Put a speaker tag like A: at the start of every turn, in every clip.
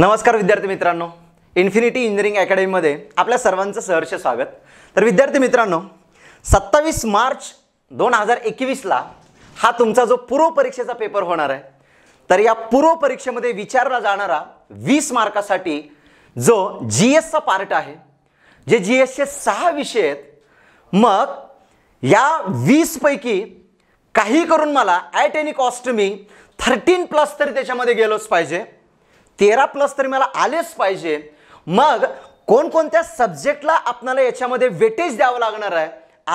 A: नमस्कार विद्यार्थी मित्रांनो इन्फिनिटी इंजिनिअरिंग अकॅडमीमध्ये आपल्या सर्वांचं सहर्ष स्वागत तर विद्यार्थी मित्रांनो सत्तावीस मार्च दोन हजार एकवीसला हा तुमचा जो पूर्व परीक्षेचा पेपर होणार आहे तर या पूर्व परीक्षेमध्ये विचारला जाणारा वीस मार्कासाठी जो जी एसचा पार्ट आहे जे जी एसचे सहा विषय आहेत मग या वीसपैकी काही करून मला ॲट एनी कॉस्ट मी थर्टीन प्लस तरी त्याच्यामध्ये गेलोच पाहिजे तेरा प्लस तरी मला आलेच पाहिजे मग कोणकोणत्या सब्जेक्टला आपल्याला याच्यामध्ये वेटेज द्यावं लागणार आहे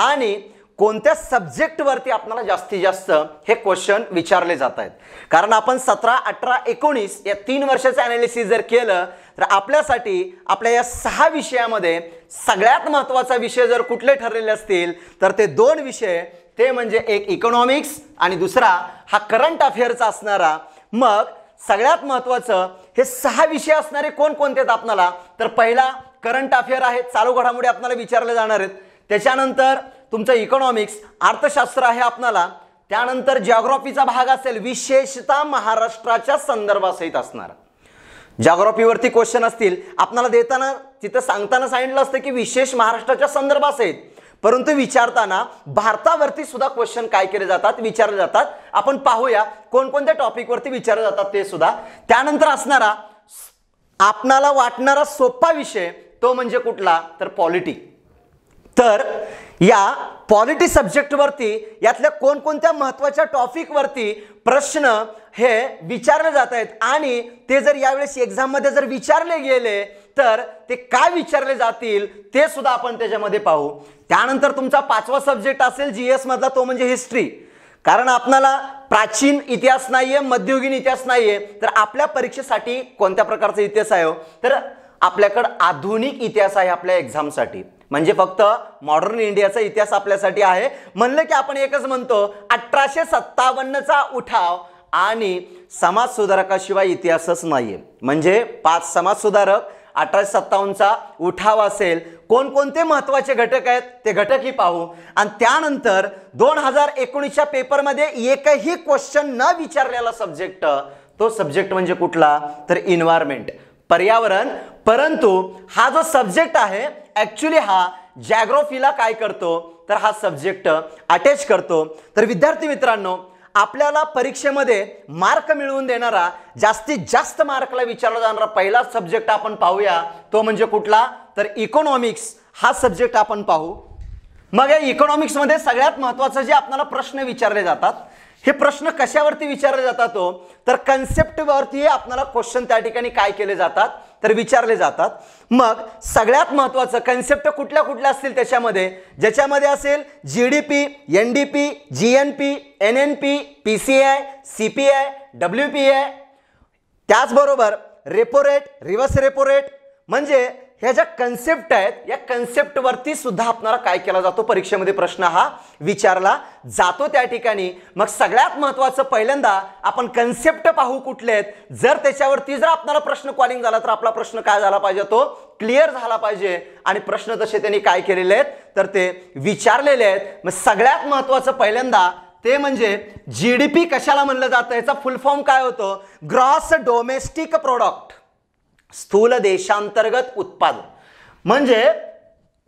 A: आणि कोणत्या सब्जेक्टवरती आपल्याला जास्तीत जास्त हे क्वेश्चन विचारले जात आहेत कारण आपण सतरा अठरा एकोणीस या तीन वर्षाचं ॲनालिसिस जर केलं तर आपल्यासाठी आपल्या या सहा विषयामध्ये सगळ्यात महत्त्वाचा विषय जर कुठले ठरलेले असतील तर ते दोन विषय ते म्हणजे एक इकॉनॉमिक्स आणि दुसरा हा करंट अफेअरचा असणारा मग सगळ्यात महत्त्वाचं हे सहा विषय असणारे कोण कोणते आहेत आपणाला तर पहिला करंट अफेअर आहे चालू घडामोडी आपल्याला विचारले जाणार आहेत त्याच्यानंतर तुमचं इकॉनॉमिक्स अर्थशास्त्र आहे आपणाला त्यानंतर जॉग्रॉफीचा भाग असेल विशेषतः महाराष्ट्राच्या संदर्भासहित असणार जॉग्रॉफीवरती क्वेश्चन असतील आपणाला देताना तिथं सांगताना सांगितलं असतं की विशेष महाराष्ट्राच्या संदर्भासहित परंतु विचारताना भारतावरती सुद्धा क्वेश्चन काय केले जातात विचारले जातात आपण पाहूया कोणकोणत्या टॉपिकवरती विचारले जातात ते सुद्धा त्यानंतर असणारा आपणाला वाटणारा सोपा विषय तो म्हणजे कुठला तर पॉलिटी तर या पॉलिटी सब्जेक्टवरती यातल्या कोणकोणत्या महत्त्वाच्या टॉपिकवरती प्रश्न हे विचारले जात आहेत आणि ते जर यावेळेस एक्झाममध्ये जर विचारले गेले तर ते काय विचारले जातील ते सुद्धा आपण त्याच्यामध्ये पाहू त्यानंतर तुमचा पाचवा सब्जेक्ट असेल जी मधला तो म्हणजे हिस्ट्री कारण आपणाला प्राचीन इतिहास नाही आहे मध्ययुगीन इतिहास नाही आहे तर आपल्या परीक्षेसाठी कोणत्या प्रकारचा इतिहास आहे हो? तर आपल्याकडं आधुनिक इतिहास आहे आपल्या एक्झामसाठी म्हणजे फक्त मॉडर्न इंडियाचा इतिहास आपल्यासाठी आहे म्हणलं की आपण एकच म्हणतो अठराशे सत्तावन्नचा उठाव आणि समाजसुधारकाशिवाय इतिहासच नाही आहे म्हणजे पाच समाजसुधारक अठराशे सत्तावन्नचा उठाव असेल कोणकोणते महत्त्वाचे घटक आहेत ते घटकही पाहू आणि त्यानंतर दोन हजार एकोणीसच्या पेपरमध्ये एकही क्वेश्चन न विचारलेला सब्जेक्ट तो सब्जेक्ट म्हणजे कुठला तर इन्व्हायरमेंट पर्यावरण परंतु हा जो सब्जेक्ट आहे ॲक्च्युली हा जॅग्रोफीला काय करतो तर हा सब्जेक्ट अटॅच करतो तर विद्यार्थी मित्रांनो आपल्याला परीक्षेमध्ये मार्क मिळवून देणारा जास्तीत जास्त मार्कला विचारला जाणारा पहिला सब्जेक्ट आपण पाहूया तो म्हणजे कुठला तर इकॉनॉमिक्स हा सब्जेक्ट आपण पाहू मग या इकॉनॉमिक्समध्ये सगळ्यात महत्त्वाचं जे आपल्याला प्रश्न विचारले जातात हे प्रश्न कशावरती विचारले जातात तो हो? तर कन्सेप्टवरती आपल्याला क्वेश्चन त्या ठिकाणी काय केले जातात तर विचारले जातात मग सगळ्यात महत्त्वाचं कन्सेप्ट कुठल्या कुठल्या असतील त्याच्यामध्ये ज्याच्यामध्ये असेल G D P N D P G N P N N P P C I C P I W P I त्याचबरोबर repo rate reverse repo rate म्हणजे ह्या ज्या कन्सेप्ट आहेत या कन्सेप्टवरती सुद्धा आपणाला काय केला जातो परीक्षेमध्ये प्रश्न हा विचारला जातो त्या ठिकाणी मग सगळ्यात महत्त्वाचं पहिल्यांदा आपण कन्सेप्ट पाहू कुठले आहेत जर त्याच्यावरती जर आपणाला प्रश्न कॉलिंग झाला तर आपला प्रश्न काय झाला पाहिजे तो क्लिअर झाला पाहिजे आणि प्रश्न तसे त्यांनी काय केलेले आहेत तर ते विचारलेले आहेत मग सगळ्यात महत्त्वाचं पहिल्यांदा ते म्हणजे जी डी पी कशाला म्हणलं जातं याचा फुल फॉर्म काय होतं ग्रॉस डोमेस्टिक प्रोडक्ट स्थूल देशांतर्गत उत्पादन म्हणजे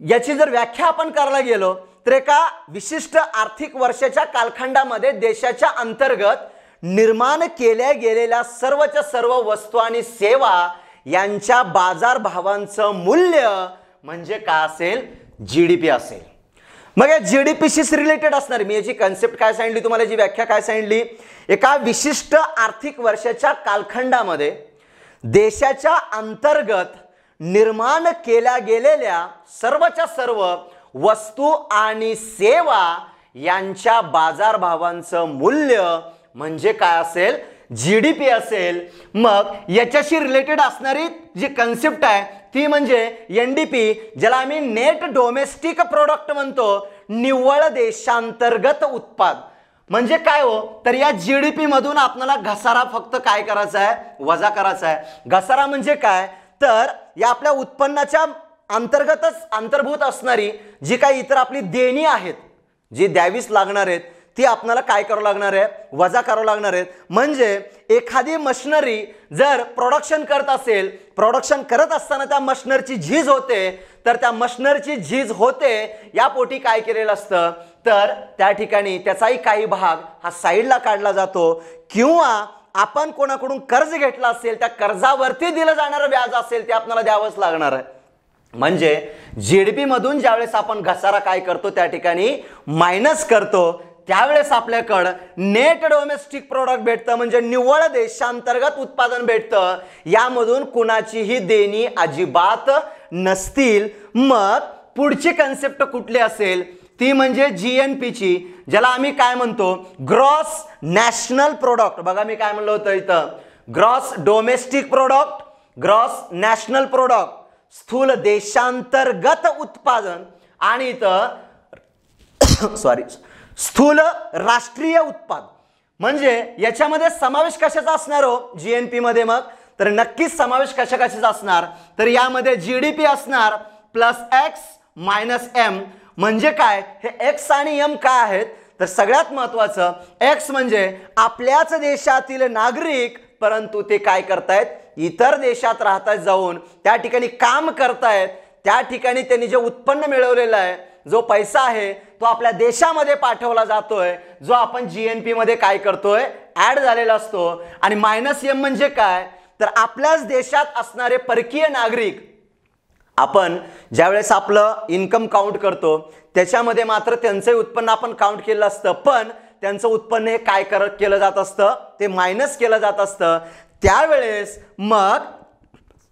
A: याची जर व्याख्या आपण करायला गेलो तर एका विशिष्ट आर्थिक वर्षाच्या कालखंडामध्ये देशाच्या अंतर्गत निर्माण केल्या गेलेल्या सर्वच्या सर्व वस्तू आणि सेवा यांच्या बाजारभावांचं मूल्य म्हणजे काय असेल जी डी पी असेल मग या जी डी पीशीच रिलेटेड असणार मी याची कन्सेप्ट काय सांगली तुम्हाला जी व्याख्या काय सांगली एका विशिष्ट आर्थिक वर्षाच्या कालखंडामध्ये देशाच्या अंतर्गत निर्माण केल्या गेलेल्या सर्वच्या सर्व वस्तू आणि सेवा यांच्या बाजारभावांचं मूल्य म्हणजे काय असेल जी डी पी असेल मग याच्याशी रिलेटेड असणारी जी कन्सेप्ट आहे ती म्हणजे एन डी पी ज्याला आम्ही नेट डोमेस्टिक प्रोडक्ट म्हणतो निव्वळ देशांतर्गत उत्पाद म्हणजे काय हो तर या जी डी मधून आपल्याला घसारा फक्त काय करायचा आहे वजा करायचा आहे घसारा म्हणजे काय तर या आपल्या उत्पन्नाच्या अंतर्गतच अंतर्भूत असणारी जी काही इतर आपली देणी आहेत जी द्यावीच लागणार आहेत ती आपल्याला काय करावं लागणार आहे वजा करावं लागणार आहेत म्हणजे एखादी मशनरी जर प्रोडक्शन करत असेल प्रोडक्शन करत असताना त्या मशनरीची झीज होते तर त्या मशनरची झीज होते या पोटी काय केलेलं असतं तर त्या ठिकाणी त्याचाही काही भाग हा साईडला काढला जातो किंवा आपण कोणाकडून कर्ज घेतला असेल त्या कर्जावरती दिलं जाणारं व्याज असेल ते आपल्याला द्यावंच लागणार आहे म्हणजे जीडीपीमधून मधून ज्यावेळेस आपण घसारा काय करतो त्या ठिकाणी मायनस करतो त्यावेळेस आपल्याकडं नेट डोमेस्टिक प्रोडक्ट भेटतं म्हणजे निव्वळ देशांतर्गत उत्पादन भेटतं यामधून कुणाचीही देणी अजिबात नसतील मग पुढची कन्सेप्ट कुठली असेल ती म्हणजे जी एन पीची ज्याला आम्ही काय म्हणतो ग्रॉस नॅशनल प्रोडक्ट बघा मी काय म्हणलं होतं इथं gross domestic product gross national product स्थूल देशांतर्गत उत्पादन आणि इथं सॉरी स्थूल राष्ट्रीय उत्पाद म्हणजे याच्यामध्ये समावेश कशाचा असणार हो जी एन पीमध्ये मग तर नक्कीच समावेश कशा कशाचा असणार तर यामध्ये जी डी पी असणार प्लस एक्स मायनस एम म्हणजे काय हे एक्स आणि एम काय आहेत तर सगळ्यात महत्त्वाचं एक्स म्हणजे आपल्याच देशातील नागरिक परंतु ते काय करतायत इतर देशात आहेत जाऊन त्या ठिकाणी काम करतायत त्या ठिकाणी त्यांनी जे उत्पन्न मिळवलेलं आहे जो पैसा आहे तो आपल्या देशामध्ये पाठवला जातोय जो आपण जी एन पीमध्ये काय करतोय ॲड झालेला असतो आणि मायनस एम म्हणजे काय तर आपल्याच देशात असणारे परकीय नागरिक आपण ज्यावेळेस आपलं इन्कम काउंट करतो त्याच्यामध्ये मात्र त्यांचंही उत्पन्न आपण काउंट केलं असतं पण त्यांचं उत्पन्न हे काय कर केलं जात असतं ते मायनस केलं जात असतं त्यावेळेस मग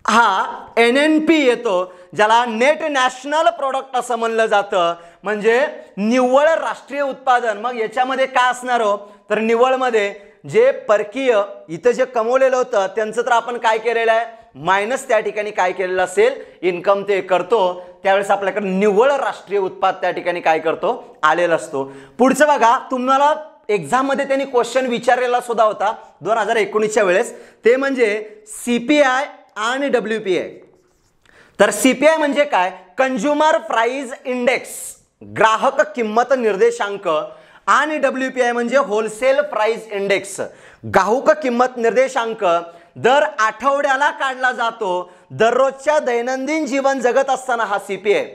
A: हा एन एन पी येतो ज्याला नेट नॅशनल प्रोडक्ट असं म्हणलं जातं म्हणजे निव्वळ राष्ट्रीय उत्पादन मग याच्यामध्ये काय असणार हो तर निव्वळमध्ये जे परकीय इथं जे कमवलेलं होतं त्यांचं तर आपण काय केलेलं आहे मायनस त्या ठिकाणी काय केलेलं असेल इन्कम ते करतो त्यावेळेस आपल्याकडे निव्वळ राष्ट्रीय उत्पाद त्या ठिकाणी काय करतो आलेला असतो पुढचं बघा तुम्हाला एक्झाममध्ये त्यांनी क्वेश्चन विचारलेला सुद्धा होता दोन हजार एकोणीसच्या वेळेस ते म्हणजे सीपीआय आणि डब्ल्यू पी आय तर सीपीआय म्हणजे काय कंझ्युमर प्राईज इंडेक्स ग्राहक किंमत निर्देशांक आणि डब्ल्यू पी आय म्हणजे होलसेल प्राईज इंडेक्स ग्राहक किंमत निर्देशांक दर आठवड्याला काढला जातो दररोजच्या दैनंदिन जीवन जगत असताना हा सी पी आय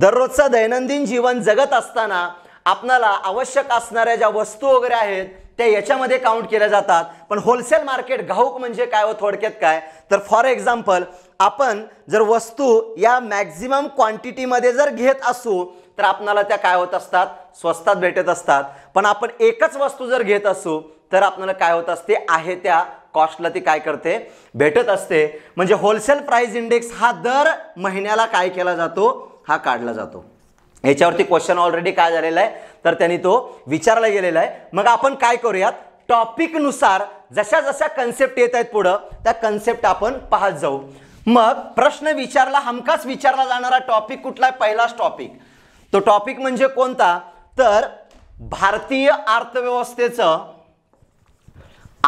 A: दररोजचं दैनंदिन जीवन जगत असताना आपणाला आवश्यक असणाऱ्या ज्या वस्तू वगैरे आहेत त्या याच्यामध्ये काउंट केल्या जातात पण होलसेल मार्केट घाऊक म्हणजे काय व थोडक्यात काय तर फॉर एक्झाम्पल आपण जर वस्तू या मॅक्झिमम क्वांटिटीमध्ये जर घेत असू तर आपणाला त्या काय होत असतात स्वस्तात भेटत असतात पण आपण एकच वस्तू जर घेत असू तर आपल्याला काय होत असते आहे त्या कॉस्टला ती काय करते भेटत असते म्हणजे होलसेल प्राइस इंडेक्स हा दर महिन्याला काय केला जातो हा काढला जातो याच्यावरती क्वेश्चन ऑलरेडी काय झालेला आहे तर त्यांनी तो विचारला गेलेला आहे मग आपण काय करूयात टॉपिकनुसार जशा जशा कन्सेप्ट येत आहेत पुढं त्या कन्सेप्ट आपण पाहत जाऊ मग प्रश्न विचारला हमखास विचारला जाणारा टॉपिक कुठला आहे पहिलाच टॉपिक तो टॉपिक म्हणजे कोणता तर भारतीय अर्थव्यवस्थेचं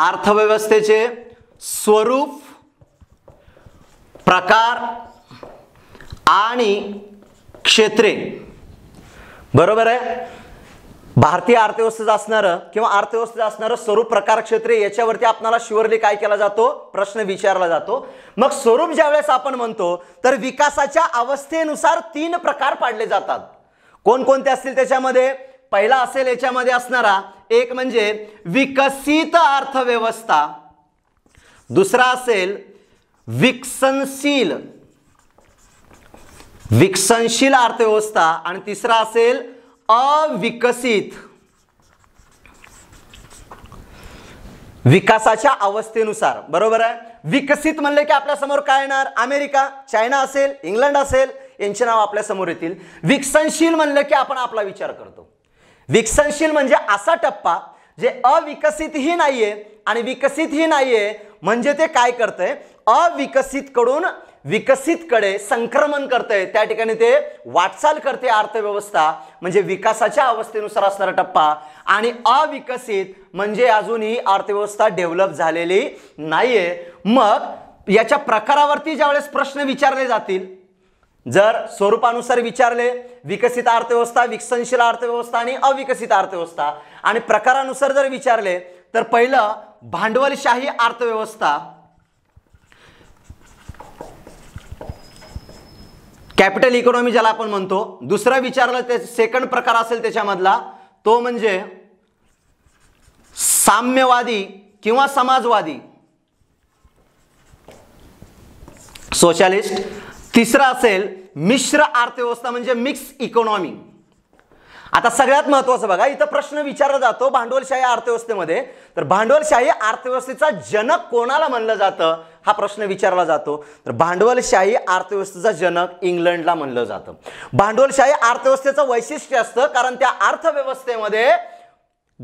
A: अर्थव्यवस्थेचे स्वरूप प्रकार आणि क्षेत्रे बरोबर आहे भारतीय अर्थव्यवस्थेचं असणारं किंवा अर्थव्यवस्थेत असणारं स्वरूप प्रकार क्षेत्रे याच्यावरती आपणाला शुअरली काय केला जातो प्रश्न विचारला जातो मग स्वरूप ज्यावेळेस आपण म्हणतो तर विकासाच्या अवस्थेनुसार तीन प्रकार पाडले जातात कोणकोणते असतील त्याच्यामध्ये पहिला असेल याच्यामध्ये असणारा एक म्हणजे विकसित अर्थव्यवस्था दुसरा असेल विकसनशील विकसनशील अर्थव्यवस्था आणि तिसरा असेल अविकसित विकासाच्या अवस्थेनुसार बरोबर आहे विकसित म्हणले की आपल्यासमोर काय येणार अमेरिका चायना असेल इंग्लंड असेल यांचे नाव आपल्यासमोर येतील विकसनशील म्हणलं की आपण आपला विचार करतो विकसनशील म्हणजे असा टप्पा जे अविकसितही नाहीये आणि विकसितही नाहीये म्हणजे ते काय करतंय अविकसितकडून विकसितकडे संक्रमण करतंय त्या ठिकाणी ते वाटचाल करते अर्थव्यवस्था म्हणजे विकासाच्या अवस्थेनुसार असणारा टप्पा आणि अविकसित म्हणजे अजून ही अर्थव्यवस्था डेव्हलप झालेली नाहीये मग याच्या प्रकारावरती ज्यावेळेस प्रश्न विचारले जातील जर स्वरूपानुसार विचारले विकसित अर्थव्यवस्था विकसनशील अर्थव्यवस्था आणि अविकसित अर्थव्यवस्था आणि प्रकारानुसार जर विचारले तर पहिलं भांडवलशाही अर्थव्यवस्था कॅपिटल इकॉनॉमी ज्याला आपण म्हणतो दुसरा विचारला ते सेकंड प्रकार असेल त्याच्यामधला तो म्हणजे साम्यवादी किंवा समाजवादी सोशलिस्ट तिसरं असेल मिश्र अर्थव्यवस्था म्हणजे मिक्स इकॉनॉमी आता सगळ्यात महत्वाचं बघा इथं प्रश्न विचारला जातो भांडवलशाही अर्थव्यवस्थेमध्ये तर भांडवलशाही अर्थव्यवस्थेचा जनक कोणाला म्हणलं जातं हा प्रश्न विचारला जातो तर भांडवलशाही अर्थव्यवस्थेचा जनक इंग्लंडला म्हणलं जातं भांडवलशाही अर्थव्यवस्थेचं वैशिष्ट्य असतं कारण त्या अर्थव्यवस्थेमध्ये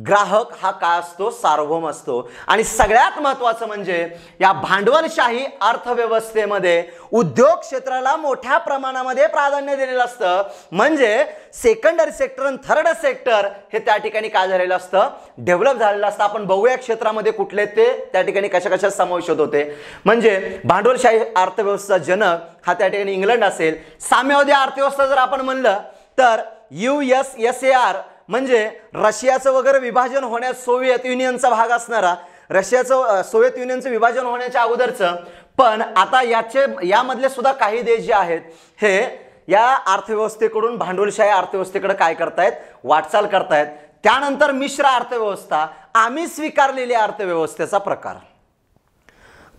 A: ग्राहक हा का असतो सार्वभौम असतो आणि सगळ्यात महत्वाचं म्हणजे या भांडवलशाही अर्थव्यवस्थेमध्ये उद्योग क्षेत्राला मोठ्या प्रमाणामध्ये प्राधान्य दिलेलं असतं म्हणजे सेकंडरी सेक्टर आणि थर्ड सेक्टर हे त्या ठिकाणी काय झालेलं असतं डेव्हलप झालेलं असतं आपण बघूया क्षेत्रामध्ये कुठले ते त्या ठिकाणी कशा कशा समावेश होत होते म्हणजे भांडवलशाही अर्थव्यवस्था जनक हा त्या ठिकाणी इंग्लंड असेल साम्यवादी अर्थव्यवस्था जर आपण म्हणलं तर U S S A R म्हणजे रशियाचं वगैरे विभाजन होण्यास सोवियत युनियनचा भाग असणारा रशियाचं सोवियत युनियनचं विभाजन होण्याच्या अगोदरचं पण आता याचे यामधले सुद्धा काही देश जे आहेत हे या अर्थव्यवस्थेकडून भांडवलशाही अर्थव्यवस्थेकडे काय करतायत वाटचाल करतायत त्यानंतर मिश्र अर्थव्यवस्था आम्ही स्वीकारलेल्या अर्थव्यवस्थेचा प्रकार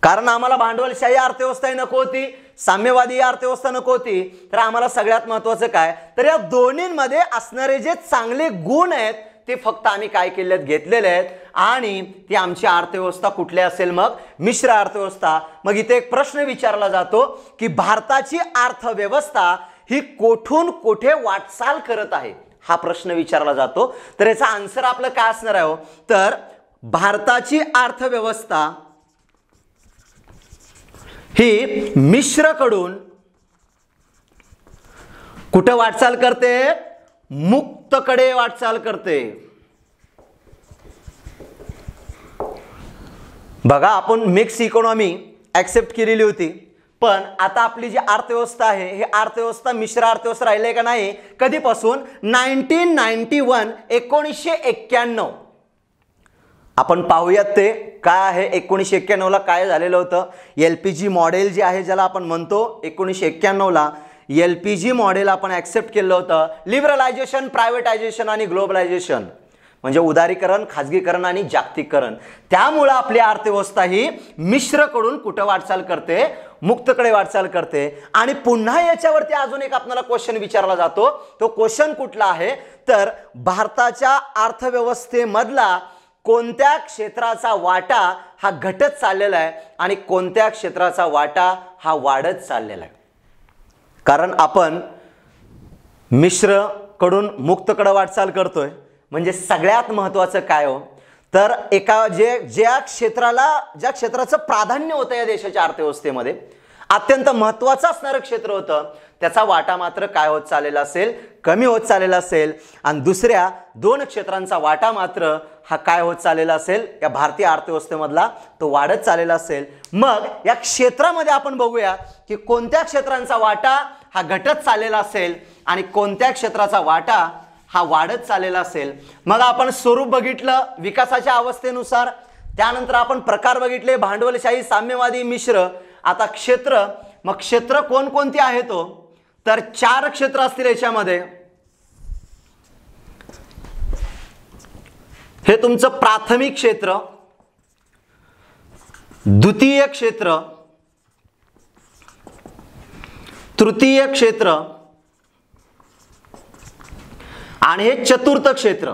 A: कारण आम्हाला भांडवलशाही अर्थव्यवस्थाही नको होती साम्यवादी अर्थव्यवस्था नको होती तर आम्हाला सगळ्यात महत्त्वाचं काय तर या दोन्हींमध्ये असणारे जे चांगले गुण आहेत ते फक्त आम्ही काय आहेत घेतलेले आहेत आणि ती आमची अर्थव्यवस्था कुठली असेल मग मिश्र अर्थव्यवस्था मग इथे एक प्रश्न विचारला जातो की भारताची अर्थव्यवस्था ही कोठून कोठे वाटचाल करत आहे हा प्रश्न विचारला जातो तर याचा आन्सर आपलं काय असणार आहे हो तर भारताची अर्थव्यवस्था ही मिश्रकडून कुठं वाटचाल करते मुक्तकडे वाटचाल करते बघा आपण मिक्स इकॉनॉमी ॲक्सेप्ट केलेली होती पण आता आपली जी अर्थव्यवस्था आहे ही अर्थव्यवस्था मिश्र अर्थव्यवस्था राहिली आहे का नाही कधीपासून नाईन्टीन नाईन्टी वन एकोणीसशे एक्क्याण्णव आपण पाहूयात ते काय आहे एकोणीसशे एक्क्याण्णवला काय झालेलं होतं एल पी जी मॉडेल जे आहे ज्याला आपण म्हणतो एकोणीसशे एक्क्याण्णवला एल पी जी मॉडेल आपण ॲक्सेप्ट केलं होतं लिबरलायझेशन प्रायव्हेटायझेशन आणि ग्लोबलायझेशन म्हणजे उदारीकरण खाजगीकरण आणि जागतिकरण त्यामुळं आपली अर्थव्यवस्था ही मिश्रकडून कुठं वाटचाल करते मुक्तकडे वाटचाल करते आणि पुन्हा याच्यावरती अजून एक आपल्याला क्वेश्चन विचारला जातो तो क्वेश्चन कुठला आहे तर भारताच्या अर्थव्यवस्थेमधला कोणत्या क्षेत्राचा वाटा हा घटत चाललेला आहे आणि कोणत्या क्षेत्राचा वाटा हा वाढत चाललेला आहे कारण आपण मिश्रकडून मुक्तकडं वाटचाल करतोय म्हणजे सगळ्यात महत्त्वाचं काय हो तर एका जे ज्या क्षेत्राला ज्या क्षेत्राचं प्राधान्य होतं या देशाच्या अर्थव्यवस्थेमध्ये अत्यंत महत्त्वाचं असणारं क्षेत्र होतं त्याचा वाटा मात्र काय होत चाललेला असेल कमी होत चाललेला असेल आणि दुसऱ्या दोन क्षेत्रांचा वाटा मात्र हा काय होत चाललेला असेल या भारतीय अर्थव्यवस्थेमधला तो वाढत चाललेला असेल मग या क्षेत्रामध्ये आपण बघूया की कोणत्या क्षेत्रांचा वाटा हा घटत चाललेला असेल आणि कोणत्या क्षेत्राचा वाटा हा वाढत चाललेला असेल मग आपण स्वरूप बघितलं विकासाच्या अवस्थेनुसार त्यानंतर आपण प्रकार बघितले भांडवलशाही साम्यवादी मिश्र आता क्षेत्र मग क्षेत्र कोणकोणती आहे तो तर चार क्षेत्र असतील याच्यामध्ये हे तुमचं प्राथमिक क्षेत्र द्वितीय क्षेत्र तृतीय क्षेत्र आणि हे चतुर्थ क्षेत्र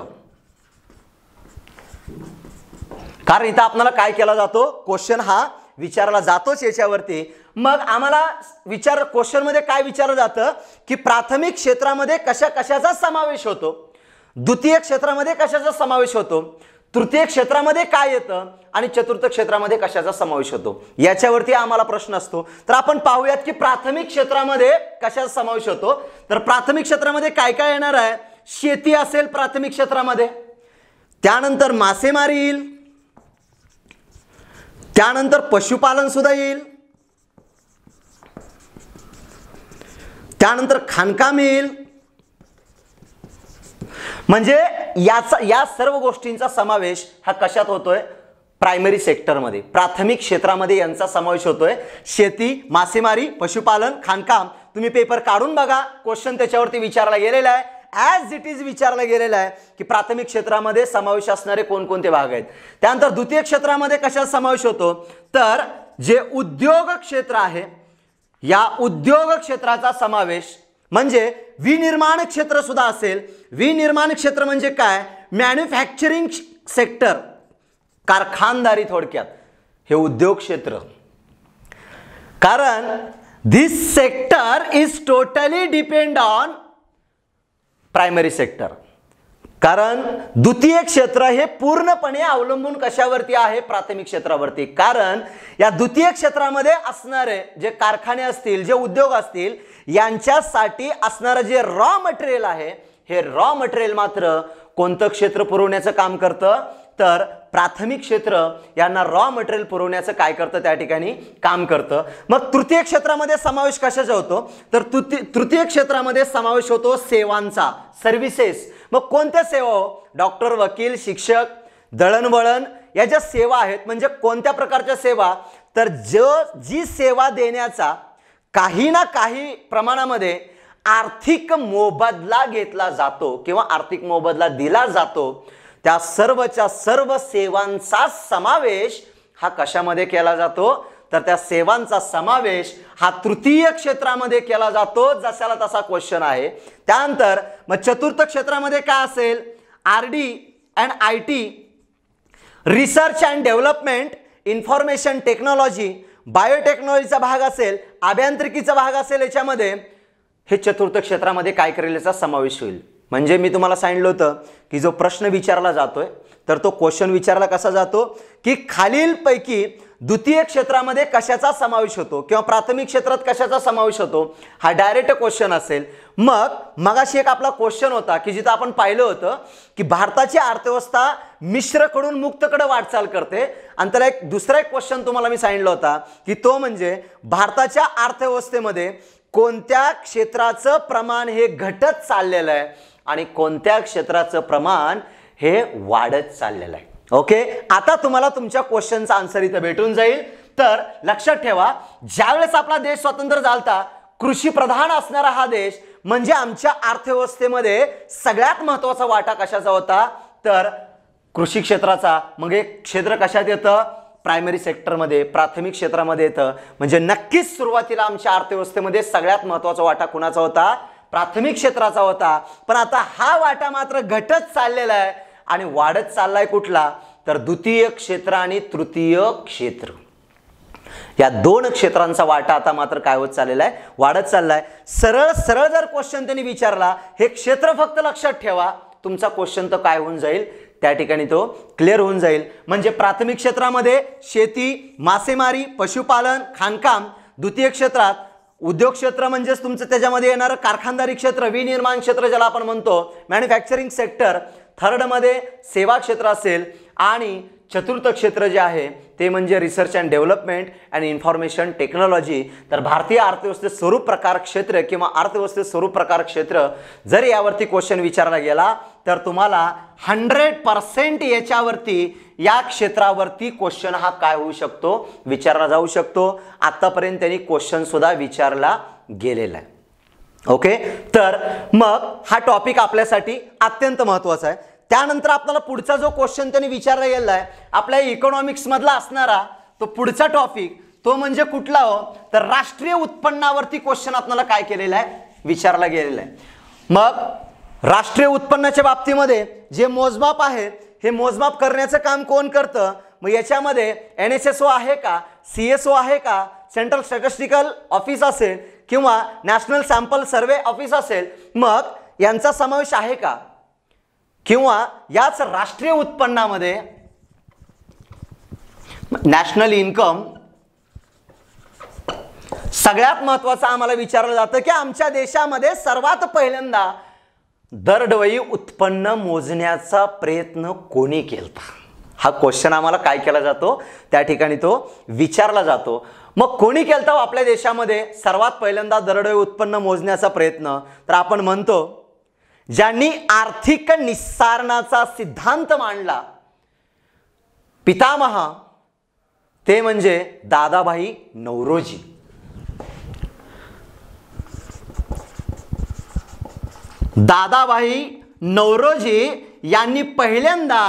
A: कारण इथं आपल्याला काय केला जातो क्वेश्चन हा विचारला जातोच याच्यावरती मग आम्हाला विचार क्वेश्चनमध्ये काय विचारलं जातं की प्राथमिक क्षेत्रामध्ये कशा कशाचा समावेश होतो द्वितीय क्षेत्रामध्ये कशाचा समावेश होतो तृतीय क्षेत्रामध्ये काय येतं आणि चतुर्थ क्षेत्रामध्ये कशाचा समावेश होतो याच्यावरती आम्हाला प्रश्न असतो तर आपण पाहूयात की प्राथमिक क्षेत्रामध्ये कशाचा समावेश होतो तर प्राथमिक क्षेत्रामध्ये काय काय येणार आहे शेती असेल प्राथमिक क्षेत्रामध्ये त्यानंतर मासेमारी येईल त्यानंतर पशुपालन सुद्धा येईल त्यानंतर खाणकाम येईल म्हणजे याचा या सर्व गोष्टींचा समावेश हा कशात होतोय प्रायमरी सेक्टरमध्ये प्राथमिक क्षेत्रामध्ये यांचा समावेश होतोय शेती मासेमारी पशुपालन खाणकाम तुम्ही पेपर काढून बघा क्वेश्चन त्याच्यावरती विचारला गेलेला आहे ॲज इट इज विचारलं गेलेलं आहे की प्राथमिक क्षेत्रामध्ये समावेश असणारे कोणकोणते भाग आहेत त्यानंतर द्वितीय क्षेत्रामध्ये कशाचा समावेश होतो तर जे उद्योग क्षेत्र आहे या उद्योग क्षेत्राचा समावेश म्हणजे विनिर्माण क्षेत्र सुद्धा असेल विनिर्माण क्षेत्र म्हणजे काय मॅन्युफॅक्चरिंग सेक्टर कारखानदारी थोडक्यात हे उद्योग क्षेत्र कारण this sector is totally depend on primary sector कारण द्वितीय क्षेत्र हे पूर्णपणे अवलंबून कशावरती आहे प्राथमिक क्षेत्रावरती कारण या द्वितीय क्षेत्रामध्ये असणारे जे कारखाने असतील जे उद्योग असतील यांच्यासाठी असणारं जे रॉ मटेरियल आहे हे रॉ मटेरियल मात्र कोणतं क्षेत्र पुरवण्याचं काम करतं तर प्राथमिक क्षेत्र यांना रॉ मटेरियल पुरवण्याचं काय करतं त्या ठिकाणी काम करतं मग तृतीय क्षेत्रामध्ये समावेश कशाचा होतो तर तृतीय तृतीय क्षेत्रामध्ये समावेश होतो सेवांचा सर्व्हिसेस मग कोणत्या सेवा डॉक्टर हो? वकील शिक्षक दळणवळण या ज्या सेवा आहेत म्हणजे कोणत्या प्रकारच्या सेवा तर ज जी सेवा देण्याचा काही ना काही प्रमाणामध्ये आर्थिक मोबदला घेतला जातो किंवा आर्थिक मोबदला दिला जातो त्या सर्वच्या सर्व सेवांचा समावेश हा कशामध्ये केला जातो तर त्या सेवांचा समावेश हा तृतीय क्षेत्रामध्ये केला जातो जशाला तसा क्वेश्चन आहे त्यानंतर मग चतुर्थ क्षेत्रामध्ये काय असेल R D and I T research and development information technology बायोटेक्नॉलॉजीचा भाग असेल अभियांत्रिकीचा भाग असेल याच्यामध्ये हे चतुर्थ क्षेत्रामध्ये काय करेल याचा समावेश होईल म्हणजे मी तुम्हाला सांगितलं होतं की जो प्रश्न विचारला जातोय तर तो क्वेश्चन विचारला कसा जातो की खालीलपैकी द्वितीय क्षेत्रामध्ये कशाचा समावेश होतो किंवा प्राथमिक क्षेत्रात कशाचा समावेश होतो हा डायरेक्ट क्वेश्चन असेल मग मगाशी एक आपला क्वेश्चन होता की जिथं आपण पाहिलं होतं की भारताची अर्थव्यवस्था मिश्रकडून मुक्तकडे वाटचाल करते आणि त्याला एक दुसरा एक क्वेश्चन तुम्हाला मी सांगितलं होता की तो म्हणजे भारताच्या अर्थव्यवस्थेमध्ये कोणत्या क्षेत्राचं प्रमाण हे घटत चाललेलं आहे आणि कोणत्या क्षेत्राचं प्रमाण हे वाढत चाललेलं आहे ओके आता तुम्हाला तुमच्या क्वेश्चनचा आन्सर इथं भेटून जाईल तर लक्षात ठेवा ज्यावेळेस आपला देश स्वतंत्र झालता कृषी प्रधान असणारा हा देश म्हणजे आमच्या अर्थव्यवस्थेमध्ये सगळ्यात महत्वाचा वाटा कशाचा होता तर कृषी क्षेत्राचा मग क्षेत्र कशात येतं प्रायमरी सेक्टरमध्ये प्राथमिक क्षेत्रामध्ये येतं म्हणजे नक्कीच सुरुवातीला आमच्या अर्थव्यवस्थेमध्ये सगळ्यात महत्वाचा वाटा कुणाचा होता प्राथमिक क्षेत्राचा होता पण आता हा वाटा मात्र घटत चाललेला आहे आणि वाढत चाललाय कुठला तर द्वितीय क्षेत्र आणि तृतीय क्षेत्र या दोन क्षेत्रांचा वाटा आता मात्र काय होत चाललेला आहे वाढत चाललाय सरळ सरळ जर क्वेश्चन त्यांनी विचारला हे क्षेत्र फक्त लक्षात ठेवा तुमचा क्वेश्चन तर काय होऊन जाईल त्या ठिकाणी तो क्लिअर होऊन जाईल म्हणजे प्राथमिक क्षेत्रामध्ये शेती मासेमारी पशुपालन खाणकाम द्वितीय क्षेत्रात उद्योग क्षेत्र म्हणजेच तुमचं त्याच्यामध्ये येणारं कारखानदारी क्षेत्र विनिर्माण क्षेत्र ज्याला आपण म्हणतो मॅन्युफॅक्चरिंग सेक्टर थर्डमध्ये सेवा क्षेत्र असेल आणि चतुर्थ क्षेत्र जे आहे ते म्हणजे research and development and information technology तर भारतीय अर्थव्यवस्थेत स्वरूप प्रकार क्षेत्र किंवा अर्थव्यवस्थेत स्वरूप प्रकार क्षेत्र जर यावरती क्वेश्चन विचारला गेला तर तुम्हाला हंड्रेड पर्सेंट याच्यावरती या क्षेत्रावरती क्वेश्चन हा काय होऊ शकतो विचारला जाऊ शकतो आतापर्यंत त्यांनी क्वेश्चन सुद्धा विचारला गेलेला आहे ओके तर मग हा टॉपिक आपल्यासाठी अत्यंत महत्वाचा आहे त्यानंतर आपल्याला पुढचा जो क्वेश्चन त्यांनी विचारला गेलेला आहे आपल्या इकॉनॉमिक्समधला असणारा तो पुढचा टॉपिक तो म्हणजे कुठला हो तर राष्ट्रीय उत्पन्नावरती क्वेश्चन आपल्याला काय केलेला आहे विचारला गेलेला आहे मग राष्ट्रीय उत्पन्नाच्या बाबतीमध्ये जे मोजमाप आहे हे मोजमाप करण्याचं काम कोण करतं मग याच्यामध्ये एन एस एस ओ आहे का सी एस ओ आहे का सेंट्रल स्टॅटिस्टिकल ऑफिस असेल किंवा नॅशनल सॅम्पल सर्वे ऑफिस असेल मग यांचा समावेश आहे का किंवा याच राष्ट्रीय उत्पन्नामध्ये नॅशनल इन्कम सगळ्यात महत्त्वाचं आम्हाला विचारलं जातं की आमच्या देशामध्ये सर्वात पहिल्यांदा दरडवई उत्पन्न मोजण्याचा प्रयत्न कोणी केला हा क्वेश्चन आम्हाला काय केला जातो त्या ठिकाणी तो विचारला जातो मग कोणी केलता हो आपल्या देशामध्ये सर्वात पहिल्यांदा दरडोई उत्पन्न मोजण्याचा प्रयत्न तर आपण म्हणतो ज्यांनी आर्थिक निस्सारणाचा सिद्धांत मांडला पितामहा ते म्हणजे दादाभाई नवरोजी दादाभाई नवरोजी यांनी पहिल्यांदा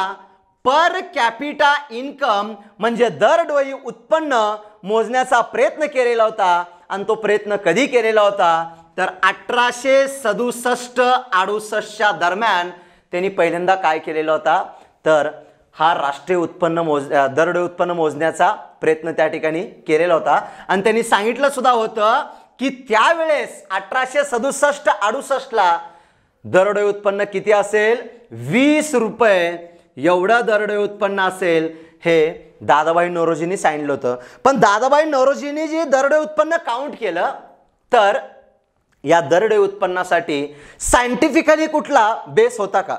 A: पर कॅपिटा इन्कम म्हणजे दरडोई उत्पन्न मोजण्याचा प्रयत्न केलेला होता आणि तो प्रयत्न कधी केलेला होता तर अठराशे सदुसष्ट अडुसष्टच्या दरम्यान त्यांनी पहिल्यांदा काय केलेला होता तर हा राष्ट्रीय उत्पन्न मोज दरडोई उत्पन्न मोजण्याचा प्रयत्न त्या ठिकाणी केलेला होता आणि त्यांनी सांगितलं सुद्धा होतं की त्यावेळेस अठराशे सदुसष्ट अडुसष्टला दरडोई उत्पन्न किती असेल वीस रुपये एवढं दरडोई उत्पन्न असेल हे दादाबाई नवरोजींनी सांगितलं होतं पण दादाबाई नवरोजींनी जे दरडोई उत्पन्न काउंट केलं तर या दरडोई उत्पन्नासाठी सायंटिफिकली कुठला बेस होता का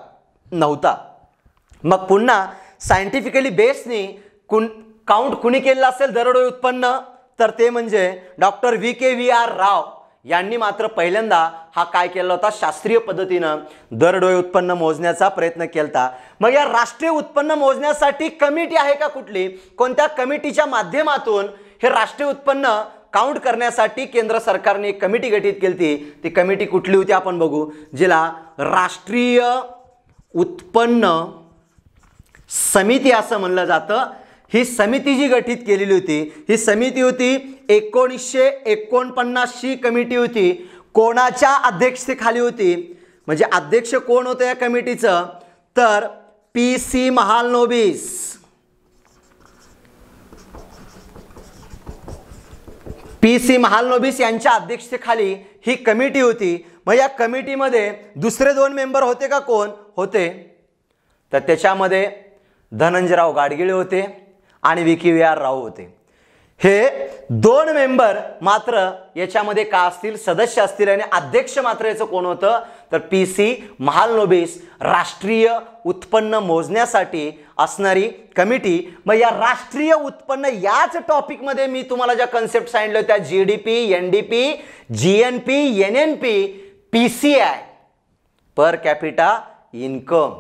A: नव्हता मग पुन्हा सायंटिफिकली बेसनी कुण काउंट कुणी केलेलं असेल दरडोई उत्पन्न तर ते म्हणजे doctor V K V R Rao यांनी मात्र पहिल्यांदा हा काय केला होता शास्त्रीय पद्धतीनं दरडोई उत्पन्न मोजण्याचा प्रयत्न केला मग या राष्ट्रीय उत्पन्न मोजण्यासाठी कमिटी आहे का कुठली कोणत्या कमिटीच्या माध्यमातून हे राष्ट्रीय उत्पन्न काउंट करण्यासाठी केंद्र सरकारने एक कमिटी गठीत केली होती ती कमिटी कुठली होती आपण बघू जिला राष्ट्रीय उत्पन्न समिती असं म्हणलं जातं ही समिती जी गठीत केलेली होती ही समिती होती एकोणीसशे एकोणपन्नासची कमिटी होती कोणाच्या अध्यक्षतेखाली होती म्हणजे अध्यक्ष कोण होतं या कमिटीचं तर P C Mahalanobis P C Mahalanobis यांच्या अध्यक्षतेखाली ही कमिटी होती मग या कमिटीमध्ये दुसरे दोन मेंबर होते का कोण होते तर त्याच्यामध्ये धनंजयराव गाडगिळे होते आणि विकी वी आर राव होते हे दोन मेंबर मात्र याच्यामध्ये का असतील सदस्य असतील आणि अध्यक्ष मात्र याचं कोण होतं तर पी सी महालनोबिस राष्ट्रीय उत्पन्न मोजण्यासाठी असणारी कमिटी मग या राष्ट्रीय उत्पन्न याच टॉपिकमध्ये मी तुम्हाला ज्या कन्सेप्ट सांगितलं त्या G D P N D P G N P N N P P C I per capita income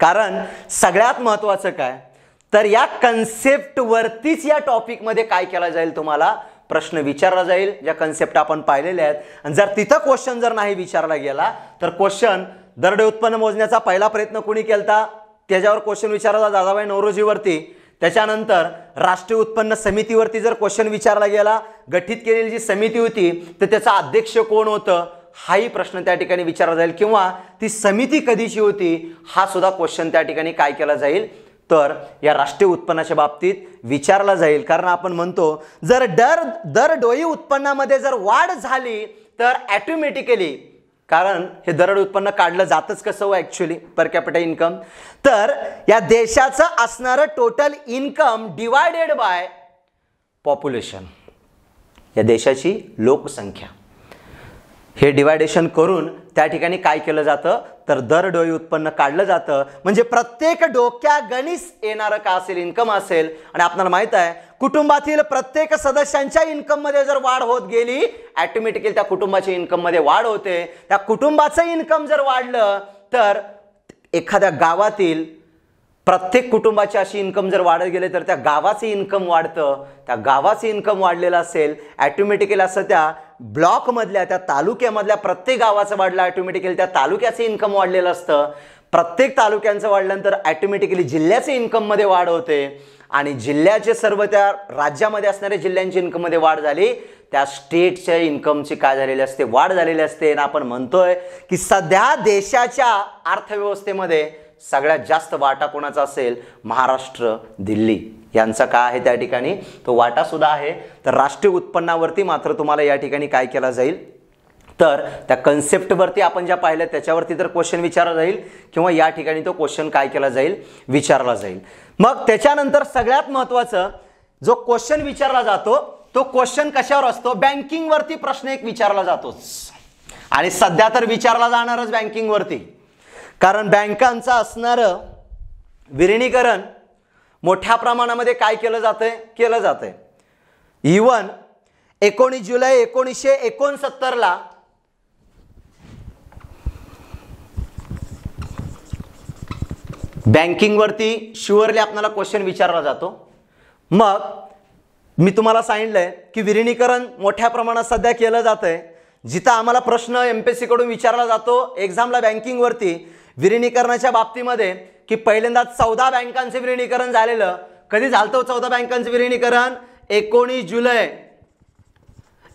A: कारण सगळ्यात महत्त्वाचं काय तर या कन्सेप्टवरतीच या टॉपिकमध्ये काय केला जाईल तुम्हाला प्रश्न विचारला जाईल ज्या कन्सेप्ट आपण पाहिलेल्या आहेत आणि जर तिथं क्वेश्चन जर नाही विचारला गेला तर क्वेश्चन दरडे उत्पन्न मोजण्याचा पहिला प्रयत्न कोणी केला त्याच्यावर क्वेश्चन विचारला दादाबाई नवरोजीवरती त्याच्यानंतर राष्ट्रीय उत्पन्न समितीवरती जर क्वेश्चन विचारला गेला गठीत केलेली जी समिती होती तर त्याचा अध्यक्ष कोण होतं हाही प्रश्न त्या ठिकाणी विचारला जाईल किंवा ती समिती कधीची होती हा सुद्धा क्वेश्चन त्या ठिकाणी काय केला जाईल तर या राष्ट्रीय उत्पन्नाच्या बाबतीत विचारला जाईल कारण आपण म्हणतो जर दर डोई उत्पन्नामध्ये जर वाढ झाली तर ॲटोमॅटिकली कारण हे दरड उत्पन्न काढलं जातच कसं हो ॲक्च्युली पर कॅपिटल इन्कम तर या देशाचं असणारं total income divided by population या देशाची लोकसंख्या हे डिवायडेशन करून त्या ठिकाणी काय केलं जातं तर दर डोई उत्पन्न काढलं जातं म्हणजे प्रत्येक डोक्या गणित येणारं का असेल इन्कम असेल आणि आपल्याला माहित आहे कुटुंबातील प्रत्येक सदस्यांच्या इन्कममध्ये जर वाढ होत गेली ॲटोमॅटिकली त्या कुटुंबाच्या इन्कममध्ये वाढ होते त्या कुटुंबाचं इन्कम जर वाढलं तर एखाद्या गावातील प्रत्येक कुटुंबाची अशी इन्कम जर वाढत गेले तर त्या गावाचं इन्कम वाढतं त्या गावाचं इन्कम वाढलेलं असेल ॲटोमॅटिकली असं त्या ब्लॉकमधल्या त्या तालुक्यामधल्या प्रत्येक गावाचं वाढलं ॲटोमॅटिकली त्या तालुक्याचं इन्कम वाढलेलं असतं प्रत्येक तालुक्यांचं वाढल्यानंतर ॲटोमॅटिकली जिल्ह्याचे इन्कममध्ये वाढ होते आणि जिल्ह्याचे सर्व त्या राज्यामध्ये असणाऱ्या जिल्ह्यांची इन्कममध्ये वाढ झाली त्या स्टेटच्या इन्कमची काय झालेली असते वाढ झालेली असते आणि आपण म्हणतोय की सध्या देशाच्या अर्थव्यवस्थेमध्ये सगळ्यात जास्त वाटा कोणाचा असेल महाराष्ट्र दिल्ली यांचा काय आहे त्या ठिकाणी तो वाटा सुद्धा आहे तर राष्ट्रीय उत्पन्नावरती मात्र तुम्हाला या ठिकाणी काय केला जाईल तर त्या कन्सेप्टवरती आपण ज्या पाहिल्या त्याच्यावरती तर क्वेश्चन विचारला जाईल किंवा या ठिकाणी तो क्वेश्चन काय केला जाईल विचारला जाईल मग त्याच्यानंतर सगळ्यात महत्त्वाचं जो क्वेश्चन विचारला जातो तो क्वेश्चन कशावर असतो बँकिंगवरती प्रश्न एक विचारला जातोच आणि सध्या तर विचारला जाणारच बँकिंगवरती कारण बँकांचं असणारं विलिनीकरण मोठ्या प्रमाणामध्ये काय केलं जातं आहे केलं जातं आहे इवन एकोणीस जुलै एकोणीसशे एकोणसत्तरला बँकिंगवरती शुअरली आपल्याला क्वेश्चन विचारला जातो मग मी तुम्हाला सांगितलं आहे की विरिणीकरण मोठ्या प्रमाणात सध्या केलं जातं आहे जिथं आम्हाला प्रश्न एम पी एस विचारला जातो एक्झामला बँकिंगवरती विरिणीकरणाच्या बाबतीमध्ये की पहिल्यांदा चौदा बँकांचं विलिनीकरण झालेलं कधी झालं हो चौदा बँकांचं विलिनीकरण एकोणीस जुलै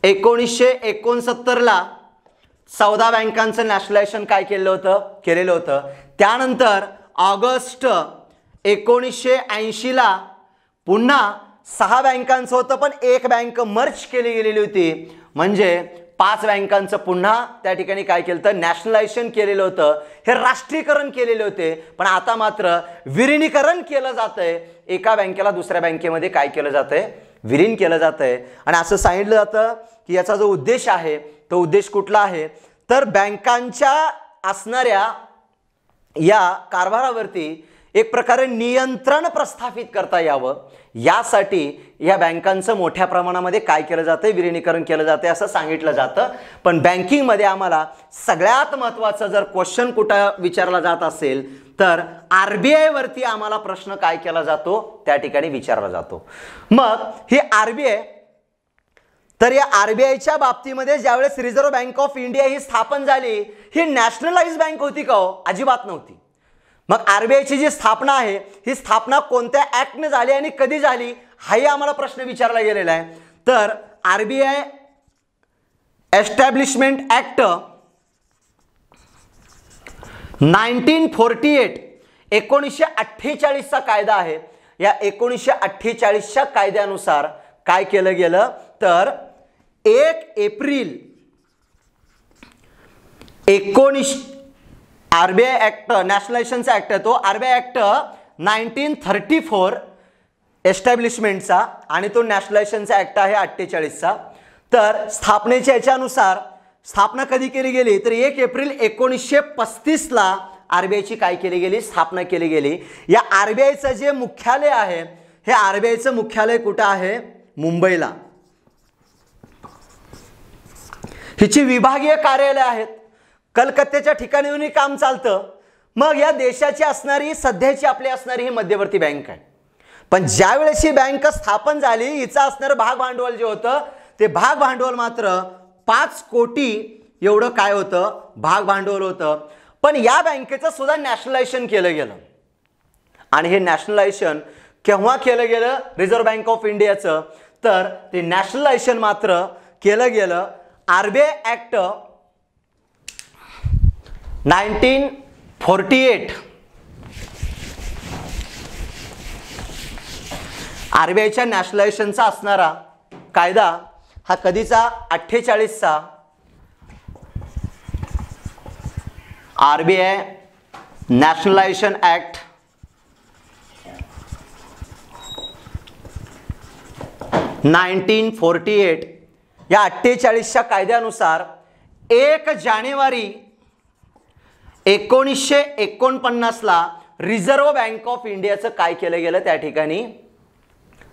A: एकोणीसशे एकोणसत्तरला चौदा बँकांचं नॅशनलायझेशन काय केलं होतं केलेलं होतं त्यानंतर ऑगस्ट एकोणीसशे ऐंशीला पुन्हा सहा बँकांचं होतं पण एक बँक मर्च केली गेलेली होती म्हणजे पाच बँकांचं पुन्हा त्या ठिकाणी काय केलं तर नॅशनलायझेशन केलेलं होतं हे राष्ट्रीयकरण केलेले होते पण आता मात्र विलिनीकरण केलं जातंय एका बँकेला दुसऱ्या बँकेमध्ये काय केलं जातंय विलीन केलं जातंय आणि असं सांगितलं जातं की याचा जो उद्देश आहे तो उद्देश कुठला आहे तर बँकांच्या असणाऱ्या या कारभारावरती एक प्रकारे नियंत्रण प्रस्थापित करता यावं यासाठी या बँकांचं मोठ्या प्रमाणामध्ये काय केलं जातं विलिनीकरण केलं जातं असं सांगितलं जातं पण बँकिंगमध्ये आम्हाला सगळ्यात महत्त्वाचं जर क्वेश्चन कुठं विचारला जात असेल तर आर बी आम्हाला प्रश्न काय केला जातो त्या ठिकाणी विचारला जातो मग ही आर बी आय तर या आयच्या बाबतीमध्ये ज्यावेळेस रिझर्व्ह बँक ऑफ इंडिया ही स्थापन झाली ही नॅशनलाइज बँक होती का हो अजिबात नव्हती मग आर बी आयची जी स्थापना आहे ही स्थापना कोणत्या ॲक्टने झाली आणि कधी झाली हाही आम्हाला प्रश्न विचारला गेलेला आहे तर R B I establishment act nineteen forty eight एकोणीसशे अठ्ठेचाळीसचा कायदा आहे या एकोणीसशे अठ्ठेचाळीसच्या कायद्यानुसार काय केलं गेलं तर एक एप्रिल एकोणीस आरबीआय ऍक्ट नॅशनलायझेशनचा ऍक्ट आहे तो RBI act nineteen thirty four एस्टॅब्लिशमेंटचा आणि तो नॅशनलायझेशनचा ऍक्ट आहे अठ्ठेचाळीसचा तर स्थापनेच्या याच्यानुसार स्थापना कधी केली गेली तर एक एप्रिल एकोणीसशे पस्तीसला आरबीआयची काय केली गेली स्थापना केली गेली या आरबीआयचं जे मुख्यालय आहे हे आरबीआयचं मुख्यालय कुठं आहे मुंबईला हिची विभागीय कार्यालय आहेत कलकत्त्याच्या ठिकाणीहूनही काम चालतं मग या देशाची असणारी सध्याची आपली असणारी ही मध्यवर्ती बँक आहे पण ज्यावेळेस ही बँक स्थापन झाली हिचं असणारं भाग भांडवल जे होतं ते भाग भांडवल मात्र पाच कोटी एवढं काय होतं भाग भांडवल होतं पण या बँकेचं सुद्धा नॅशनलायझेशन केलं गेलं आणि हे नॅशनलायझेशन केव्हा केलं गेलं रिझर्व्ह बँक ऑफ इंडियाचं तर ते नॅशनलायझेशन मात्र केलं गेलं R B I act nineteen forty eight R B आयच्या नॅशनलायझेशनचा असणारा कायदा हा कधीचा अठ्ठेचाळीसचा R B I nationalisation act nineteen forty eight या अठ्ठेचाळीसच्या कायद्यानुसार एक जानेवारी एकोणीसशे एकोणपन्नासला रिझर्व्ह बँक ऑफ इंडियाचं काय केलं गेलं त्या ठिकाणी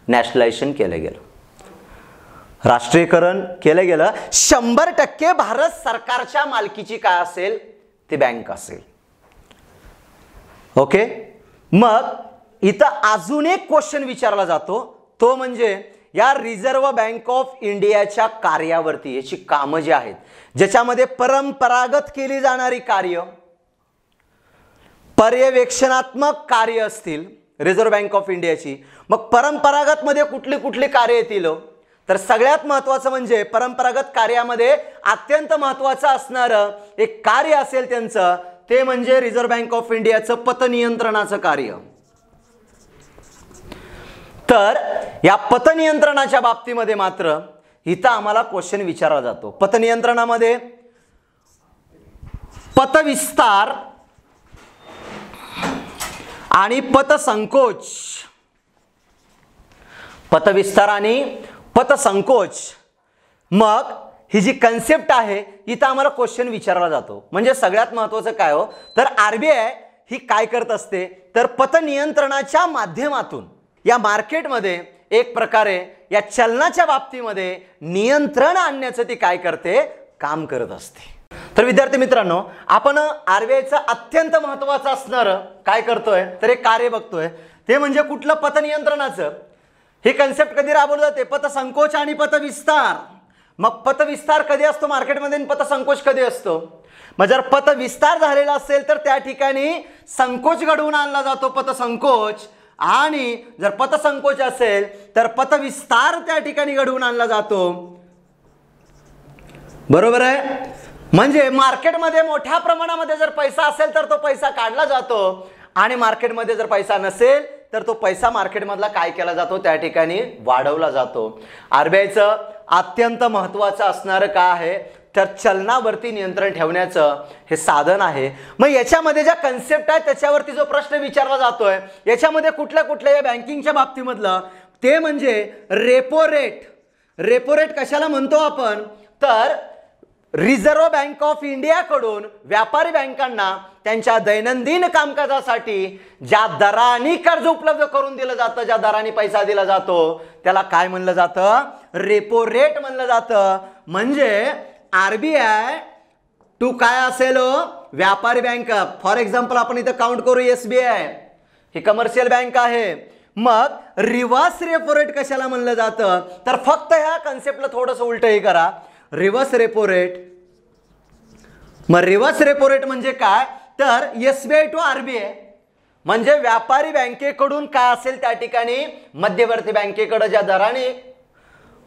A: नॅशनलायझेशन केलं गेलं राष्ट्रीयकरण केलं गेलं शंभर टक्के भारत सरकारच्या मालकीची काय असेल ती बँक असेल ओके मग इथं अजून एक क्वेश्चन विचारला जातो तो म्हणजे या रिझर्व्ह बँक ऑफ इंडियाच्या कार्यावरती याची कामं जी आहेत ज्याच्यामध्ये परंपरागत केली जाणारी कार्य पर्यवेक्षणात्मक कार्य असतील रिझर्व्ह बँक ऑफ इंडियाची मग परंपरागत मध्ये कुठली कुठली कार्य येतील हो? तर सगळ्यात महत्त्वाचं म्हणजे परंपरागत कार्यामध्ये अत्यंत महत्त्वाचं असणारं एक कार्य असेल त्यांचं ते म्हणजे रिझर्व्ह बँक ऑफ इंडियाचं पतनियंत्रणाचं कार्य तर या पतनियंत्रणाच्या बाबतीमध्ये मात्र इथं आम्हाला क्वेश्चन विचारला जातो पतनियंत्रणामध्ये पतविस्तार आणि पतसंकोच पतविस्तार आणि पतसंकोच मग ही जी कन्सेप्ट आहे इथं आम्हाला क्वेश्चन विचारला जातो म्हणजे सगळ्यात महत्त्वाचं काय हो तर आय ही काय करत असते तर पतनियंत्रणाच्या माध्यमातून या मार्केटमध्ये एक प्रकारे या चलनाच्या बाबतीमध्ये नियंत्रण आणण्याचं ती काय करते काम करत असते तर विद्यार्थी मित्रांनो आपण आर बी अत्यंत महत्वाचं असणार काय करतोय तर एक कार्य बघतोय ते म्हणजे कुठलं पतनियंत्रणाचं हे कन्सेप्ट कधी राबवलं जाते पतसंकोच आणि पतविस्तार मग पतविस्तार कधी असतो मार्केटमध्ये पतसंकोच कधी असतो मग जर पतविस्तार झालेला असेल तर त्या ठिकाणी संकोच घडवून आणला जातो पतसंकोच आणि जर पतसंकोच असेल तर पतविस्तार त्या ठिकाणी घडवून आणला जातो बरोबर आहे म्हणजे मार्केटमध्ये मोठ्या प्रमाणामध्ये जर पैसा असेल तर तो पैसा काढला जातो आणि मार्केटमध्ये जर पैसा नसेल तर तो पैसा मार्केटमधला काय केला जातो त्या ठिकाणी वाढवला जातो आरबीआयचं अत्यंत महत्त्वाचं असणारं काय आहे तर चलनावरती नियंत्रण ठेवण्याचं हे साधन आहे मग याच्यामध्ये ज्या कन्सेप्ट आहे त्याच्यावरती जो प्रश्न विचारला जातोय याच्यामध्ये कुठल्या कुठल्या या बँकिंगच्या बाबतीमधलं ते म्हणजे रेपो रेट रेपो रेट कशाला म्हणतो आपण तर रिझर्व्ह बँक ऑफ इंडियाकडून व्यापारी बँकांना त्यांच्या दैनंदिन कामकाजासाठी ज्या दराने कर्ज उपलब्ध करून दिलं जातं ज्या दराने पैसा दिला जातो त्याला काय म्हणलं जातं रेपो रेट म्हणलं जातं म्हणजे आरबीआय टू काय असेल हो? व्यापारी बँक फॉर एक्झाम्पल आपण इथं काउंट करू एस बी आय ही कमर्शियल बँक आहे मग रिवर्स रेपो रेट कशाला म्हणलं जातं तर फक्त ह्या कन्सेप्टला थोडंसं उलटही करा रिव्हर्स रेपो रेट मग रिव्हर्स रेपो रेट म्हणजे काय तर SBI B I to RBI म्हणजे व्यापारी बँकेकडून काय असेल त्या ठिकाणी मध्यवर्ती बँकेकडं ज्या दराने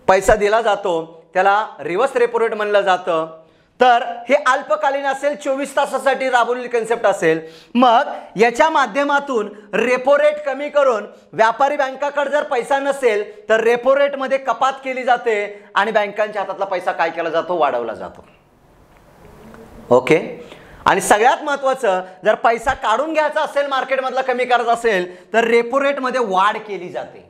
A: पैसा दिला जातो त्याला रिव्हर्स रेपो रेट म्हणलं जातं तर हे अल्पकालीन असेल चोवीस तासासाठी राबवलेली कन्सेप्ट असेल मग याच्या माध्यमातून रेपो रेट कमी करून व्यापारी बँकाकडे जर पैसा नसेल तर रेपो रेटमध्ये कपात केली जाते आणि बँकांच्या हातातला पैसा काय केला जातो वाढवला जातो ओके आणि सगळ्यात महत्त्वाचं जर पैसा काढून घ्यायचा असेल मार्केटमधला कमी करायचा असेल तर रेपो रेटमध्ये वाढ केली जाते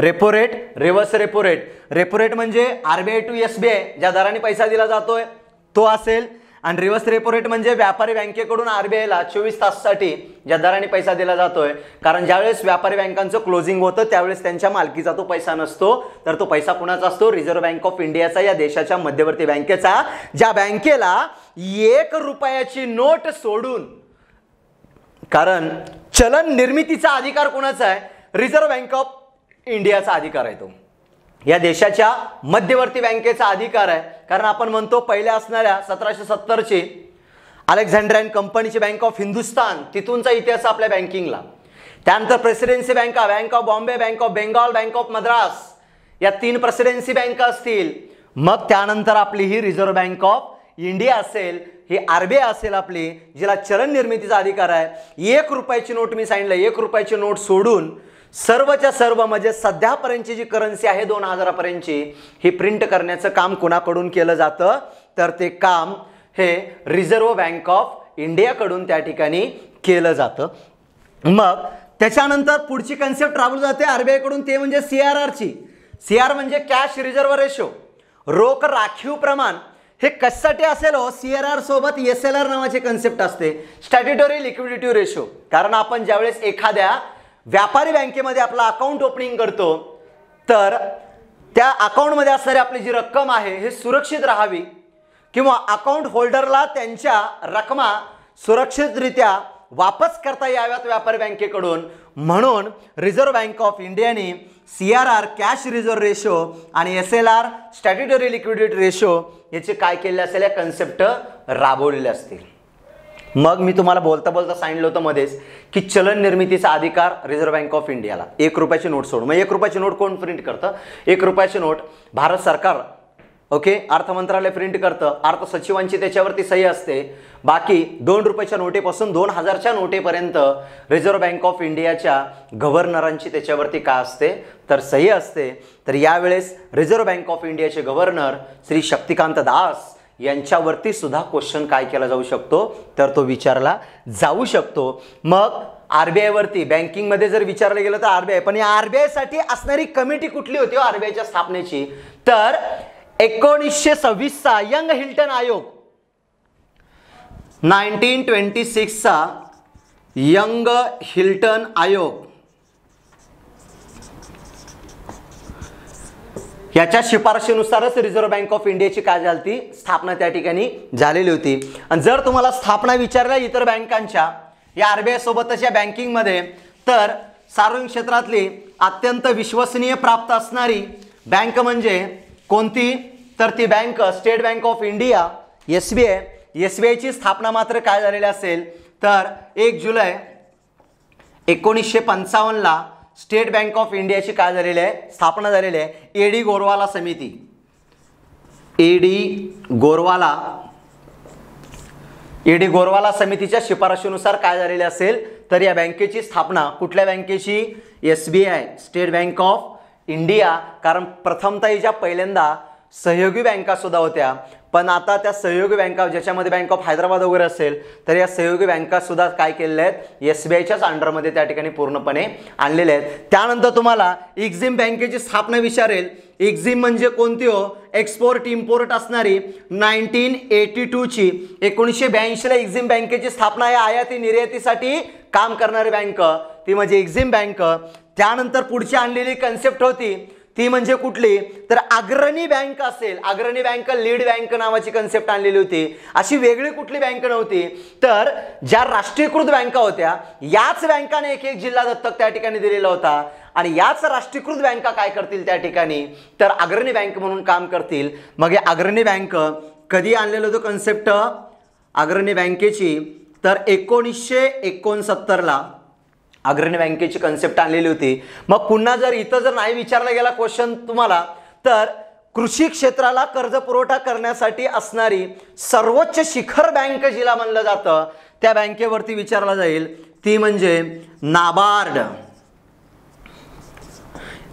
A: repo rate reverse repo rate repo rate म्हणजे RBI to S B I ज्या दराने पैसा दिला जातोय तो असेल आणि रिव्हर्स रेपो रेट म्हणजे व्यापारी बँकेकडून आरबीआयला चोवीस ताससाठी ज्या दराने पैसा दिला जातोय कारण ज्यावेळेस व्यापारी बँकांचं क्लोजिंग होतं त्यावेळेस त्यांच्या मालकीचा तो पैसा नसतो तर तो पैसा कुणाचा असतो रिझर्व्ह बँक ऑफ इंडियाचा या देशाच्या मध्यवर्ती बँकेचा ज्या बँकेला एक रुपयाची नोट सोडून कारण चलन निर्मितीचा अधिकार कोणाचा आहे रिझर्व्ह बँक ऑफ इंडियाचा अधिकार आहे तो या देशाच्या मध्यवर्ती बँकेचा अधिकार आहे कारण आपण म्हणतो पहिल्या असणाऱ्या सतराशे सत्तरची अँड कंपनीची बँक ऑफ हिंदुस्तान तिथूनचा इतिहास आपल्या बँकिंगला त्यानंतर प्रेसिडेन्सी बँका bank of Bombay bank of Bengal bank of Madras या तीन प्रेसिडेन्सी बँका असतील मग त्यानंतर आपली ही रिझर्व्ह बँक ऑफ इंडिया असेल ही आरबीआय असेल आपली जिला चलन निर्मितीचा अधिकार आहे एक रुपयाची नोट मी सांगितलं एक रुपयाची नोट सोडून सर्वच्या सर्व म्हणजे सध्यापर्यंतची जी करन्सी आहे दोन हजारापर्यंतची ही प्रिंट करण्याचं काम कुणाकडून केलं जातं तर ते काम हे रिझर्व्ह बँक ऑफ इंडियाकडून त्या ठिकाणी केलं जातं मग त्याच्यानंतर पुढची कन्सेप्ट राबवली जाते आरबीआयकडून ते म्हणजे सी आर आरची सी आर म्हणजे कॅश रिझर्व्ह रेशो रोख राखीव प्रमाण हे कशासाठी असेल हो सी आर आर सोबत एस एल आर नावाचे कन्सेप्ट असते स्टॅट्युटरी लिक्विडिटी रेशो कारण आपण ज्यावेळेस एखाद्या व्यापारी बँकेमध्ये आपला अकाउंट ओपनिंग करतो तर त्या अकाउंटमध्ये असणारी आपली जी रक्कम आहे हे सुरक्षित राहावी किंवा अकाउंट होल्डरला त्यांच्या रकमा सुरक्षितरित्या वापस करता याव्यात व्यापारी बँकेकडून म्हणून रिझर्व्ह बँक ऑफ इंडियाने C R R cash reserve ratio आणि S L R statutory liquidity ratio याचे काय केले असेल या कन्सेप्ट राबवलेले असतील मग मी तुम्हाला बोलता बोलता सांगितलं होतं मध्येच की चलन निर्मितीचा अधिकार रिझर्व्ह बँक ऑफ इंडियाला एक रुपयाची नोट सोडून मग एक रुपयाची नोट कोण प्रिंट करतं एक रुपयाची नोट भारत सरकार ओके अर्थ मंत्रालय प्रिंट करतं अर्थसचिवांची त्याच्यावरती सही असते बाकी दोन रुपयाच्या नोटेपासून दोन हजारच्या नोटेपर्यंत रिझर्व्ह बँक ऑफ इंडियाच्या गव्हर्नरांची त्याच्यावरती का असते तर सही असते तर यावेळेस रिझर्व्ह बँक ऑफ इंडियाचे गव्हर्नर श्री शक्तिकांत दास यांच्यावरती सुद्धा क्वेश्चन काय केला जाऊ शकतो तर तो विचारला जाऊ शकतो मग आरबीआयवरती बँकिंगमध्ये जर विचारलं गेलं तर आरबीआय पण या आरबीआयसाठी असणारी कमिटी कुठली होती आरबीआयच्या हो स्थापनेची तर एकोणीसशे सव्वीसचा यंग हिल्टन आयोग नाईन्टीन ट्वेंटी सिक्सचा यंग हिल्टन आयोग याच्या शिफारशीनुसारच रिझर्व्ह बँक ऑफ इंडियाची काय झाली ती स्थापना त्या ठिकाणी झालेली होती आणि जर तुम्हाला स्थापना विचारल्या इतर बँकांच्या या आरबीआय सोबतच या बँकिंगमध्ये तर सार्वजनिक क्षेत्रातली अत्यंत विश्वसनीय प्राप्त असणारी बँक म्हणजे कोणती तर ती bank State Bank of India S B I S B आयची स्थापना मात्र काय झालेली असेल तर एक जुलै एकोणीसशे पंचावन्नला स्टेट बँक ऑफ इंडियाची काय झालेली आहे स्थापना झालेली आहे एडी गोरवाला समिती एडी गोरवाला एडी गोरवाला समितीच्या शिफारशीनुसार काय झालेले असेल तर या बँकेची स्थापना कुठल्या बँकेची S B I State Bank of India कारण प्रथमतः ज्या पहिल्यांदा सहयोगी बँका सुद्धा होत्या पण आता त्या सहयोगी बँका ज्याच्यामध्ये बँक ऑफ हैदराबाद वगैरे असेल तर या सहयोगी बँकासुद्धा काय केलेल्या आहेत एस बी आयच्याच अंडरमध्ये त्या ठिकाणी पूर्णपणे आणलेल्या आहेत त्यानंतर तुम्हाला एक्झिम बँकेची स्थापना विचारेल एक्झिम म्हणजे कोणती हो एक्सपोर्ट इम्पोर्ट असणारी नाईन्टीन एटी टूची एकोणीसशे ब्याऐंशीला एक्झिम बँकेची स्थापना आहे आयाती निर्यातीसाठी काम करणारी बँक ती म्हणजे एक्झिम बँक त्यानंतर पुढची आणलेली कन्सेप्ट होती ती म्हणजे कुठली तर अग्रणी बँक असेल अग्रणी बँक लीड बँक नावाची कन्सेप्ट आणलेली होती अशी वेगळी कुठली बँक नव्हती तर ज्या राष्ट्रीयकृत बँका होत्या याच बँकाने एक एक जिल्हा दत्तक त्या ठिकाणी दिलेला होता आणि याच राष्ट्रीयकृत बँका काय करतील त्या ठिकाणी तर अग्रणी बँक म्हणून काम करतील मग अग्रणी बँक कधी आणलेलं होतं कन्सेप्ट अग्रणी बँकेची तर एकोणीसशे एकोणसत्तरला अग्रणी बँकेची कन्सेप्ट आणलेली होती मग पुन्हा जर इथं जर नाही विचारला गेला क्वेश्चन तुम्हाला तर कृषी क्षेत्राला कर्ज पुरवठा करण्यासाठी असणारी सर्वोच्च शिखर बँक जिला म्हणलं जातं त्या बँकेवरती विचारला जाईल ती म्हणजे नाबार्ड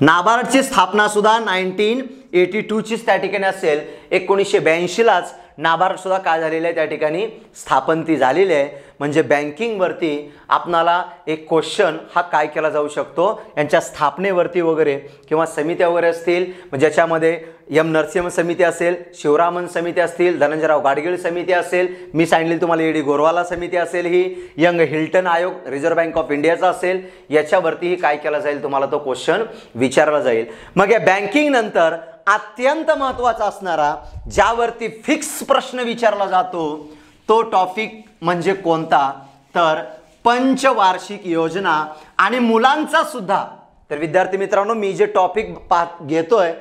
A: नाबार्डची स्थापना सुद्धा नाईन्टीन एटी टूचीच त्या ठिकाणी असेल एकोणीसशे ब्याऐंशीलाच नाबार्ड सुद्धा काय झालेलं आहे त्या ठिकाणी स्थापन ती झालेली आहे म्हणजे बँकिंगवरती आपणाला एक क्वेश्चन हा काय केला जाऊ शकतो यांच्या स्थापनेवरती वगैरे किंवा समित्या वगैरे असतील म्हणजे ज्याच्यामध्ये एम नरसिंह समिती असेल शिवरामन समिती असतील धनंजयराव गाडगिळ समिती असेल मी सांगितली तुम्हाला ईडी गोरवाला समिती असेल ही यंग हिल्टन आयोग रिझर्व्ह बँक ऑफ इंडियाचा असेल याच्यावरतीही काय केला जाईल तुम्हाला तो क्वेश्चन विचारला जाईल मग या बँकिंग नंतर अत्यंत महत्त्वाचा असणारा ज्यावरती फिक्स प्रश्न विचारला जातो तो टॉपिक म्हणजे कोणता तर पंचवार्षिक योजना आणि मुलांचा सुद्धा तर विद्यार्थी मित्रांनो मी जे टॉपिक पाह घेतोय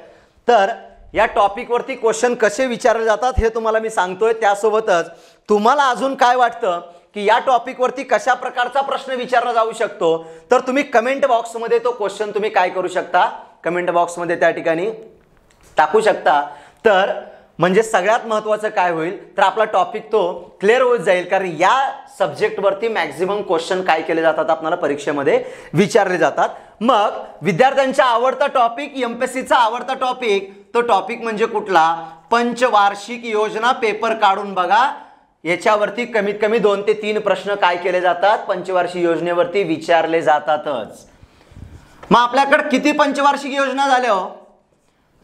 A: तर या टॉपिकवरती क्वेश्चन कसे विचारले जातात हे तुम्हाला मी सांगतोय त्यासोबतच तुम्हाला अजून काय वाटतं की या टॉपिकवरती कशा प्रकारचा प्रश्न विचारला जाऊ शकतो तर तुम्ही कमेंट बॉक्समध्ये तो क्वेश्चन तुम्ही काय करू शकता कमेंट बॉक्समध्ये त्या ठिकाणी टाकू शकता तर म्हणजे सगळ्यात महत्त्वाचं काय होईल तर आपला टॉपिक तो क्लिअर होत जाईल कारण या सब्जेक्टवरती मॅक्झिमम क्वेश्चन काय केले जातात आपल्याला परीक्षेमध्ये विचारले जातात मग विद्यार्थ्यांचा आवडता टॉपिक एम आवडता टॉपिक तो टॉपिक म्हणजे कुठला पंचवार्षिक योजना पेपर काढून बघा याच्यावरती कमीत कमी दोन ते तीन प्रश्न काय केले जातात पंचवार्षिक योजनेवरती विचारले जातातच मग आपल्याकडे किती पंचवार्षिक योजना झाल्या हो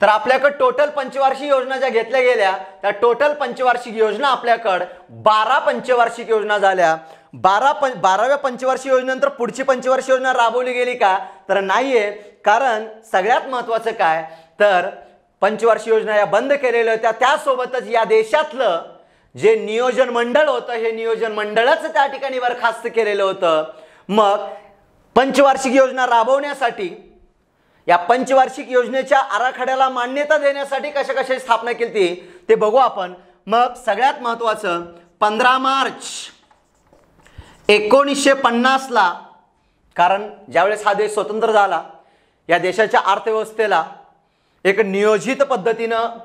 A: तर आपल्याकडं टोटल पंचवार्षिक योजना ज्या घेतल्या गेल्या त्या टोटल पंचवार्षिक योजना आपल्याकडं बारा पंचवार्षिक योजना झाल्या बारा पं बाराव्या पंचवार्षिक योजनेनंतर पुढची पंचवार्षिक योजना राबवली गेली का तर आहे कारण सगळ्यात महत्त्वाचं काय तर पंचवार्षिक योजना या बंद केलेल्या होत्या त्यासोबतच या देशातलं जे नियोजन मंडळ होतं हे नियोजन मंडळच त्या ठिकाणी बरखास्त केलेलं होतं मग पंचवार्षिक योजना राबवण्यासाठी या पंचवार्षिक योजनेच्या आराखड्याला मान्यता देण्यासाठी कशा कशाची स्थापना केली ते बघू आपण मग सगळ्यात महत्त्वाचं पंधरा मार्च एकोणीसशे पन्नासला कारण ज्यावेळेस हा देश स्वतंत्र झाला या देशाच्या अर्थव्यवस्थेला एक नियोजित पद्धतीनं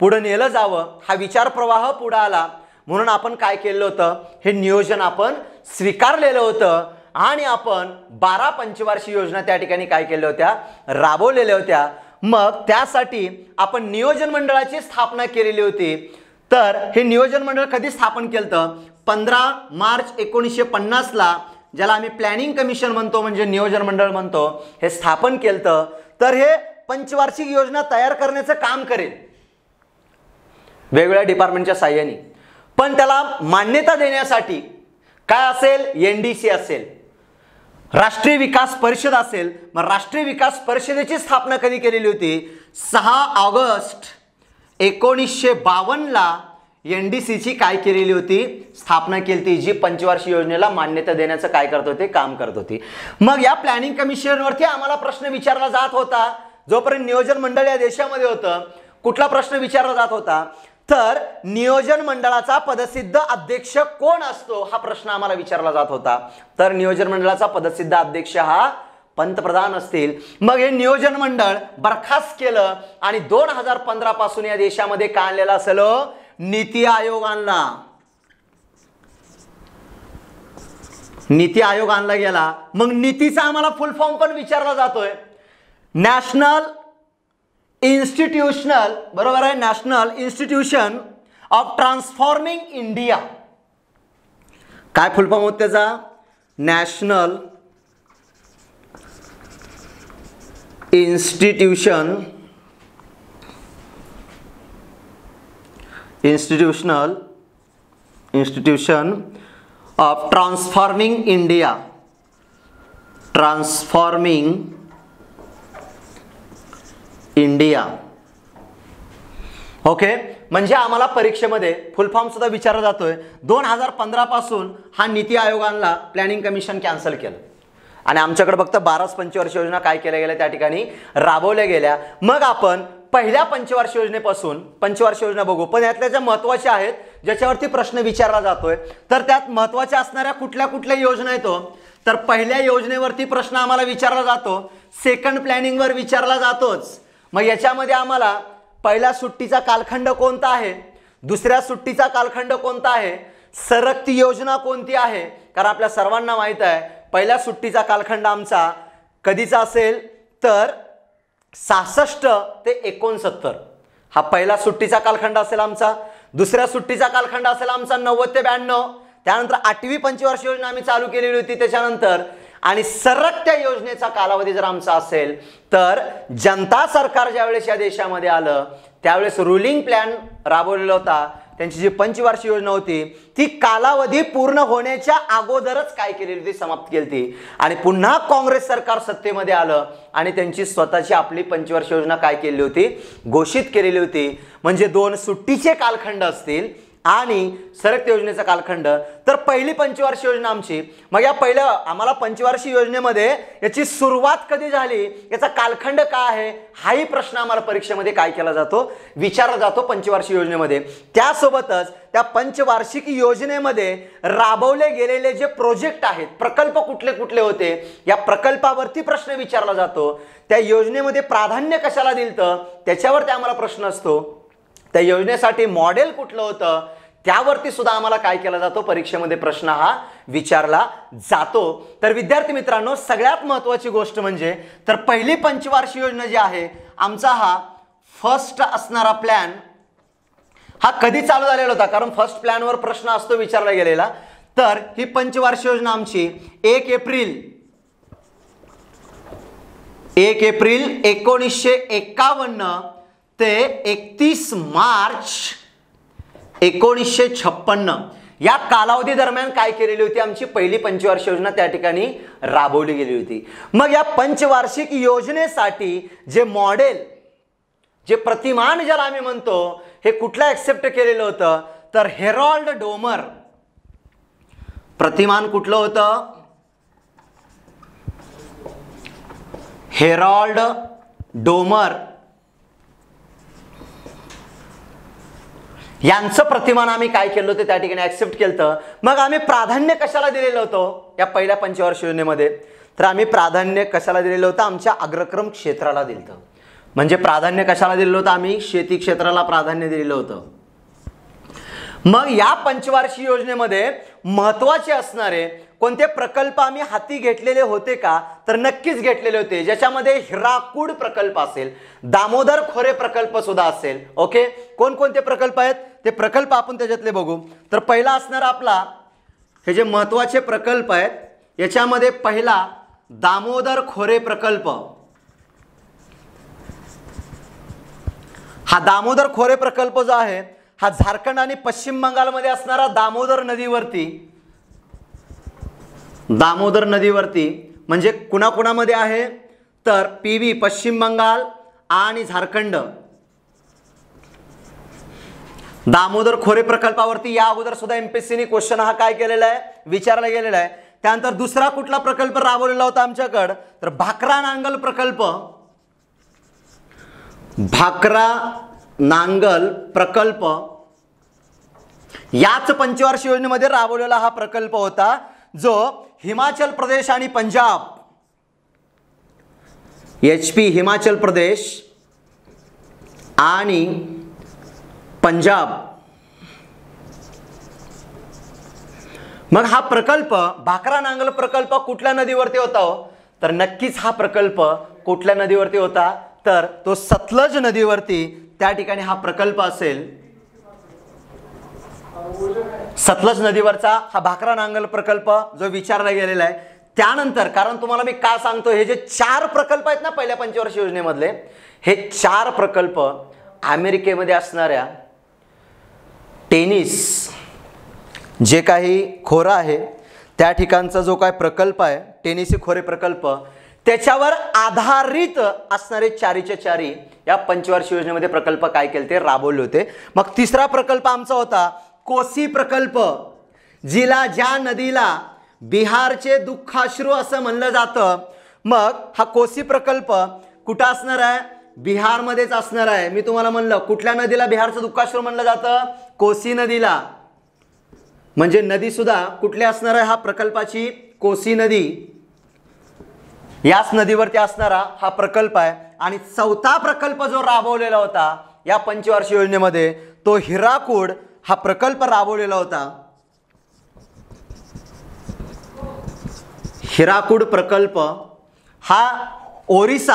A: पुढं नेलं जावं हा विचार प्रवाह पुढं आला म्हणून आपण काय केलं होतं हे नियोजन आपण स्वीकारलेलं होतं आणि आपण बारा पंचवार्षिक योजना त्या ठिकाणी काय केल्या होत्या राबवलेल्या होत्या मग त्यासाठी आपण नियोजन मंडळाची स्थापना केलेली होती तर हे नियोजन मंडळ कधी स्थापन केलं तर पंधरा मार्च एकोणीसशे पन्नासला ज्याला आम्ही प्लॅनिंग कमिशन म्हणतो म्हणजे नियोजन मंडळ म्हणतो हे स्थापन केलं तर हे पंचवार्षिक योजना तयार करण्याचं काम करेल वेगवेगळ्या डिपार्टमेंटच्या साह्याने पण त्याला मान्यता देण्यासाठी काय असेल एनडीसी असेल राष्ट्रीय विकास परिषद असेल मग राष्ट्रीय विकास परिषदेची स्थापना कधी केलेली होती सहा ऑगस्ट एकोणीसशे बावन्नला एन डी सीची काय केलेली होती स्थापना केली होती जी पंचवार्षिक योजनेला मान्यता देण्याचं काय करत होते काम करत होती मग या प्लॅनिंग कमिशनवरती आम्हाला प्रश्न विचारला जात होता जोपर्यंत नियोजन मंडळ या देशामध्ये होतं कुठला प्रश्न विचारला जात होता तर नियोजन मंडळाचा पदसिद्ध अध्यक्ष कोण असतो हा प्रश्न आम्हाला विचारला जात होता तर नियोजन मंडळाचा पदसिद्ध अध्यक्ष हा पंतप्रधान असतील मग हे नियोजन मंडळ बरखास्त केलं आणि दोन हजार पंधरा पासून या देशामध्ये काय आलेलं असेल हो? नीती आयोग आणला नीती आयोग आणला गेला मग नीतीचा आम्हाला फुल फॉर्म पण विचारला जातोय नॅशनल इन्स्टिट्यूशनल बरोबर आहे National Institution of Transforming India काय फुलफॉर्म होत त्याचा National Institution Institutional Institution of Transforming India Transforming India okay म्हणजे आम्हाला परीक्षेमध्ये फुलफॉर्म सुद्धा विचारला जातोय दोन हजार पंधरा पासून हा नीती आयोगाला प्लॅनिंग कमिशन कॅन्सल केलं आणि आमच्याकडे फक्त बाराच पंचवर्ष योजना काय केल्या गेल्या त्या ठिकाणी राबवल्या गेल्या मग आपण पहिल्या पंचवर्ष योजनेपासून पंचवर्ष योजना बघू पण यातल्या ज्या महत्वाच्या आहेत ज्याच्यावरती प्रश्न विचारला जातोय तर त्यात महत्वाच्या असणाऱ्या कुठल्या कुठल्या योजना येतो हो? तर पहिल्या योजनेवरती प्रश्न आम्हाला विचारला जातो सेकंड प्लॅनिंगवर विचारला जातोच मग याच्यामध्ये आम्हाला पहिला सुट्टीचा कालखंड कोणता आहे दुसऱ्या सुट्टीचा कालखंड कोणता आहे सरकती योजना कोणती आहे कारण आपल्या सर्वांना माहीत आहे पहिल्या सुट्टीचा कालखंड आमचा कधीचा असेल तर सहासष्ट ते एकोणसत्तर हा पहिला सुट्टीचा कालखंड असेल आमचा दुसऱ्या सुट्टीचा कालखंड असेल आमचा नव्वद ते ब्याण्णव त्यानंतर आठवी पंचवर्ष योजना आम्ही चालू केलेली होती त्याच्यानंतर आणि सरक त्या योजनेचा कालावधी जर आमचा असेल तर जनता सरकार ज्यावेळेस या देशामध्ये आलं त्यावेळेस रुलिंग प्लॅन राबवलेला होता त्यांची जी पंचवार्षिक योजना होती ती कालावधी पूर्ण होण्याच्या अगोदरच काय केलेली होती समाप्त केली होती आणि पुन्हा काँग्रेस सरकार सत्तेमध्ये आलं आणि त्यांची स्वतःची आपली पंचवार्षिक योजना काय केली होती घोषित केलेली होती म्हणजे दोन सुट्टीचे कालखंड असतील आणि सरत योजनेचा कालखंड तर पहिली पंचवार्षिक योजना आमची मग या पहिलं आम्हाला पंचवार्षिक योजनेमध्ये याची सुरुवात कधी झाली याचा कालखंड काय आहे हाही प्रश्न आम्हाला परीक्षेमध्ये काय केला जातो विचारला जातो पंचवार्षिक योजनेमध्ये त्यासोबतच त्या पंचवार्षिक योजनेमध्ये राबवले गेलेले जे प्रोजेक्ट आहेत प्रकल्प कुठले कुठले होते या प्रकल्पावरती प्रश्न विचारला जातो त्या योजनेमध्ये प्राधान्य कशाला दिलतं त्याच्यावरती आम्हाला प्रश्न असतो त्या योजनेसाठी मॉडेल कुठलं होतं त्यावरती सुद्धा आम्हाला काय केला जातो परीक्षेमध्ये प्रश्न हा विचारला जातो तर विद्यार्थी मित्रांनो सगळ्यात महत्वाची गोष्ट म्हणजे तर पहिली पंचवार्षिक योजना जी आहे आमचा हा फर्स्ट असणारा प्लॅन हा कधी चालू झालेला होता कारण फर्स्ट प्लॅनवर प्रश्न असतो विचारला गेलेला तर ही पंचवार्षिक योजना आमची एक एप्रिल एक एप्रिल एकोणीसशे एक्कावन्न ते एकतीस मार्च एकोणीसशे छप्पन्न या कालावधी दरम्यान काय केलेली होती आमची पहिली पंचवार्षिक योजना त्या ठिकाणी राबवली गेली होती मग या पंचवार्षिक योजनेसाठी जे मॉडेल जे प्रतिमान ज्याला आम्ही म्हणतो हे कुठलं ऍक्सेप्ट केलेलं होतं तर हेरॉल्ड डोमर प्रतिमान कुठलं होतं हेरॉल्ड डोमर यांचं प्रतिमान आम्ही काय केलं होतं त्या ठिकाणी ॲक्सेप्ट केलं मग आम्ही प्राधान्य कशाला दिलेलं होतं या पहिल्या पंचवार्षी योजनेमध्ये तर आम्ही प्राधान्य कशाला दिलेलं होतं आमच्या अग्रक्रम क्षेत्राला दिलं म्हणजे प्राधान्य कशाला दिलेलं होतं आम्ही शेती क्षेत्राला प्राधान्य दिलेलं होतं मग या पंचवार्षिक योजनेमध्ये महत्वाचे असणारे कोणते प्रकल्प आम्ही हाती घेतलेले होते का तर नक्कीच घेतलेले होते ज्याच्यामध्ये हिराकूड प्रकल्प असेल दामोदर खोरे प्रकल्प सुद्धा असेल ओके कोणकोणते प्रकल्प आहेत ते प्रकल्प आपण त्याच्यातले बघू तर पहिला असणार आपला हे जे महत्त्वाचे प्रकल्प आहेत याच्यामध्ये पहिला दामोदर खोरे प्रकल्प हा दामोदर खोरे प्रकल्प जो आहे हा झारखंड आणि पश्चिम बंगालमध्ये असणारा दामोदर नदीवरती दामोदर नदीवरती म्हणजे कुणाकुणामध्ये आहे तर पी व्ही पश्चिम बंगाल आणि झारखंड दामोदर खोरे प्रकल्पावरती या अगोदर सुद्धा सीनी क्वेश्चन हा काय केलेला आहे विचारला गेलेला आहे त्यानंतर दुसरा कुठला प्रकल्प राबवलेला होता आमच्याकडं तर भाकरा नांगल प्रकल्प भाकरा नांगल प्रकल्प याच पंचवार्षिक योजनेमध्ये राबवलेला हा प्रकल्प होता जो हिमाचल प्रदेश आणि पंजाब एच पी हिमाचल प्रदेश आणि पंजाब मग हा प्रकल्प भाकरा नांगल प्रकल्प कुठल्या नदीवरती होता हो? तर नक्कीच हा प्रकल्प कुठल्या नदीवरती होता तर तो सतलज नदीवरती त्या ठिकाणी हा प्रकल्प असेल सतलज नदीवरचा हा भाकरा नांगल प्रकल्प जो विचारला गेलेला आहे त्यानंतर कारण तुम्हाला मी का सांगतो हे जे चार प्रकल्प आहेत ना पहिल्या पंचवर्ष योजनेमधले हे चार प्रकल्प अमेरिकेमध्ये असणाऱ्या टेनिस जे काही खोरं आहे त्या ठिकाणचा जो काय प्रकल्प आहे टेनिसी खोरे प्रकल्प त्याच्यावर आधारित असणारे चारीच्या चारी या पंचवार्षिक योजनेमध्ये प्रकल्प काय केले ते राबवले होते मग तिसरा प्रकल्प आमचा होता कोसी प्रकल्प जिला ज्या नदीला बिहारचे दुःखाश्रू असं म्हणलं जातं मग हा कोसी प्रकल्प कुठं असणार आहे बिहारमध्येच असणार आहे मी तुम्हाला म्हणलं कुठल्या नदीला बिहारचं दुःखाश्रू म्हणलं जातं कोसी नदीला म्हणजे नदीसुद्धा कुठली असणार आहे हा प्रकल्पाची कोसी नदी याच नदीवरती असणारा हा प्रकल्प आहे आणि चौथा प्रकल्प जो राबवलेला होता या पंचवार्षिक योजनेमध्ये तो हिराकूड हा प्रकल्प राबवलेला होता हिराकूड प्रकल्प हा ओरिसा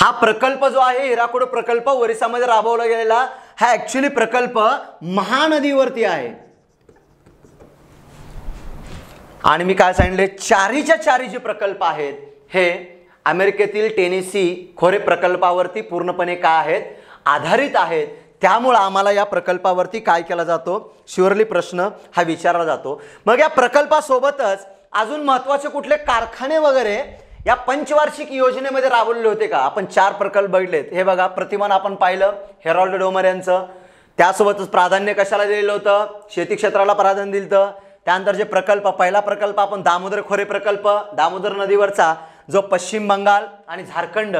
A: हा प्रकल्प जो आहे हिराकूड प्रकल्प ओरिसामध्ये राबवला गेलेला हा ॲक्च्युली प्रकल्प महानदीवरती आहे आणि मी काय सांगले चारीच्या चारी जे प्रकल्प आहेत हे अमेरिकेतील टेनेसी खोरे प्रकल्पावरती पूर्णपणे काय आहेत आधारित आहेत त्यामुळं आम्हाला या प्रकल्पावरती काय केला जातो शिवरली प्रश्न हा विचारला जातो मग या प्रकल्पासोबतच अजून महत्त्वाचे कुठले कारखाने वगैरे या पंचवार्षिक योजनेमध्ये राबवले होते का आपण चार प्रकल्प बघितलेत हे बघा प्रतिमान आपण पाहिलं हेरॉल्ड डोमर यांचं त्यासोबतच प्राधान्य कशाला दिलेलं होतं शेती क्षेत्राला प्राधान्य दिलं होतं त्यानंतर जे प्रकल्प पहिला प्रकल्प आपण दामोदर खोरे प्रकल्प दामोदर नदीवरचा जो पश्चिम बंगाल आणि झारखंड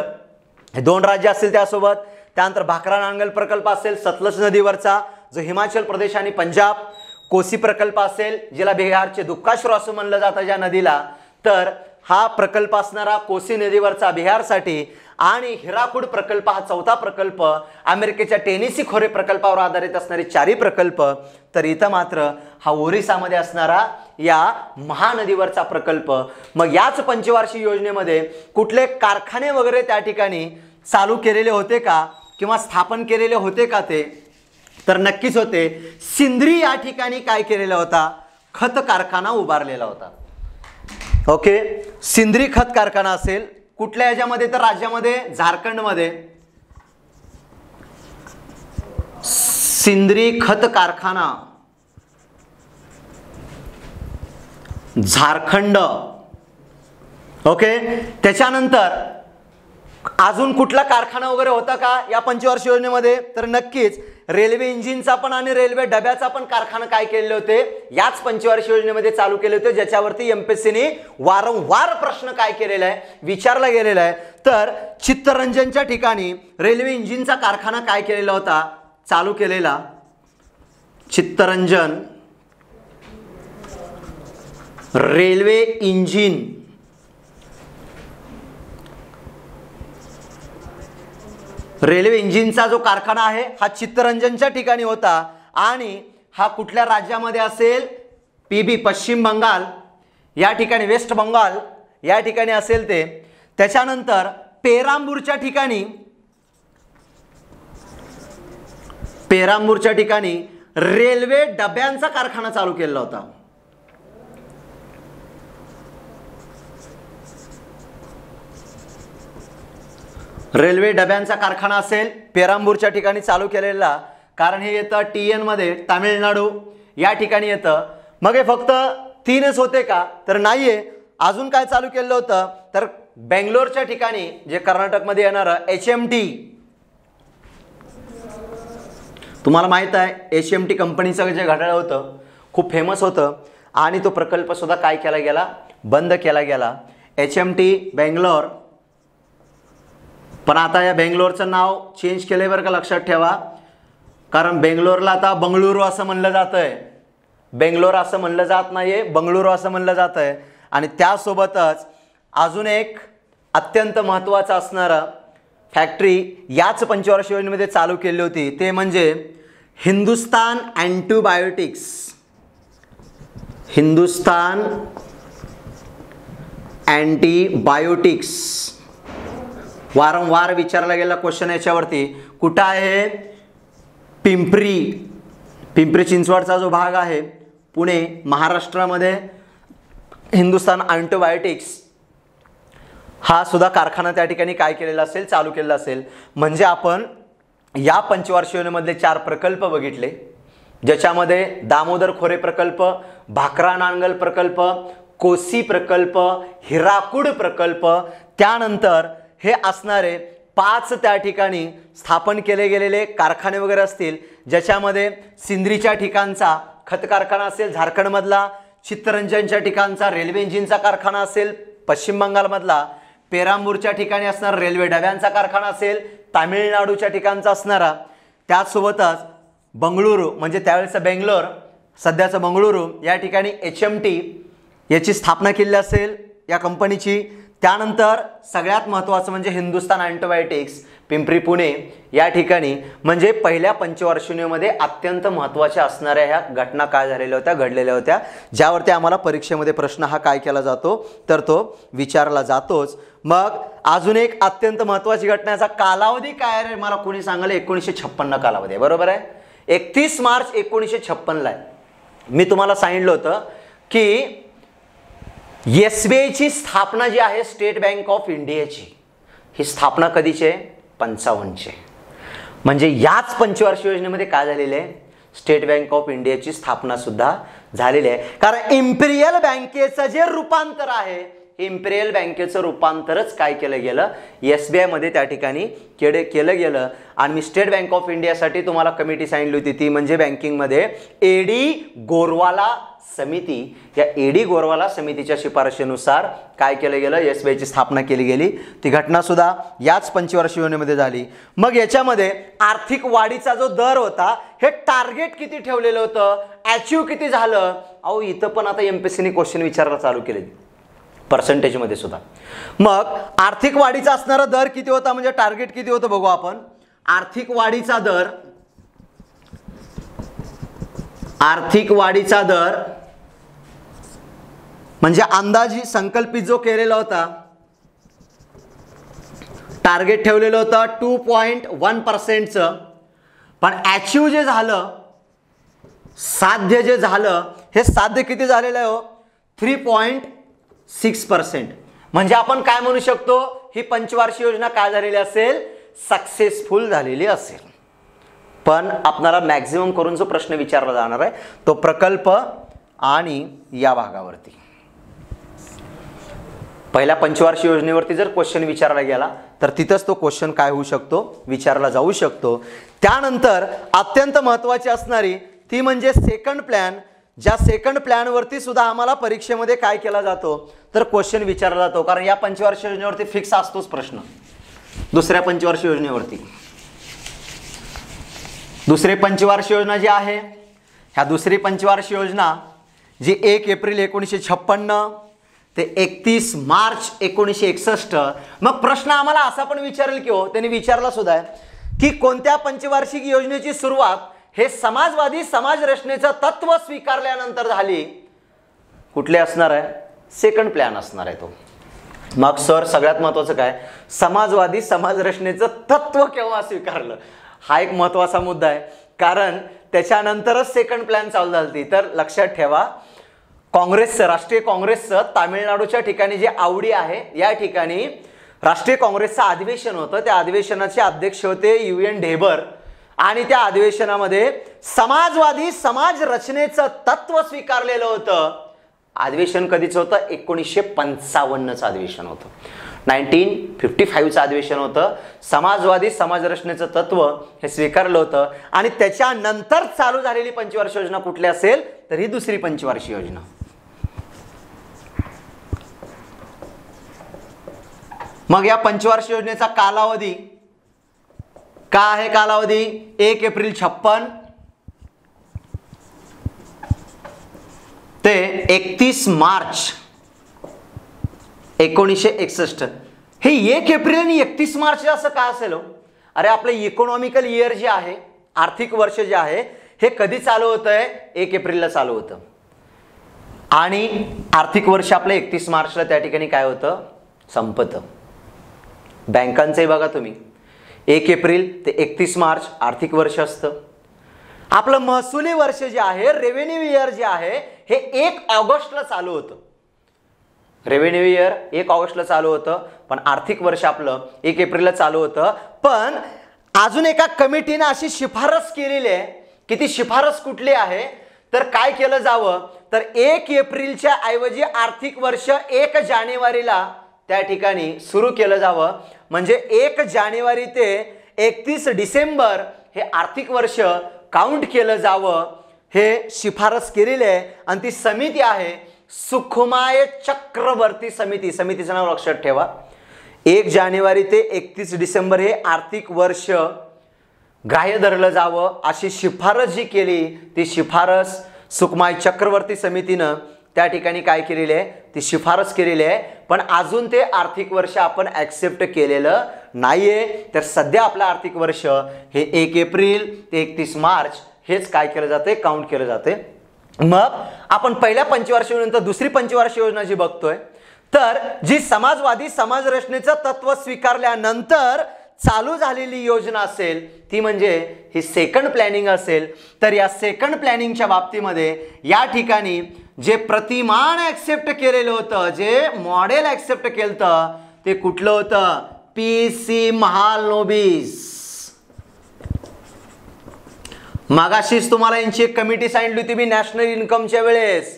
A: हे दोन राज्य असतील त्यासोबत त्यानंतर भाकरा नांगल प्रकल्प असेल सतलज नदीवरचा जो हिमाचल प्रदेश आणि पंजाब कोसी प्रकल्प असेल ज्याला बिहारचे दुःखाश्रू असं म्हणलं जातं ज्या नदीला तर हा प्रकल्प असणारा कोसी नदीवरचा बिहारसाठी आणि हिराकूड प्रकल्प हा चौथा प्रकल्प अमेरिकेच्या टेनिसी खोरे प्रकल्पावर आधारित असणारे चारही प्रकल्प तर इथं मात्र हा ओरिसामध्ये असणारा या महानदीवरचा प्रकल्प मग याच पंचवार्षिक योजनेमध्ये कुठले कारखाने वगैरे त्या ठिकाणी चालू केलेले होते का किंवा स्थापन केलेले होते का ते तर नक्कीच होते सिंद्री या ठिकाणी काय केलेला होता खत कारखाना उभारलेला होता ओके सिंद्री खत कारखाना असेल कुठल्या याच्यामध्ये तर राज्यामध्ये झारखंडमध्ये सिंद्री खत कारखाना झारखंड ओके त्याच्यानंतर अजून कुठला कारखाना वगैरे होता का या पंचवर्ष योजनेमध्ये तर नक्कीच रेल्वे इंजिनचा पण आणि रेल्वे डब्याचा पण कारखाना काय केलेले होते याच पंचवर्षीय योजनेमध्ये चालू केले होते ज्याच्यावरती एमपीएससीने वारंवार प्रश्न काय केलेला आहे विचारला गेलेला आहे तर चित्तरंजनच्या ठिकाणी रेल्वे इंजिनचा कारखाना काय केलेला होता चालू केलेला चित्तरंजन रेल्वे इंजिन रेल्वे इंजिनचा जो कारखाना आहे हा चित्तरंजनच्या ठिकाणी होता आणि हा कुठल्या राज्यामध्ये असेल पी बी पश्चिम बंगाल या ठिकाणी वेस्ट बंगाल या ठिकाणी असेल ते त्याच्यानंतर पेरांबूरच्या ठिकाणी पेरांबूरच्या ठिकाणी रेल्वे डब्यांचा कारखाना चालू केलेला होता रेल्वे डब्यांचा कारखाना असेल पेरांबूरच्या ठिकाणी चालू केलेला कारण हे येतं टी एनमध्ये तामिळनाडू या ठिकाणी येतं मग हे फक्त तीनच होते का तर नाही आहे अजून काय चालू केलं होतं तर बेंगलोरच्या ठिकाणी जे कर्नाटकमध्ये येणारं एच एम टी तुम्हाला माहीत आहे एच एम टी कंपनीचं जे घड्याळ होतं खूप फेमस होतं आणि तो प्रकल्पसुद्धा काय केला गेला बंद केला गेला एच एम टी बेंगलोर पण आता या बेंगलोरचं नाव चेंज केलंय बरं का लक्षात ठेवा कारण बेंगलोरला आता बंगळुरू असं म्हणलं जातं आहे बेंगलोर असं म्हणलं जात नाही आहे बंगळुरू असं म्हणलं जात आहे आणि त्यासोबतच अजून एक अत्यंत महत्त्वाचं असणारं फॅक्टरी याच पंचवर्ष योजनेमध्ये चालू केली होती ते म्हणजे हिंदुस्तान अँटीबायोटिक्स हिंदुस्तान अँटीबायोटिक्स वारंवार विचारला गेला क्वेश्चन याच्यावरती कुठं आहे पिंपरी पिंपरी चिंचवडचा जो भाग आहे पुणे महाराष्ट्रामध्ये हिंदुस्तान अँटीबायोटिक्स हा सुद्धा कारखाना त्या ठिकाणी काय केलेला असेल चालू केलेला असेल म्हणजे आपण या पंचवार्षिक योजनेमधले चार प्रकल्प बघितले ज्याच्यामध्ये दामोदर खोरे प्रकल्प भाकरा नांगल प्रकल्प कोसी प्रकल्प हिराकूड प्रकल्प त्यानंतर हे असणारे पाच त्या ठिकाणी स्थापन केले गेलेले कारखाने वगैरे असतील ज्याच्यामध्ये सिंद्रीच्या ठिकाणचा खत कारखाना असेल झारखंडमधला चित्तरंजनच्या ठिकाणचा रेल्वे इंजिनचा कारखाना असेल पश्चिम बंगालमधला पेरांबूरच्या ठिकाणी असणारा रेल्वे डब्यांचा कारखाना असेल तामिळनाडूच्या ठिकाणचा असणारा त्याचसोबतच बंगळुरू म्हणजे त्यावेळेचं बेंगलोर सध्याचं बंगळुरू या ठिकाणी एच एम टी याची स्थापना केली असेल या कंपनीची त्यानंतर सगळ्यात महत्त्वाचं म्हणजे हिंदुस्तान अँटीबायोटिक्स पिंपरी पुणे या ठिकाणी म्हणजे पहिल्या पंचवर्षिणीमध्ये अत्यंत महत्त्वाच्या असणाऱ्या ह्या घटना काय झालेल्या होत्या घडलेल्या होत्या ज्यावरती आम्हाला परीक्षेमध्ये प्रश्न हा काय केला जातो तर तो विचारला जातोच मग अजून एक अत्यंत महत्त्वाची घटनाचा कालावधी काय रे मला कोणी सांगलं एकोणीसशे छप्पन्न कालावधी आहे बरोबर आहे एकतीस मार्च एकोणीसशे छप्पनला आहे मी तुम्हाला सांगितलं होतं की एस बी स्थापना जी आहे स्टेट बँक ऑफ इंडियाची ही स्थापना कधीची आहे पंचावन्नची म्हणजे याच पंचवार्षिक योजनेमध्ये काय झालेलं आहे स्टेट बँक ऑफ इंडियाची स्थापना सुद्धा झालेली आहे कारण इम्पिरियल बँकेचं जे रूपांतर आहे इम्पेरियल बँकेचं रूपांतरच काय केलं गेलं एस बी आयमध्ये त्या ठिकाणी केडे केलं गेलं आणि मी स्टेट बँक ऑफ इंडियासाठी तुम्हाला कमिटी सांगितली होती ती म्हणजे बँकिंगमध्ये ए डी गोरवाला समिती या एडी गोरवाला समितीच्या शिफारशीनुसार काय केलं गेलं एस बी आयची स्थापना केली गेली ती घटनासुद्धा याच पंचवार्षिक योजनेमध्ये झाली मग याच्यामध्ये आर्थिक वाढीचा जो दर होता हे टार्गेट किती ठेवलेलं होतं अचीव किती झालं अहो इथं पण आता एम पी सीने क्वेश्चन विचारायला चालू केले पर्सेंटेजमध्ये सुद्धा मग आर्थिक वाढीचा असणारा दर किती होता म्हणजे टार्गेट किती होतं बघू आपण आर्थिक वाढीचा दर आर्थिक वाढीचा दर म्हणजे अंदाजी संकल्पित जो केलेला होता टार्गेट ठेवलेलं होतं टू पॉईंट वन पर्सेंटचं पण अचीव जे झालं साध्य जे झालं हे साध्य किती झालेलं आहे हो थ्री पॉईंट सिक्स पर्सेंट म्हणजे आपण काय म्हणू शकतो ही पंचवार्षिक योजना काय झालेली असेल सक्सेसफुल झालेली असेल पण आपणाला मॅक्झिमम करून जो प्रश्न विचारला जाणार आहे तो प्रकल्प आणि या भागावरती पहिल्या पंचवार्षिक योजनेवरती जर क्वेश्चन विचारला गेला तर तिथंच तो क्वेश्चन काय होऊ शकतो विचारला जाऊ शकतो त्यानंतर अत्यंत महत्त्वाची असणारी ती म्हणजे सेकंड प्लॅन ज्या सेकंड प्लॅनवरती सुद्धा आम्हाला परीक्षेमध्ये काय केला जातो तर क्वेश्चन विचारला जातो कारण या पंचवार्षिक योजनेवरती फिक्स असतोच प्रश्न दुसऱ्या पंचवार्षिक योजनेवरती दुसरी पंचवार्षिक योजना जी आहे ह्या दुसरी पंचवार्षिक योजना जी एक एप्रिल एकोणीसशे छप्पन्न ते एकतीस मार्च एकोणीसशे एकसष्ट मग प्रश्न आम्हाला असा पण विचारेल की हो त्यांनी विचारला सुद्धा आहे की कोणत्या पंचवार्षिक योजनेची सुरुवात हे समाजवादी समाज रचनेचं तत्व स्वीकारल्यानंतर झाली कुठले असणार आहे सेकंड प्लॅन असणार आहे तो मग सर सगळ्यात महत्त्वाचं काय समाजवादी समाज रचनेचं तत्व केव्हा स्वीकारलं हा एक महत्त्वाचा मुद्दा आहे कारण त्याच्यानंतरच सेकंड प्लॅन चालू झाली तर लक्षात ठेवा काँग्रेसचं राष्ट्रीय काँग्रेसचं तामिळनाडूच्या ठिकाणी जे आवडी आहे या ठिकाणी राष्ट्रीय काँग्रेसचं अधिवेशन होतं त्या अधिवेशनाचे अध्यक्ष होते यू एन ढेबर आणि त्या अधिवेशनामध्ये समाजवादी समाज रचनेचं तत्व स्वीकारलेलं होतं अधिवेशन कधीच होतं एकोणीसशे पंचावन्नच अधिवेशन होतं नाईन्टीन फिफ्टी फाईव्हचं अधिवेशन होतं समाजवादी समाज रचनेचं तत्व हे स्वीकारलं होतं आणि त्याच्यानंतर चालू झालेली पंचवार्षिक योजना कुठली असेल तर ही दुसरी पंचवार्षिक योजना मग या पंचवार्षिक योजनेचा कालावधी का आहे कालावधी एक एप्रिल छप्पन ते एकतीस मार्च एकोणीसशे एकसष्ट हे एक एप्रिल आणि एकतीस मार्च असं का असेल हो? अरे आपलं इकॉनॉमिकल इयर जे आहे आर्थिक वर्ष जे आहे हे कधी चालू होतंय आहे एक एप्रिलला चालू होतं आणि आर्थिक वर्ष आपलं एकतीस मार्चला त्या ठिकाणी काय होतं संपत बँकांचंही बघा तुम्ही एक एप्रिल ते एकतीस मार्च आर्थिक वर्ष असतं आपलं महसुली वर्ष जे आहे रेव्हेन्यू इयर जे आहे हे एक ऑगस्टला चालू होतं रेव्हेन्यू इयर एक ऑगस्टला चालू होतं पण आर्थिक वर्ष आपलं एक एप्रिलला चालू होतं पण अजून एका कमिटीनं अशी शिफारस केलेली आहे की ती शिफारस कुठली आहे तर काय केलं जावं तर एक एप्रिलच्या ऐवजी आर्थिक वर्ष एक जानेवारीला त्या ठिकाणी सुरू केलं जावं म्हणजे एक जानेवारी ते एकतीस डिसेंबर हे आर्थिक वर्ष काउंट केलं जावं हे शिफारस केलेली आहे आणि ती समिती आहे सुखमाय चक्रवर्ती समिती समितीचं नाव लक्षात ठेवा एक जानेवारी ते एकतीस डिसेंबर हे आर्थिक वर्ष ग्राह्य धरलं जावं अशी शिफारस जी केली ती शिफारस सुखमाय चक्रवर्ती समितीनं त्या ठिकाणी काय केलेली आहे ती शिफारस केलेली आहे पण अजून ते आर्थिक वर्ष आपण ॲक्सेप्ट केलेलं नाही आहे तर सध्या आपलं आर्थिक वर्ष हे एक एप्रिल ते एकतीस मार्च हेच काय केलं जाते काउंट केलं जाते मग आपण पहिल्या पंचवार्षिक योजनेनंतर दुसरी पंचवार्षिक योजना जी बघतोय तर जी समाजवादी समाजरचनेचं तत्व स्वीकारल्यानंतर चालू झालेली योजना असेल ती म्हणजे ही सेकंड प्लॅनिंग असेल तर या सेकंड प्लॅनिंगच्या बाबतीमध्ये या ठिकाणी जे प्रतिमान ॲक्सेप्ट केलेलं होतं जे मॉडेल ॲक्सेप्ट केलं ते कुठलं होतं पी सी महालनोबीस मागाशीच तुम्हाला यांची एक कमिटी सांगितली होती मी नॅशनल इन्कमच्या वेळेस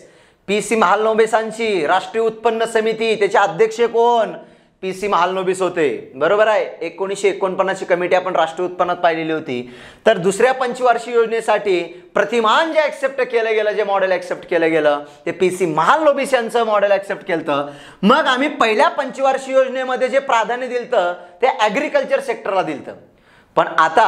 A: पी सी महालनोबेसांची राष्ट्रीय उत्पन्न समिती त्याचे अध्यक्ष कोण पी सी महालनोबिस होते बरोबर आहे एकोणीसशे एकोणपन्नासची कमिटी आपण राष्ट्रीय उत्पन्नात पाहिलेली होती तर दुसऱ्या पंचवार्षिक योजनेसाठी प्रतिमान जे ॲक्सेप्ट केलं गेलं जे मॉडेल ॲक्सेप्ट केलं गेलं ते पी सी महालनोबिस यांचं मॉडेल ॲक्सेप्ट केलं मग आम्ही पहिल्या पंचवार्षिक योजनेमध्ये जे प्राधान्य दिलं ते ॲग्रिकल्चर सेक्टरला दिलं पण आता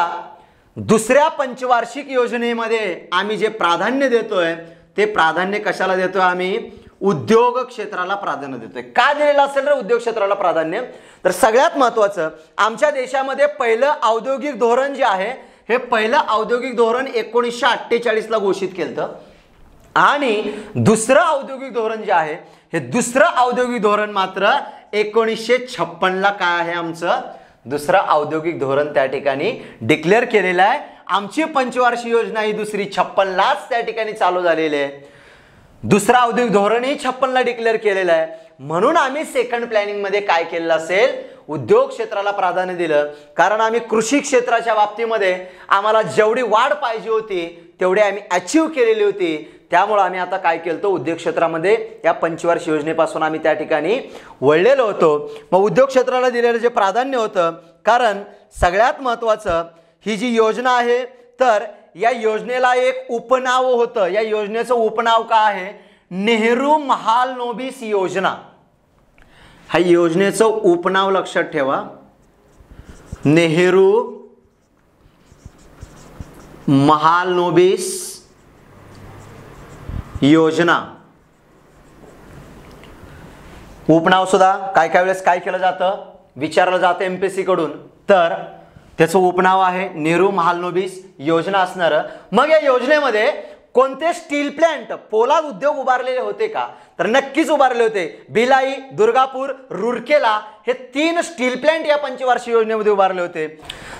A: दुसऱ्या पंचवार्षिक योजनेमध्ये आम्ही जे प्राधान्य देतोय ते प्राधान्य कशाला देतोय आम्ही उद्योग क्षेत्राला प्राधान्य देतोय का दिलेलं असेल तर उद्योग क्षेत्राला प्राधान्य तर सगळ्यात महत्वाचं आमच्या देशामध्ये पहिलं औद्योगिक धोरण जे आहे हे पहिलं औद्योगिक धोरण एकोणीसशे अठ्ठेचाळीसला घोषित केलं आणि दुसरं औद्योगिक धोरण जे आहे हे दुसरं औद्योगिक धोरण मात्र एकोणीसशे छप्पनला काय आहे आमचं दुसरं औद्योगिक धोरण त्या ठिकाणी डिक्लेअर केलेलं आहे आमची पंचवार्षिक योजना ही दुसरी छप्पनलाच त्या ठिकाणी चालू झालेली आहे दुसरा औद्योगिक धोरणही छप्पनला डिक्लेअर केलेलं आहे म्हणून आम्ही सेकंड प्लॅनिंगमध्ये काय केलेलं असेल उद्योग क्षेत्राला प्राधान्य दिलं कारण आम्ही कृषी क्षेत्राच्या बाबतीमध्ये आम्हाला जेवढी वाढ पाहिजे होती तेवढी आम्ही अचीव केलेली होती त्यामुळं आम्ही आता काय केलं होतं उद्योग क्षेत्रामध्ये या पंचवर्ष योजनेपासून आम्ही त्या ठिकाणी वळलेलो होतो मग उद्योग क्षेत्राला दिलेलं जे प्राधान्य होतं कारण सगळ्यात महत्त्वाचं ही जी योजना आहे तर या योजनेला एक उपनाव होतं या योजनेचं उपनाव काय आहे नेहरू महाल नोबीस योजना ह्या योजनेचं उपनाव लक्षात ठेवा नेहरू महाल नोबीस योजना उपनाव सुद्धा काय काय वेळेस काय केलं जातं विचारलं जातं एमपीसी कडून तर त्याचं उपनाव आहे नेहरू महालनोबीस योजना असणार मग या योजनेमध्ये कोणते स्टील प्लॅन्ट पोलाद उद्योग उभारलेले होते का तर नक्कीच उभारले होते भिलाई दुर्गापूर रुरकेला हे तीन स्टील प्लांट या पंचवार्षिक योजनेमध्ये उभारले होते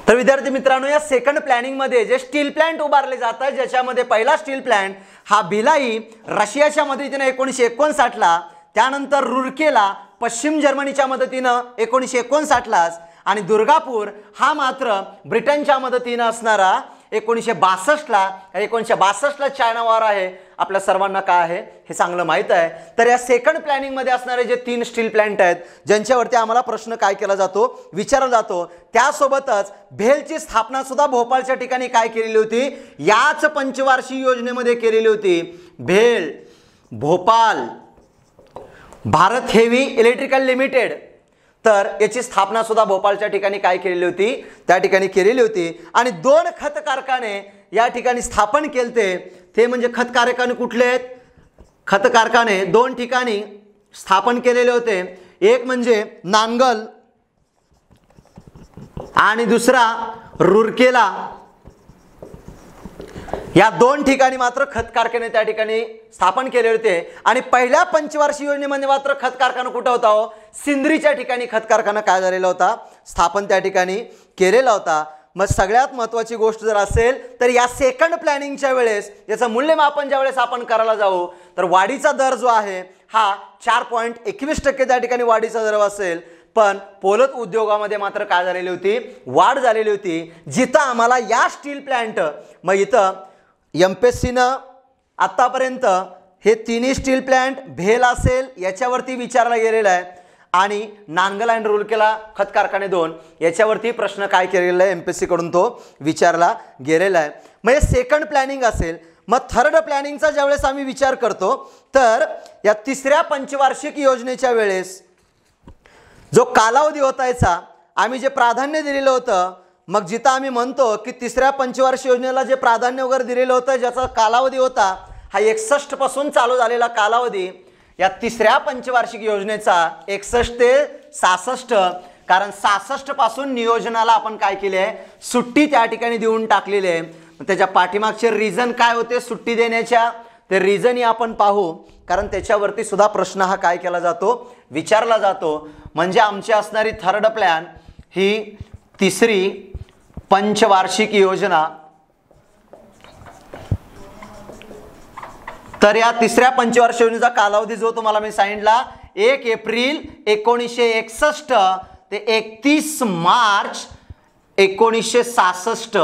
A: तर विद्यार्थी मित्रांनो या सेकंड प्लॅनिंगमध्ये जे स्टील प्लांट उभारले जातात ज्याच्यामध्ये पहिला स्टील प्लांट हा भिलाई रशियाच्या मदतीनं एकोणीसशे एकोणसाठला त्यानंतर रुरकेला पश्चिम जर्मनीच्या मदतीनं एकोणीसशे एकोणसाठलाच आणि दुर्गापूर हा मात्र ब्रिटनच्या मदतीनं असणारा एकोणीसशे बासष्टला एकोणीसशे बासष्टला वॉर आहे आपल्या सर्वांना काय आहे हे चांगलं माहीत आहे तर या सेकंड प्लॅनिंगमध्ये असणारे जे तीन स्टील प्लॅन्ट आहेत ज्यांच्यावरती आम्हाला प्रश्न काय केला जातो विचारला जातो त्यासोबतच भेलची स्थापना सुद्धा भोपाळच्या ठिकाणी काय केलेली होती याच पंचवार्षिक योजनेमध्ये केलेली होती भेल Bhopal Bharat Heavy Electrical Limited तर याची स्थापना सुद्धा भोपाळच्या ठिकाणी काय केलेली होती त्या ठिकाणी केलेली होती आणि दोन खत कारखाने या ठिकाणी स्थापन केलते ते म्हणजे खत कारखाने कुठले आहेत खत कारखाने दोन ठिकाणी स्थापन केलेले होते एक म्हणजे नांगल आणि दुसरा रुरकेला या दोन ठिकाणी मात्र खत कारखाने त्या ठिकाणी स्थापन केले होते आणि पहिल्या पंचवार्षिक योजनेमध्ये मात्र खत कारखाना कुठं होता हो सिंद्रीच्या ठिकाणी खत कारखाना काय झालेला होता स्थापन त्या ठिकाणी केलेला होता मग सगळ्यात महत्त्वाची गोष्ट जर असेल तर या सेकंड प्लॅनिंगच्या वेळेस याचं मूल्यमापन ज्या वेळेस आपण करायला जाऊ तर वाढीचा दर जो आहे हा चार पॉईंट एकवीस टक्के त्या ठिकाणी वाढीचा दर असेल पण पोलत उद्योगामध्ये मात्र काय झालेली होती वाढ झालेली होती जिथं आम्हाला या स्टील प्लॅन्ट मग इथं एम पी एस सीनं आत्तापर्यंत हे तिन्ही स्टील प्लॅन्ट भेल असेल याच्यावरती विचारला गेलेला आहे आणि नांगला अँड रुलकेला खत कारखाने दोन याच्यावरती प्रश्न काय केलेला आहे एम पी एस सीकडून तो विचारला गेलेला आहे म्हणजे सेकंड प्लॅनिंग असेल मग थर्ड प्लॅनिंगचा ज्यावेळेस आम्ही विचार करतो तर या तिसऱ्या पंचवार्षिक योजनेच्या वेळेस जो कालावधी होतायचा आम्ही जे प्राधान्य दिलेलं होतं मग जिथं आम्ही म्हणतो की तिसऱ्या पंचवार्षिक योजनेला जे प्राधान्य वगैरे दिलेलं होतं ज्याचा कालावधी होता हा एकसष्टपासून चालू झालेला कालावधी या तिसऱ्या पंचवार्षिक योजनेचा एकसष्ट ते सासष्ट कारण पासून नियोजनाला आपण काय केले आहे सुट्टी त्या ठिकाणी देऊन टाकलेली आहे त्याच्या पाठीमागचे रिझन काय होते सुट्टी देण्याच्या ते ही आपण पाहू कारण त्याच्यावरती सुद्धा प्रश्न हा काय केला जातो विचारला जातो म्हणजे आमची असणारी थर्ड प्लॅन ही तिसरी पंचवार्षिक योजना तर या तिसऱ्या पंचवार्षिक योजनेचा कालावधी जो तुम्हाला मी सांगितला एक एप्रिल एकोणीसशे एकसष्ट ते एकतीस मार्च एकोणीसशे सासष्ट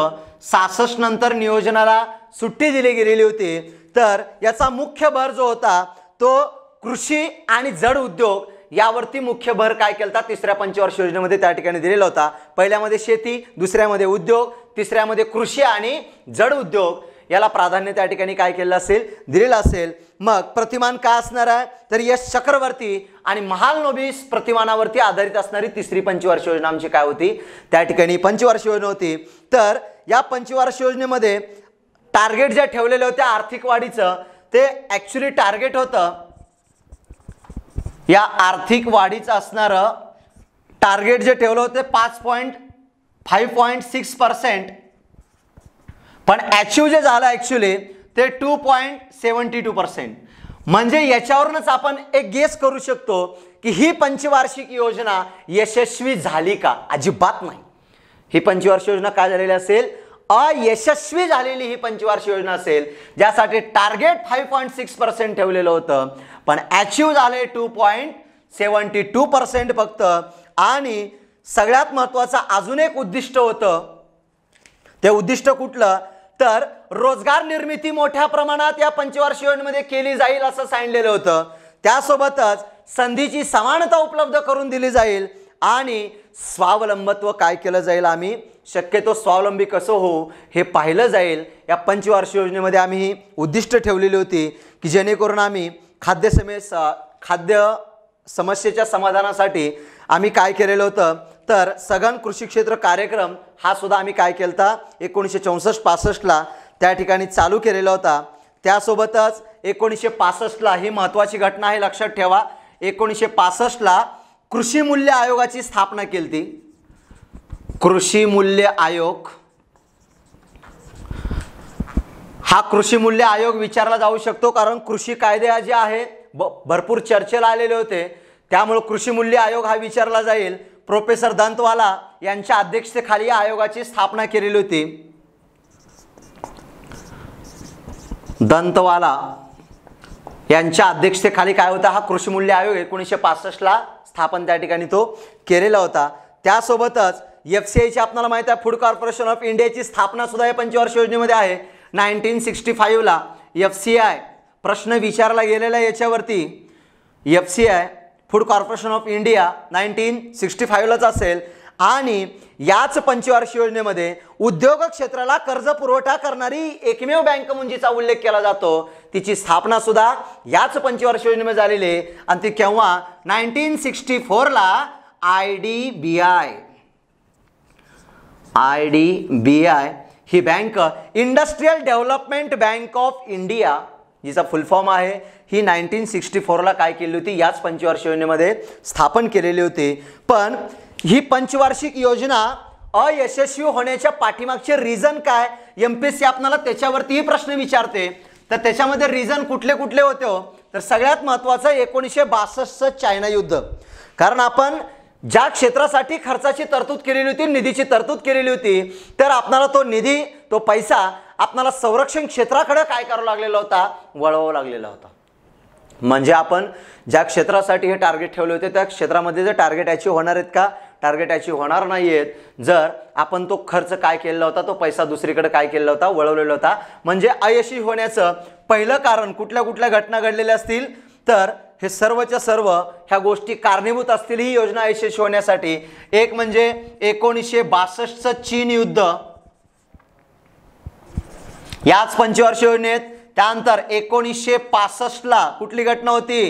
A: सासष्ट नंतर नियोजनाला सुट्टी दिली गेलेली होती तर याचा मुख्य भर जो होता तो कृषी आणि जड उद्योग यावरती मुख्य भर काय केला तिसऱ्या पंचवर्ष योजनेमध्ये त्या ठिकाणी दिलेला होता पहिल्यामध्ये शेती दुसऱ्यामध्ये उद्योग तिसऱ्यामध्ये कृषी आणि जड उद्योग याला प्राधान्य त्या ठिकाणी काय केलं असेल दिलेलं असेल मग प्रतिमान काय असणार आहे तर यश चक्रवर्ती आणि महाल नोबीस प्रतिमानावरती आधारित असणारी तिसरी पंचवर्ष योजना आमची काय होती त्या ठिकाणी पंचवर्ष योजना होती तर या पंचवर्ष योजनेमध्ये टार्गेट ज्या ठेवलेल्या होत्या आर्थिक वाढीचं ते ॲक्च्युली टार्गेट होतं या आर्थिक वाढीचं असणारं टार्गेट जे ठेवलं होते पाच point five point six percent पण अचीव जे झालं ऍक्च्युली ते two point seventy two percent म्हणजे याच्यावरूनच आपण एक गेस करू शकतो की ही पंचवार्षिक योजना यशस्वी झाली का अजिबात नाही ही पंचवार्षिक योजना काय झालेली असेल अयशस्वी झालेली ही पंचवार्षिक योजना असेल ज्यासाठी target five point six percent ठेवलेलं होतं पण अचीव्ह झालं आहे two point seventy two percent फक्त आणि सगळ्यात महत्त्वाचं अजून एक उद्दिष्ट होतं ते उद्दिष्ट कुठलं तर रोजगार निर्मिती मोठ्या प्रमाणात या पंचवार्षिक योजनेमध्ये केली जाईल असं सांगलेलं होतं त्यासोबतच संधीची समानता उपलब्ध करून दिली जाईल आणि स्वावलंबत्व काय केलं जाईल आम्ही शक्यतो स्वावलंबी कसं हो हे पाहिलं जाईल या पंचवार्षिक योजनेमध्ये आम्ही ही उद्दिष्ट ठेवलेली होती की जेणेकरून आम्ही खाद्य समेस खाद्य समस्येच्या समाधानासाठी आम्ही काय केलेलं होतं तर सघन कृषी क्षेत्र कार्यक्रम हा सुद्धा आम्ही काय केला होता एकोणीसशे चौसष्ट पासष्टला त्या ठिकाणी चालू केलेला होता त्यासोबतच एकोणीसशे पासष्टला ही महत्त्वाची घटना आहे लक्षात ठेवा एकोणीसशे पासष्टला कृषी मूल्य आयोगाची स्थापना केली ती कृषी मूल्य आयोग हा कृषी मूल्य आयोग विचारला जाऊ शकतो कारण कृषी कायदे जे आहे ब भरपूर चर्चेला आलेले होते त्यामुळे कृषी मूल्य आयोग हा विचारला जाईल प्रोफेसर दंतवाला यांच्या अध्यक्षतेखाली या आयोगाची स्थापना केलेली होती दंतवाला यांच्या अध्यक्षतेखाली काय होता हा कृषी मूल्य आयोग एकोणीसशे पासष्टला स्थापन त्या ठिकाणी तो केलेला होता त्यासोबतच एफ सी आयची आपल्याला माहिती आहे फूड कॉर्पोरेशन ऑफ इंडियाची स्थापना सुद्धा या पंचवर्ष योजनेमध्ये आहे नाईन्टीन सिक्स्टी फाईव्हला एफ सी आय प्रश्न विचारला गेलेला याच्यावरती F C I Food Corporation of India nineteen sixty फाईव्हलाच असेल आणि याच पंचवार्षिक योजनेमध्ये उद्योग क्षेत्राला कर्ज पुरवठा करणारी एकमेव बँक मुंजीचा उल्लेख केला जातो तिची स्थापना सुद्धा याच पंचवार्षिक योजनेमध्ये झालेली आहे आणि ती केव्हा नाईन्टीन सिक्स्टी फोरला I D B I I D B I ही bank Industrial Development Bank of India जिचा फॉर्म आहे ही नाईन्टीन सिक्स्टी फोरला काय केली होती याच पंचवार्षिक योजनेमध्ये स्थापन केलेली होती पण ही पंचवार्षिक योजना अयशस्वी होण्याच्या पाठीमागचे रिझन काय एम पी एस सी आपणाला त्याच्यावरतीही प्रश्न विचारते तर त्याच्यामध्ये रिझन कुठले कुठले होते हो तर सगळ्यात महत्त्वाचं एकोणीसशे बासष्टचं चायना युद्ध कारण आपण ज्या क्षेत्रासाठी खर्चाची तरतूद केलेली होती निधीची तरतूद केलेली होती तर आपणाला तो निधी तो पैसा आपणाला संरक्षण क्षेत्राकडे काय करावं लागलेला होता वळवावा लागलेला होता म्हणजे आपण ज्या क्षेत्रासाठी हे टार्गेट ठेवले होते त्या क्षेत्रामध्ये जर टार्गेट अचीव होणार आहेत का टार्गेट अचीव होणार नाही आहेत जर आपण तो खर्च काय केलेला होता तो पैसा दुसरीकडे काय केलेला होता वळवलेला होता म्हणजे अयशी होण्याचं पहिलं कारण कुठल्या कुठल्या घटना घडलेल्या असतील तर हे सर्वच्या सर्व ह्या गोष्टी कारणीभूत असतील ही योजना यशस्वी होण्यासाठी एक म्हणजे एकोणीसशे बासष्टचं चीन युद्ध याच पंचवर्ष योजनेत त्यानंतर एकोणीसशे पासष्टला कुठली घटना होती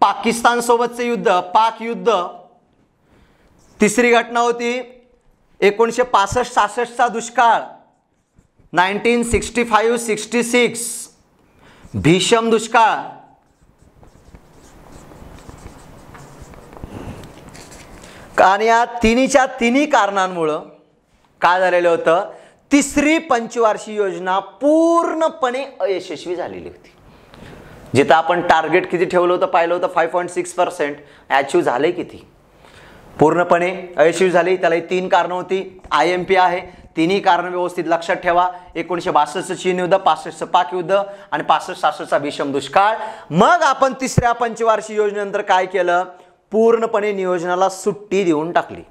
A: पाकिस्तान सोबतचे युद्ध पाक युद्ध तिसरी घटना होती एकोणीसशे पासष्ट सासष्टचा दुष्काळ nineteen sixty five sixty six भीषम दुष्काळ आणि या तिन्हीच्या तिन्ही कारणांमुळं काय झालेलं होतं तिसरी पंचवार्षिक योजना पूर्णपणे अयशस्वी झालेली होती जिथं आपण टार्गेट किती ठेवलं होतं पाहिलं होतं five point six percent achieve झाले किती पूर्णपणे अयशस्वी झाली त्याला तीन कारणं होती आय एम पी आहे तिन्ही कारणं व्यवस्थित लक्षात ठेवा एकोणीशे बासष्ट चीन युद्ध पासष्टचं पाक युद्ध आणि पासष्ट सासष्टचा भीषम दुष्काळ मग आपण तिसऱ्या पंचवार्षिक योजनेनंतर काय केलं पूर्णपणे नियोजनाला सुट्टी देऊन टाकली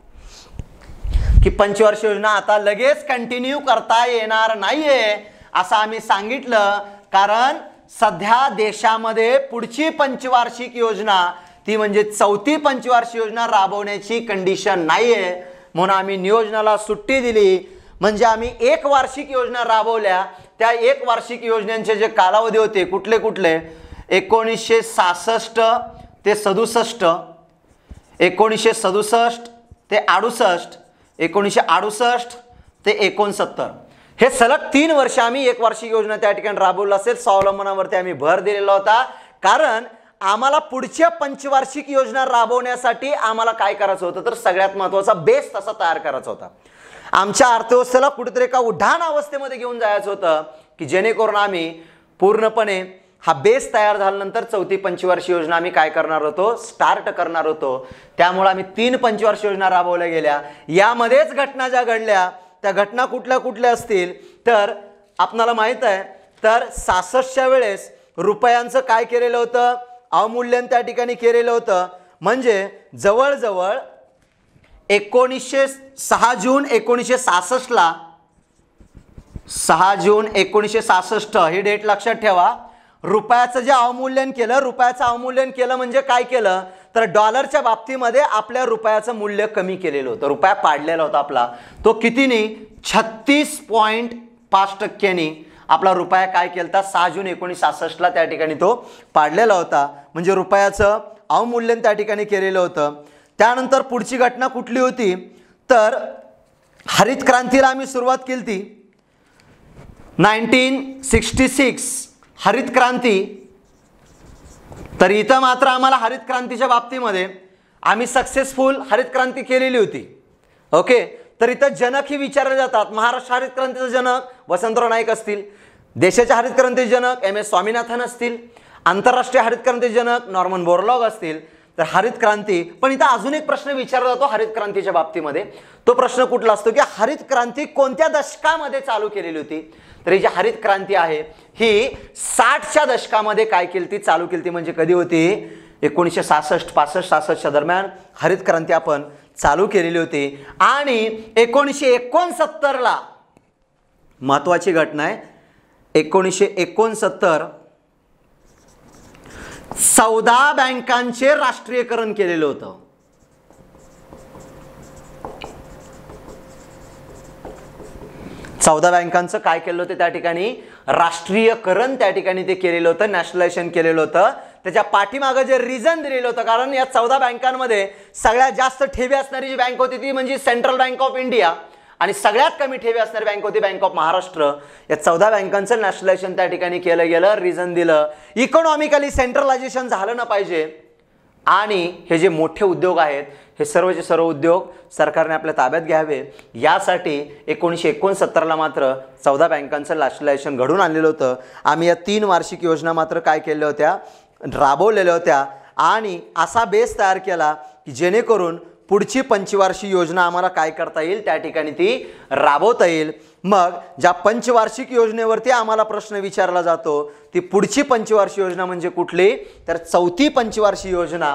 A: की पंचवर्ष योजना आता लगेच कंटिन्यू करता येणार नाहीये असं आम्ही सांगितलं कारण सध्या देशामध्ये पुढची पंचवार्षिक योजना ती म्हणजे चौथी पंचवार्षिक योजना राबवण्याची कंडिशन नाहीये म्हणून आम्ही नियोजनाला सुट्टी दिली म्हणजे आम्ही एक वार्षिक योजना राबवल्या त्या एक वार्षिक योजनांचे जे कालावधी होते कुठले कुठले एकोणीसशे सासष्ट ते सदुसष्ट एकोणीसशे सदुसष्ट ते अडुसष्ट एकोणीसशे अडुसष्ट ते एकोणसत्तर हे सलग तीन वर्ष आम्ही एक वार्षिक योजना त्या ठिकाणी राबवलं असेल स्वावलंबनावरती आम्ही भर दिलेला होता कारण आम्हाला पुढच्या पंचवार्षिक योजना राबवण्यासाठी आम्हाला काय करायचं होतं तर सगळ्यात महत्त्वाचा बेस तसा तयार करायचा होता आमच्या अर्थव्यवस्थेला कुठेतरी एका उड्डाण अवस्थेमध्ये घेऊन जायचं होतं की जेणेकरून आम्ही पूर्णपणे हा बेस तयार झाल्यानंतर चौथी पंचवार्षिक योजना आम्ही काय करणार होतो स्टार्ट करणार होतो त्यामुळे आम्ही तीन पंचवार्षिक योजना राबवल्या गेल्या यामध्येच घटना ज्या घडल्या त्या घटना कुठल्या कुठल्या असतील तर आपणाला माहीत आहे तर सासष्टच्या वेळेस रुपयांचं काय केलेलं होतं अवमूल्यन त्या ठिकाणी केलेलं होतं म्हणजे जवळजवळ एकोणीसशे सहा जून एकोणीसशे सासष्टला सहा जून एकोणीसशे सासष्ट ही डेट लक्षात ठेवा रुपयाचं जे अवमूल्यन केलं रुपयाचं अवमूल्यन केलं म्हणजे काय केलं तर डॉलरच्या बाबतीमध्ये आपल्या रुपयाचं मूल्य कमी केलेलं होतं रुपया पाडलेला होता आपला तो कितीने छत्तीस पॉईंट पाच टक्क्यांनी आपला रुपया काय केला सहा जून एकोणीस सासष्टला त्या ठिकाणी तो पाडलेला होता म्हणजे रुपयाचं अवमूल्यन त्या ठिकाणी केलेलं होतं त्यानंतर पुढची घटना कुठली होती तर हरित क्रांतीला आम्ही सुरुवात केली ती नाईन्टीन सिक्स्टी सिक्स हरित क्रांती तर इथं मात्र आम्हाला हरित क्रांतीच्या बाबतीमध्ये आम्ही सक्सेसफुल हरित क्रांती केलेली होती ओके तर इथं जनक ही विचारले जातात महाराष्ट्र हरित क्रांतीचे जनक वसंतराव नाईक असतील देशाच्या हरित क्रांतीचे जनक एम एस स्वामीनाथन असतील आंतरराष्ट्रीय हरित क्रांतीचे जनक नॉर्मन बोरलॉग असतील तर हरित क्रांती पण इथं अजून एक प्रश्न विचारला जातो हरित क्रांतीच्या बाबतीमध्ये तो प्रश्न कुठला असतो की हरित क्रांती कोणत्या दशकामध्ये चालू केलेली होती तर ही जी हरित क्रांती आहे ही साठच्या दशकामध्ये काय केली ती चालू केली ती म्हणजे कधी होती एकोणीसशे सासष्ट पासष्ट सासष्टच्या दरम्यान हरित क्रांती आपण चालू केलेली होती आणि एकोणीसशे एकोणसत्तरला महत्वाची घटना आहे एकोणीसशे एकोणसत्तर चौदा बँकांचे राष्ट्रीयकरण केलेलं होतं चौदा बँकांचं काय केलं होतं त्या ठिकाणी राष्ट्रीयकरण त्या ठिकाणी ते केलेलं होतं नॅशनलायझेशन केलेलं होतं त्याच्या पाठीमागं जे रिझन दिलेलं होतं कारण या चौदा बँकांमध्ये सगळ्यात जास्त ठेवी असणारी जी बँक होती ती म्हणजे सेंट्रल बँक ऑफ इंडिया आणि सगळ्यात कमी ठेवी असणारी बँक होती बँक ऑफ महाराष्ट्र या चौदा बँकांचं नॅशनलायझेशन त्या ठिकाणी केलं गेलं रिझन दिलं इकॉनॉमिकली सेंट्रलायझेशन झालं ना पाहिजे आणि हे जे मोठे उद्योग आहेत हे सर्वचे सर्व उद्योग सरकारने आपल्या ताब्यात घ्यावे यासाठी एकोणीसशे एकोणसत्तरला मात्र चौदा बँकांचं लाशलायशन घडून आणलेलं होतं आम्ही या तीन वार्षिक योजना मात्र काय केल्या होत्या राबवलेल्या होत्या आणि असा बेस तयार केला की जेणेकरून पुढची पंचवार्षिक योजना आम्हाला काय करता येईल त्या ठिकाणी ती राबवता येईल मग ज्या पंचवार्षिक योजनेवरती आम्हाला प्रश्न विचारला जातो ती पुढची पंचवार्षिक योजना म्हणजे कुठली तर चौथी पंचवार्षिक योजना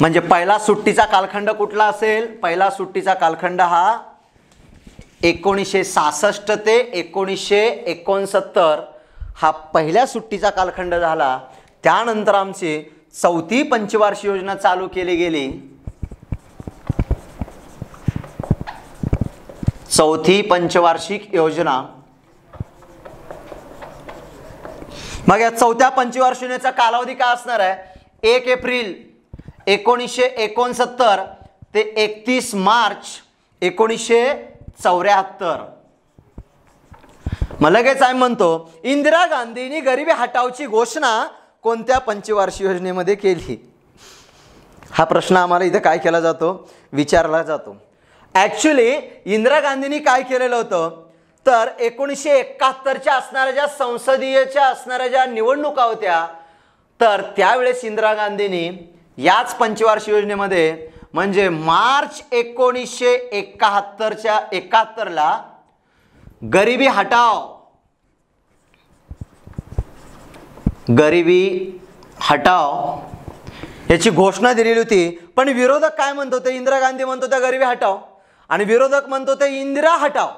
A: म्हणजे पहिला सुट्टीचा कालखंड कुठला असेल पहिला सुट्टीचा कालखंड हा एकोणीसशे सासष्ट ते एकोणीसशे एकोणसत्तर हा पहिल्या सुट्टीचा कालखंड झाला त्यानंतर आमची चौथी पंचवार्षिक योजना चालू केली गेली चौथी पंचवार्षिक योजना मग या चौथ्या पंचवार्षिक योजनेचा कालावधी काय असणार आहे एक एप्रिल एकोणीसशे एकोणसत्तर ते एकतीस मार्च एकोणीसशे चौऱ्याहत्तर मग लगेच आय म्हणतो इंदिरा गांधींनी गरिबी हटावची घोषणा कोणत्या पंचवार्षिक योजनेमध्ये केली हा प्रश्न आम्हाला इथं काय केला जातो विचारला जातो ॲक्च्युली इंदिरा गांधींनी काय केलेलं होतं तर एकोणीसशे एकाहत्तरच्या असणाऱ्या ज्या संसदीयच्या असणाऱ्या ज्या निवडणुका होत्या तर त्यावेळेस इंदिरा गांधींनी याच पंचवार्षिक योजनेमध्ये म्हणजे मार्च एकोणीसशे एकाहत्तरच्या एकाहत्तरला गरिबी हटाव गरिबी हटाव याची घोषणा दिलेली होती पण विरोधक काय म्हणत होते इंदिरा गांधी म्हणत त्या गरिबी हटाव आणि विरोधक म्हणत होते इंदिरा हटाव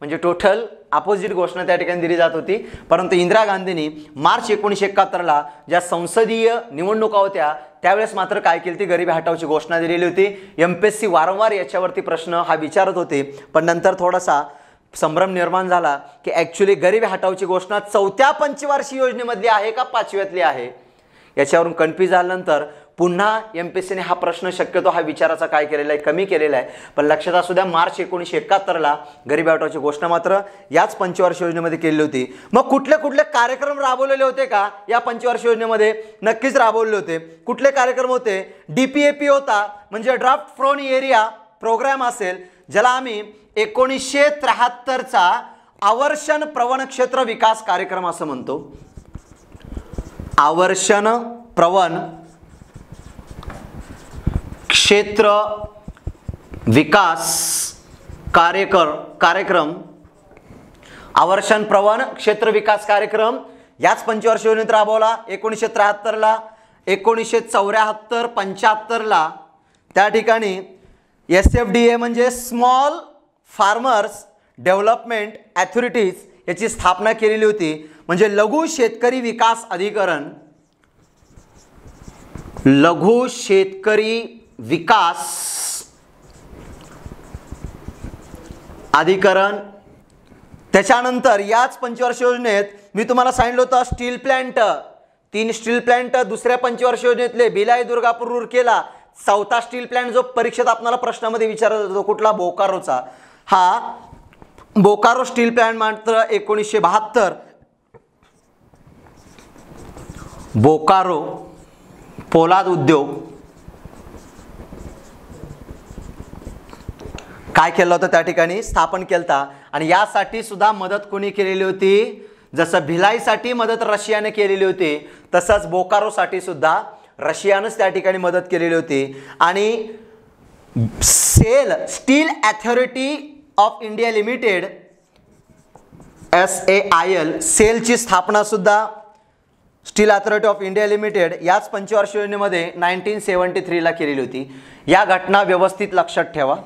A: म्हणजे टोटल अपोजिट घोषणा त्या ठिकाणी दिली जात होती परंतु इंदिरा गांधींनी मार्च एकोणीसशे एकाहत्तरला ज्या संसदीय निवडणुका होत्या त्यावेळेस मात्र काय केली ती गरिबी हटावची घोषणा दिलेली होती एम पी एस सी वारंवार याच्यावरती प्रश्न हा विचारत होते पण नंतर थोडासा संभ्रम निर्माण झाला की ॲक्च्युली गरिबी हटावची घोषणा चौथ्या पंचवार्षिक योजनेमधली आहे का पाचव्यातली आहे याच्यावरून कन्फ्यूज झाल्यानंतर पुन्हा एम पी सीने हा प्रश्न शक्यतो हा विचाराचा काय केलेला आहे कमी केलेला आहे पण लक्षात असू द्या मार्च एकोणीसशे एकाहत्तरला गरीब आठवाची घोषणा मात्र याच पंचवार्षिक योजनेमध्ये केली होती मग कुठले कुठले कार्यक्रम राबवलेले होते का या पंचवार्षिक योजनेमध्ये नक्कीच राबवले होते कुठले कार्यक्रम होते डी पी ए पी होता म्हणजे ड्राफ्ट फ्रोन एरिया प्रोग्रॅम असेल ज्याला आम्ही एकोणीसशे त्र्याहत्तरचा आवर्षण प्रवण क्षेत्र विकास कार्यक्रम असं म्हणतो आवर्षण प्रवण क्षेत्र विकास कार्यकर कार्यक्रम आवर्षण प्रवण क्षेत्र विकास कार्यक्रम याच पंचवर्ष योजनेत राबवला एकोणीसशे त्र्याहत्तरला एकोणीसशे चौऱ्याहत्तर पंच्याहत्तरला त्या ठिकाणी एस एफ डी ए म्हणजे स्मॉल फार्मर्स डेव्हलपमेंट ॲथॉरिटीज याची स्थापना केलेली होती म्हणजे लघु शेतकरी विकास अधिकरण लघु शेतकरी विकास अधिकरण त्याच्यानंतर याच पंचवर्ष योजनेत मी तुम्हाला सांगितलं होतं स्टील प्लॅन्ट तीन स्टील प्लॅन्ट दुसऱ्या पंचवर्ष योजनेतले भिलाई दुर्गापूर केला चौथा स्टील प्लॅन्ट जो परीक्षेत आपल्याला प्रश्नामध्ये विचारला जातो कुठला बोकारोचा हा बोकारो स्टील प्लॅन्ट मात्र एकोणीसशे बहात्तर बोकारो पोलाद उद्योग काय केलं होतं त्या ठिकाणी स्थापन केलता आणि यासाठी सुद्धा मदत कोणी केलेली होती जसं भिलाईसाठी मदत रशियाने केलेली होती तसंच बोकारोसाठी सुद्धा रशियानंच त्या ठिकाणी मदत केलेली होती आणि SAIL Steel Authority of India Limited S A I L सेलची स्थापनासुद्धा Steel Authority of India Limited याच पंचवार्षिक योजनेमध्ये नाईन्टीन सेवन्टी थ्रीला केलेली होती या घटना व्यवस्थित लक्षात ठेवा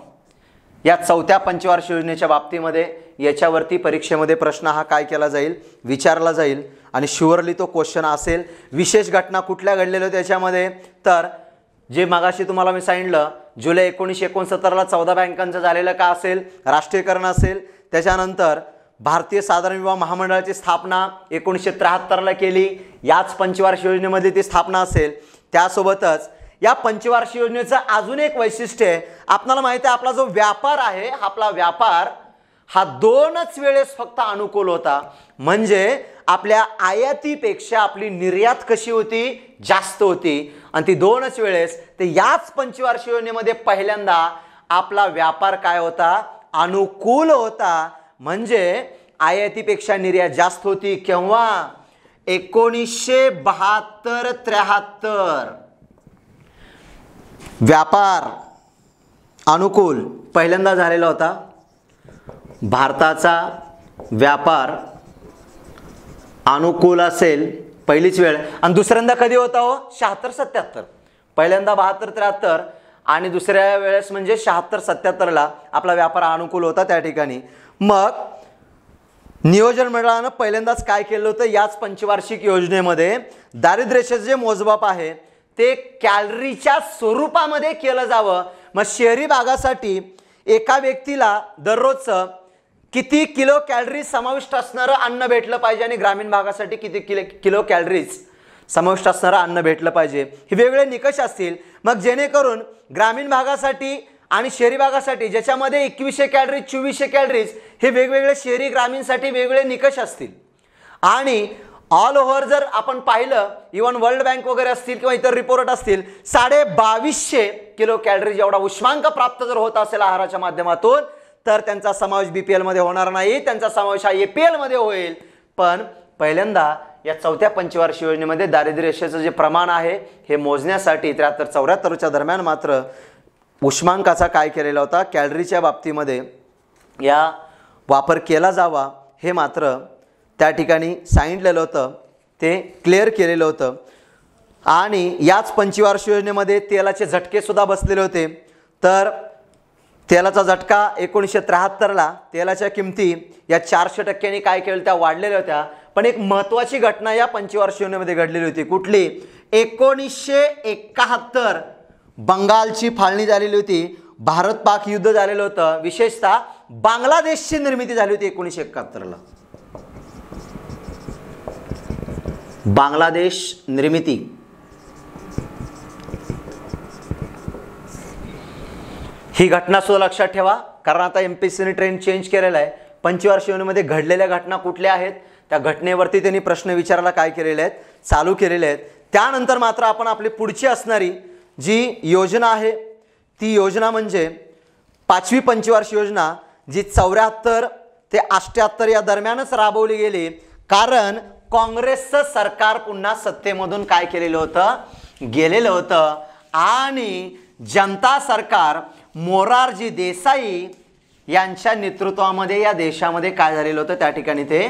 A: या चौथ्या पंचवार्ष योजनेच्या बाबतीमध्ये याच्यावरती परीक्षेमध्ये प्रश्न हा काय केला जाईल विचारला जाईल आणि शुअरली तो क्वेश्चन असेल विशेष घटना कुठल्या घडलेल्या त्याच्यामध्ये तर जे मागाशी तुम्हाला मी सांगितलं जुलै एकोणीसशे एकोणसत्तरला चौदा बँकांचं झालेलं का असेल राष्ट्रीयकरण असेल त्याच्यानंतर भारतीय साधारण विवाह महामंडळाची स्थापना एकोणीसशे त्र्याहत्तरला केली याच पंचवार्ष योजनेमध्ये ती स्थापना असेल त्यासोबतच या पंचवार्षिक योजनेचं अजून एक वैशिष्ट्य आहे आपल्याला माहिती आहे आपला जो व्यापार आहे आपला व्यापार हा दोनच वेळेस फक्त अनुकूल होता म्हणजे आपल्या आयातीपेक्षा आपली निर्यात कशी होती जास्त होती आणि ती दोनच वेळेस ते याच पंचवार्षिक योजनेमध्ये पहिल्यांदा आपला व्यापार काय होता अनुकूल होता म्हणजे आयातीपेक्षा निर्यात जास्त होती केव्हा एकोणीसशे बहात्तर त्र्याहत्तर व्यापार अनुकूल पहिल्यांदा झालेला होता भारताचा व्यापार अनुकूल असेल पहिलीच वेळ आणि दुसऱ्यांदा कधी होता हो शहात्तर सत्याहत्तर पहिल्यांदा बहात्तर त्र्याहत्तर आणि दुसऱ्या वेळेस म्हणजे शहात्तर सत्याहत्तरला आपला व्यापार अनुकूल होता त्या ठिकाणी मग नियोजन मंडळानं पहिल्यांदाच काय केलं होतं याच पंचवार्षिक योजनेमध्ये दारिद्र्यचे जे मोजबाप आहे ते कॅलरीच्या स्वरूपामध्ये केलं जावं मग शहरी भागासाठी एका व्यक्तीला दररोजचं किती किलो कॅलरीज समाविष्ट असणारं अन्न भेटलं पाहिजे आणि ग्रामीण भागासाठी किती किलो किलो कॅलरीज समाविष्ट असणारं अन्न भेटलं पाहिजे हे वेगवेगळे निकष असतील मग जेणेकरून ग्रामीण भागासाठी आणि शहरी भागासाठी ज्याच्यामध्ये एकवीसशे कॅलरीज चोवीसशे कॅलरीज हे वेगवेगळे शहरी ग्रामीणसाठी वेगवेगळे निकष असतील आणि ऑल ओव्हर जर आपण पाहिलं इवन वर्ल्ड बँक वगैरे असतील किंवा इतर रिपोर्ट असतील साडे बावीसशे किलो कॅलरीज एवढा उष्मांक प्राप्त जर होत असेल आहाराच्या माध्यमातून तर त्यांचा समावेश बी पी एलमध्ये होणार नाही त्यांचा समावेश हा ए पी एलमध्ये होईल पण पहिल्यांदा या चौथ्या पंचवार्षिक योजनेमध्ये दारिद्र्य रेषेचं जे प्रमाण आहे हे मोजण्यासाठी त्र्याहत्तर चौऱ्याहत्तरच्या दरम्यान मात्र उष्मांकाचा काय केलेला होता कॅलरीच्या बाबतीमध्ये या वापर केला जावा हे मात्र त्या ठिकाणी सांगितलेलं होतं ते क्लिअर केलेलं होतं आणि याच पंचवार्ष योजनेमध्ये तेलाचे झटकेसुद्धा बसलेले होते तर तेलाचा झटका एकोणीसशे त्र्याहत्तरला तेलाच्या किमती या चारशे टक्क्यांनी काय केलं त्या वाढलेल्या होत्या पण एक महत्त्वाची घटना या पंचवार्ष योजनेमध्ये घडलेली होती कुठली एकोणीसशे एकाहत्तर बंगालची फाळणी झालेली होती भारत पाक युद्ध झालेलं होतं विशेषतः बांगलादेशची निर्मिती झाली होती एकोणीसशे एकाहत्तरला बांगलादेश निर्मिती ही घटना सुद्धा लक्षात ठेवा कारण आता एम पी सीने ट्रेन चेंज केलेला आहे पंचवार्षिक योजनेमध्ये घडलेल्या घटना कुठल्या आहेत त्या घटनेवरती त्यांनी प्रश्न विचारायला काय केलेले आहेत चालू केलेले आहेत त्यानंतर मात्र आपण आपली पुढची असणारी जी योजना आहे ती योजना म्हणजे पाचवी पंचवार्षिक योजना जी चौऱ्याहत्तर ते अष्ट्याहत्तर या दरम्यानच राबवली गेली कारण काँग्रेसचं सरकार पुन्हा सत्तेमधून काय केलेलं होतं गेलेलं होतं आणि जनता सरकार मोरारजी देसाई यांच्या नेतृत्वामध्ये या देशामध्ये काय झालेलं होतं त्या ठिकाणी ते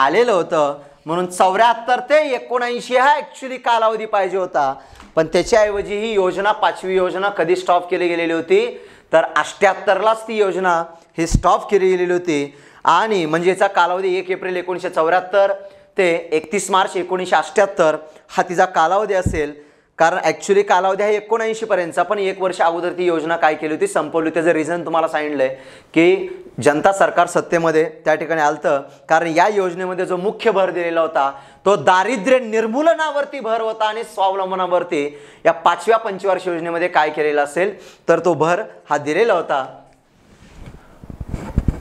A: आलेलं होतं म्हणून चौऱ्याहत्तर ते एकोणऐंशी हा ॲक्च्युली कालावधी पाहिजे होता पण त्याच्याऐवजी ही योजना पाचवी योजना कधी स्टॉप केली गेलेली होती तर अष्ट्याहत्तरलाच ती योजना ही स्टॉप केली गेलेली होती आणि म्हणजे याचा कालावधी एक एप्रिल एकोणीसशे चौऱ्याहत्तर ते एकतीस मार्च एकोणीसशे अठ्ठ्याहत्तर हा तिचा कालावधी असेल कारण ॲक्च्युली कालावधी हा एकोणऐंशीपर्यंतचा पण एक वर्ष अगोदर ती योजना काय केली होती संपवली त्याचं रिझन तुम्हाला सांगितलं आहे की जनता सरकार सत्तेमध्ये त्या ठिकाणी आलतं कारण या योजनेमध्ये जो मुख्य भर दिलेला होता तो दारिद्र्य निर्मूलनावरती भर होता आणि स्वावलंबनावरती या पाचव्या पंचवार्षिक योजनेमध्ये काय केलेला असेल तर तो भर हा दिलेला होता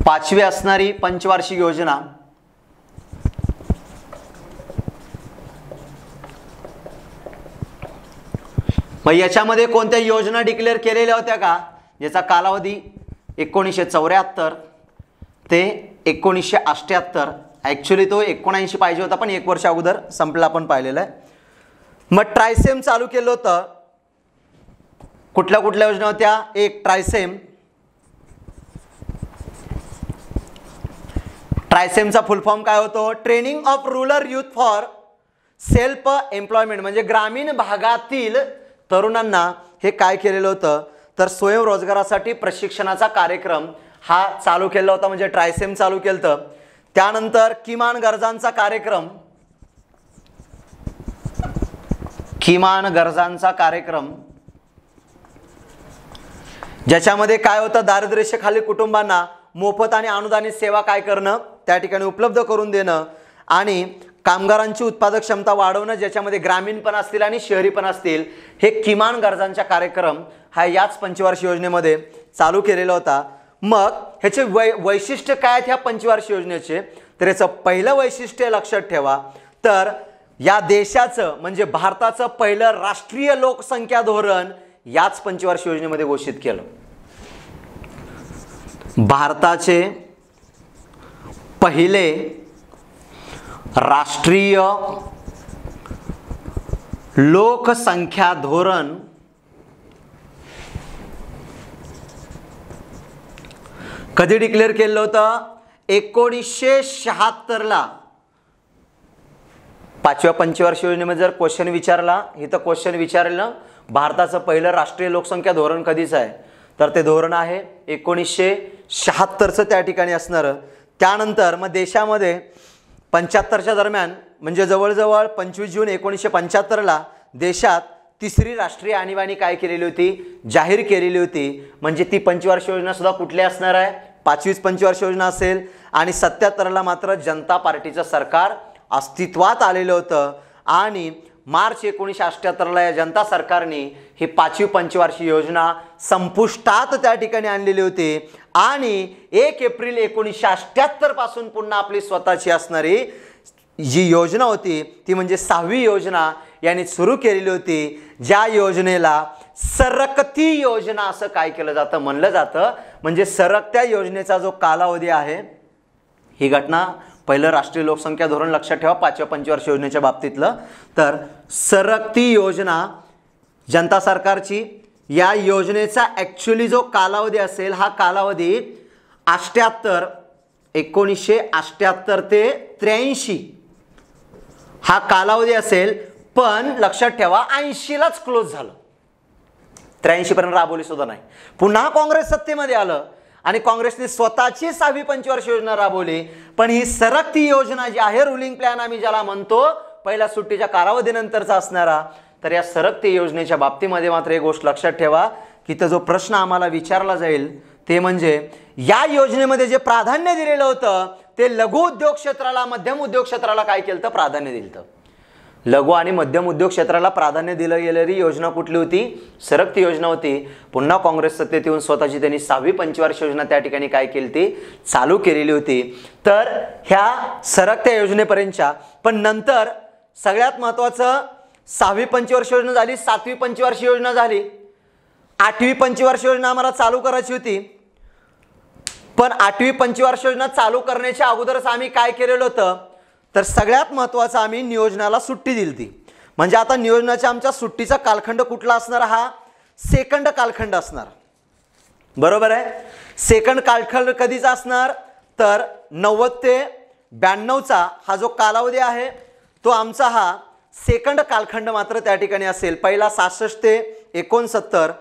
A: पाचवी असणारी पंचवार्षिक योजना मग याच्यामध्ये कोणत्या योजना डिक्लेअर केलेल्या होत्या का याचा कालावधी एकोणीसशे चौऱ्याहत्तर ते एकोणीसशे अष्ट्याहत्तर ॲक्च्युली तो एकोणऐंशी पाहिजे होता पण एक वर्ष अगोदर संपला आपण पाहिलेला आहे मग ट्रायसेम चालू केलं होतं कुठल्या कुठल्या योजना होत्या एक ट्रायसेम ट्रायसेमचा फुल फॉर्म काय होतो training of rural youth for self employment म्हणजे ग्रामीण भागातील तरुणांना हे काय केलेलं होतं तर स्वयंरोजगारासाठी प्रशिक्षणाचा कार्यक्रम हा चालू केला होता म्हणजे ट्रायसेम चालू केलं त्यानंतर किमान गरजांचा कार्यक्रम किमान गरजांचा कार्यक्रम ज्याच्यामध्ये काय होतं दारिद्र्यरेषेखाली कुटुंबांना मोफत आणि अनुदानित सेवा काय करणं त्या ठिकाणी उपलब्ध करून देणं आणि कामगारांची उत्पादक क्षमता वाढवणं ज्याच्यामध्ये ग्रामीण पण असतील आणि शहरी पण असतील हे किमान गरजांचा कार्यक्रम हा याच पंचवार्ष योजनेमध्ये चालू केलेला होता मग ह्याचे वै वैशिष्ट्य काय आहेत ह्या पंचवार्ष योजनेचे तर याचं पहिलं वैशिष्ट्य लक्षात ठेवा तर या देशाचं म्हणजे भारताचं पहिलं राष्ट्रीय लोकसंख्या धोरण याच पंचवार्ष योजनेमध्ये घोषित केलं भारताचे पहिले राष्ट्रीय लोकसंख्या धोरण कधी डिक्लेअर केलं होतं एकोणीसशे शहात्तरला पाचव्या पंचवार्षिक योजनेमध्ये जर क्वेश्चन विचारला इथं क्वेश्चन विचारलं भारताचं पहिलं राष्ट्रीय लोकसंख्या धोरण कधीच आहे तर ते धोरण आहे एकोणीसशे शहात्तरचं त्या ठिकाणी असणारं त्यानंतर मग देशामध्ये पंच्याहत्तरच्या दरम्यान म्हणजे जवळजवळ पंचवीस जून एकोणीसशे पंच्याहत्तरला देशात तिसरी राष्ट्रीय आणीबाणी काय केलेली होती जाहीर केलेली होती म्हणजे ती पंचवार्ष योजनासुद्धा कुठली असणार आहे पाचवीच पंचवार्ष योजना असेल आणि सत्याहत्तरला मात्र जनता पार्टीचं सरकार अस्तित्वात आलेलं होतं आणि मार्च एकोणीसशे अठ्ठ्याहत्तरला या जनता सरकारने ही पाचवी पंचवार्षिक योजना संपुष्टात त्या ठिकाणी आणलेली होती आणि एक एप्रिल एकोणीसशे अठ्ठ्याहत्तरपासून पुन्हा आपली स्वतःची असणारी जी योजना होती ती म्हणजे सहावी योजना यांनी सुरू केलेली होती ज्या योजनेला सरकती योजना असं काय केलं जातं म्हणलं जातं म्हणजे सरकत्या योजनेचा जो कालावधी आहे ही घटना पहिलं राष्ट्रीय लोकसंख्या धोरण लक्षात ठेवा पाचव्या पंचवर्ष योजनेच्या बाबतीतलं तर सरकती योजना जनता सरकारची या योजनेचा ॲक्च्युली जो कालावधी असेल हा कालावधी अष्ट्याहत्तर एकोणीसशे अष्ट्याहत्तर ते त्र्याऐंशी हा कालावधी असेल पण लक्षात ठेवा ऐंशीलाच क्लोज झालं त्र्याऐंशीपर्यंत राबवली सुद्धा नाही पुन्हा काँग्रेस सत्तेमध्ये आलं आणि काँग्रेसने स्वतःची सहावी पंचवर्ष योजना राबवली पण ही सरकती योजना जी आहे रुलिंग प्लॅन आम्ही ज्याला म्हणतो पहिल्या सुट्टीच्या कालावधीनंतरचा असणारा तर या सरकती योजनेच्या बाबतीमध्ये मात्र एक गोष्ट लक्षात ठेवा की तर जो प्रश्न आम्हाला विचारला जाईल ते म्हणजे या योजनेमध्ये जे प्राधान्य दिलेलं होतं ते लघु उद्योग क्षेत्राला मध्यम उद्योग क्षेत्राला काय केलं तर प्राधान्य दिलं लघु आणि मध्यम उद्योग क्षेत्राला प्राधान्य दिलं गेलेली योजना कुठली होती सरकती योजना होती पुन्हा काँग्रेस सत्तेत येऊन स्वतःची त्यांनी सहावी पंचवार्षिक योजना त्या ठिकाणी काय केली ती चालू केलेली होती तर ह्या सरकत्या योजनेपर्यंतच्या पण नंतर सगळ्यात महत्त्वाचं सहावी पंचवर्ष योजना झाली सातवी पंचवर्ष योजना झाली आठवी पंचवर्ष योजना आम्हाला चालू करायची होती पण आठवी पंचवर्ष योजना चालू करण्याच्या अगोदरच आम्ही काय केलेलं होतं तर सगळ्यात महत्त्वाचं आम्ही नियोजनाला सुट्टी दिली ती म्हणजे आता नियोजनाच्या आमच्या सुट्टीचा कालखंड कुठला असणार हा सेकंड कालखंड असणार बरोबर आहे सेकंड कालखंड कधीचा असणार तर नव्वद ते ब्याण्णवचा हा जो कालावधी आहे तो आमचा हा सेकंड कालखंड मात्र त्या ठिकाणी असेल पहिला सहासष्ट ते एकोणसत्तर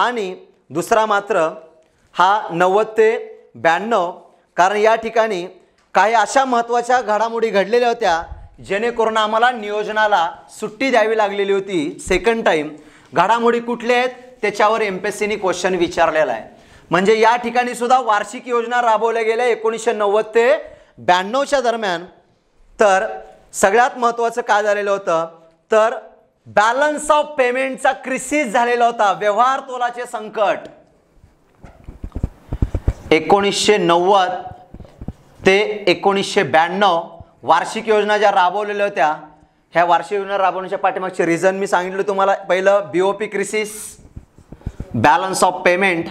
A: आणि दुसरा मात्र हा नव्वद ते ब्याण्णव कारण या ठिकाणी काही अशा महत्त्वाच्या घडामोडी घडलेल्या होत्या जेणेकरून आम्हाला नियोजनाला सुट्टी द्यावी लागलेली होती सेकंड टाईम घडामोडी कुठल्या आहेत त्याच्यावर एम पी एस क्वेश्चन विचारलेला आहे म्हणजे या ठिकाणी सुद्धा वार्षिक योजना राबवल्या गेल्या एकोणीसशे नव्वद ते ब्याण्णवच्या दरम्यान तर सगळ्यात महत्त्वाचं काय झालेलं होतं तर बॅलन्स ऑफ पेमेंटचा क्रिसिस झालेला होता व्यवहार तोलाचे संकट एकोणीसशे नव्वद ते एकोणीसशे ब्याण्णव वार्षिक योजना ज्या राबवलेल्या होत्या ह्या वार्षिक योजना राबवण्याच्या पाठीमागचे रिझन मी सांगितलं तुम्हाला पहिलं B O P crisis balance of payment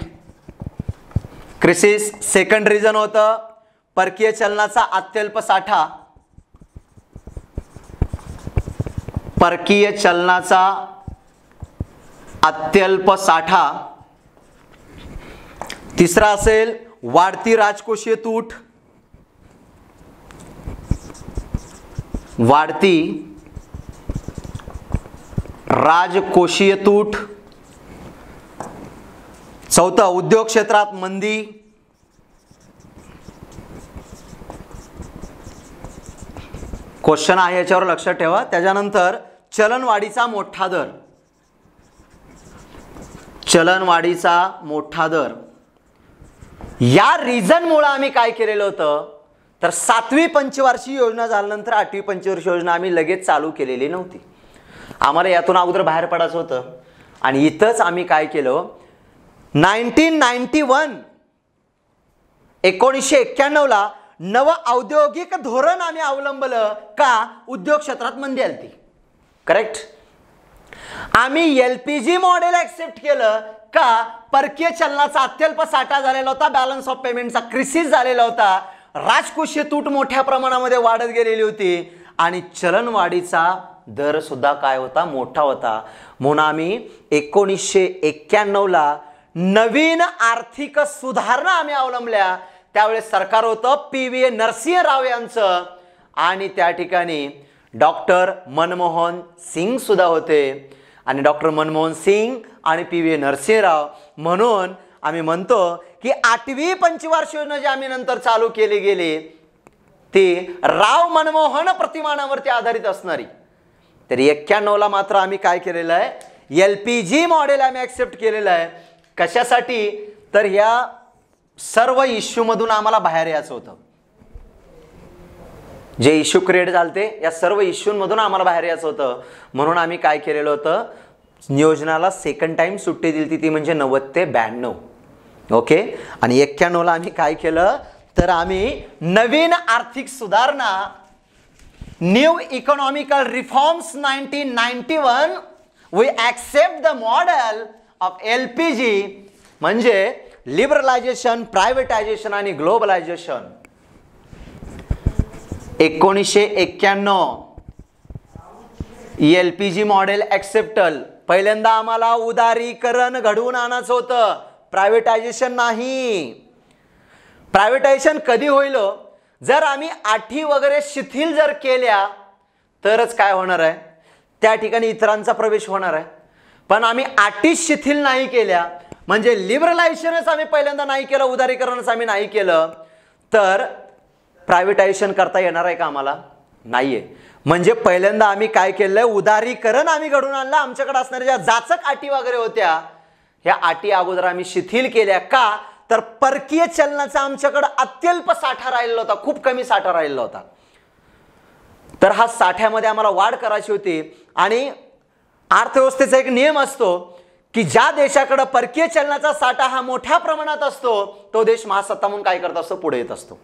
A: crisis second reason होतं परकीय चलनाचा अत्यल्प साठा परकीय चलनाचा अत्यल्प साठा तिसरा असेल वाढती राजकोषीय तूट वाढती राजकोषीय तूट चौथं उद्योग क्षेत्रात मंदी क्वेश्चन आहे याच्यावर लक्ष ठेवा त्याच्यानंतर चलनवाढीचा मोठा दर चलनवाढीचा मोठा दर या रिझनमुळं आम्ही काय केलेलं होतं तर सातवी पंचवार्षिक योजना झाल्यानंतर आठवी पंचवार्षिक योजना आम्ही लगेच चालू केलेली नव्हती आम्हाला यातून अगोदर बाहेर पडायचं होतं आणि इथंच आम्ही काय केलं नाईन्टीन नाईन्टी वन एकोणीसशे एक्क्याण्णवला नव औद्योगिक धोरण आम्ही अवलंबलं का उद्योग क्षेत्रात मंदी आली ती करेक्ट आम्ही L P G model accept केलं का परकीय चलनाचा अत्यल्प साठा झालेला होता बॅलन्स ऑफ पेमेंटचा क्रिसिस झालेला होता राजकोषीय तूट मोठ्या प्रमाणामध्ये वाढत गेलेली होती आणि चलनवाढीचा दर सुद्धा काय होता मोठा होता म्हणून आम्ही एकोणीसशे एक्क्याण्णवला नवीन आर्थिक सुधारणा आम्ही अवलंबल्या त्यावेळेस सरकार होतं पी व्ही ए नरसिंह राव यांचं आणि त्या ठिकाणी डॉक्टर मनमोहन सिंग सुद्धा होते आणि डॉक्टर मनमोहन सिंग आणि पी व्ही ए नरसिंहराव म्हणून आम्ही म्हणतो की आठवी पंचवार्षिक योजना जी आम्ही नंतर चालू केली गेली ती राव मनमोहन प्रतिमानावरती आधारित असणारी तर एक्क्याण्णवला मात्र आम्ही काय केलेलं आहे एल पी जी मॉडेल आम्ही ॲक्सेप्ट केलेलं आहे कशासाठी तर ह्या सर्व इश्यूमधून आम्हाला बाहेर यायचं होतं जे इश्यू क्रिएट झालते या सर्व इश्यूंमधून आम्हाला बाहेर यायचं होतं म्हणून आम्ही काय केलेलं होतं नियोजनाला सेकंड टाईम सुट्टी दिली ती म्हणजे नव्वद ते ब्याण्णव ओके आणि ला आम्ही काय केलं तर आम्ही नवीन आर्थिक सुधारणा new economical reforms nineteen ninety one we accept the model of L P G म्हणजे लिबरलायझेशन प्रायव्हेटायझेशन आणि ग्लोबलायझेशन एकोणीसशे एक्क्याण्णव एल पी जी मॉडेल ॲक्सेप्टल पहिल्यांदा आम्हाला उदारीकरण घडवून आणायचं होतं प्रायव्हेटायझेशन नाही प्रायव्हेटायझेशन कधी होईल हो? जर आम्ही आठी वगैरे शिथिल जर केल्या तरच काय होणार आहे त्या ठिकाणी इतरांचा प्रवेश होणार आहे पण आम्ही आठी शिथिल नाही केल्या म्हणजे लिबरलायझेशनच आम्ही पहिल्यांदा नाही केलं उदारीकरणच आम्ही नाही केलं तर प्रायव्हेटायझेशन करता येणार आहे का आम्हाला नाही आहे म्हणजे पहिल्यांदा आम्ही काय केलं उदारीकरण आम्ही घडून आणलं आमच्याकडे असणाऱ्या ज्या जाचक आटी वगैरे होत्या ह्या आटी अगोदर आम्ही शिथिल केल्या का तर परकीय चलनाचा आमच्याकडं अत्यल्प साठा राहिलेला होता खूप कमी साठा राहिलेला होता तर हा साठ्यामध्ये आम्हाला वाढ करायची होती आणि अर्थव्यवस्थेचा एक नियम असतो की ज्या देशाकडं परकीय चलनाचा साठा हा मोठ्या प्रमाणात असतो तो देश महासत्ता म्हणून काय करत असतो पुढे येत असतो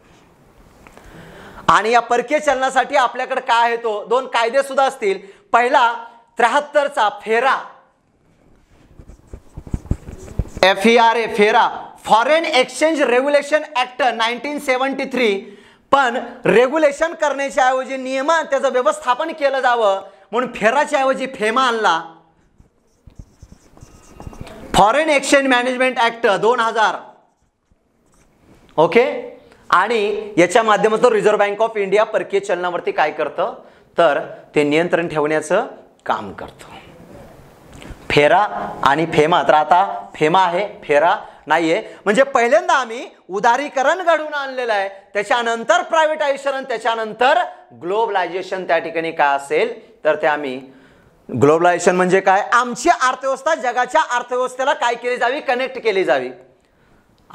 A: आणि या परकीय चलनासाठी आपल्याकडे काय आहे तो दोन कायदे सुद्धा असतील पहिला त्र्याहत्तरचा फेरा F E R A FERA foreign exchange regulation act nineteen seventy three पण रेग्युलेशन करण्याच्या ऐवजी नियम त्याचं व्यवस्थापन केलं जावं म्हणून फेराच्या ऐवजी फेमा आणला फॉरेन एक्सचेंज मॅनेजमेंट ऍक्ट दोन हजार ओके आणि याच्या माध्यमातून रिझर्व्ह बँक ऑफ इंडिया परकीय चलनावरती काय करतं तर ते नियंत्रण ठेवण्याचं काम करतं फेरा आणि फेमा तर आता फेमा आहे फेरा नाहीये म्हणजे पहिल्यांदा आम्ही उदारीकरण घडून आणलेलं आहे त्याच्यानंतर प्रायव्हेटायझेशन त्याच्यानंतर ग्लोबलायझेशन त्या ठिकाणी काय असेल तर ते आम्ही ग्लोबलायझेशन म्हणजे काय आमची अर्थव्यवस्था जगाच्या अर्थव्यवस्थेला काय केली जावी कनेक्ट केली जावी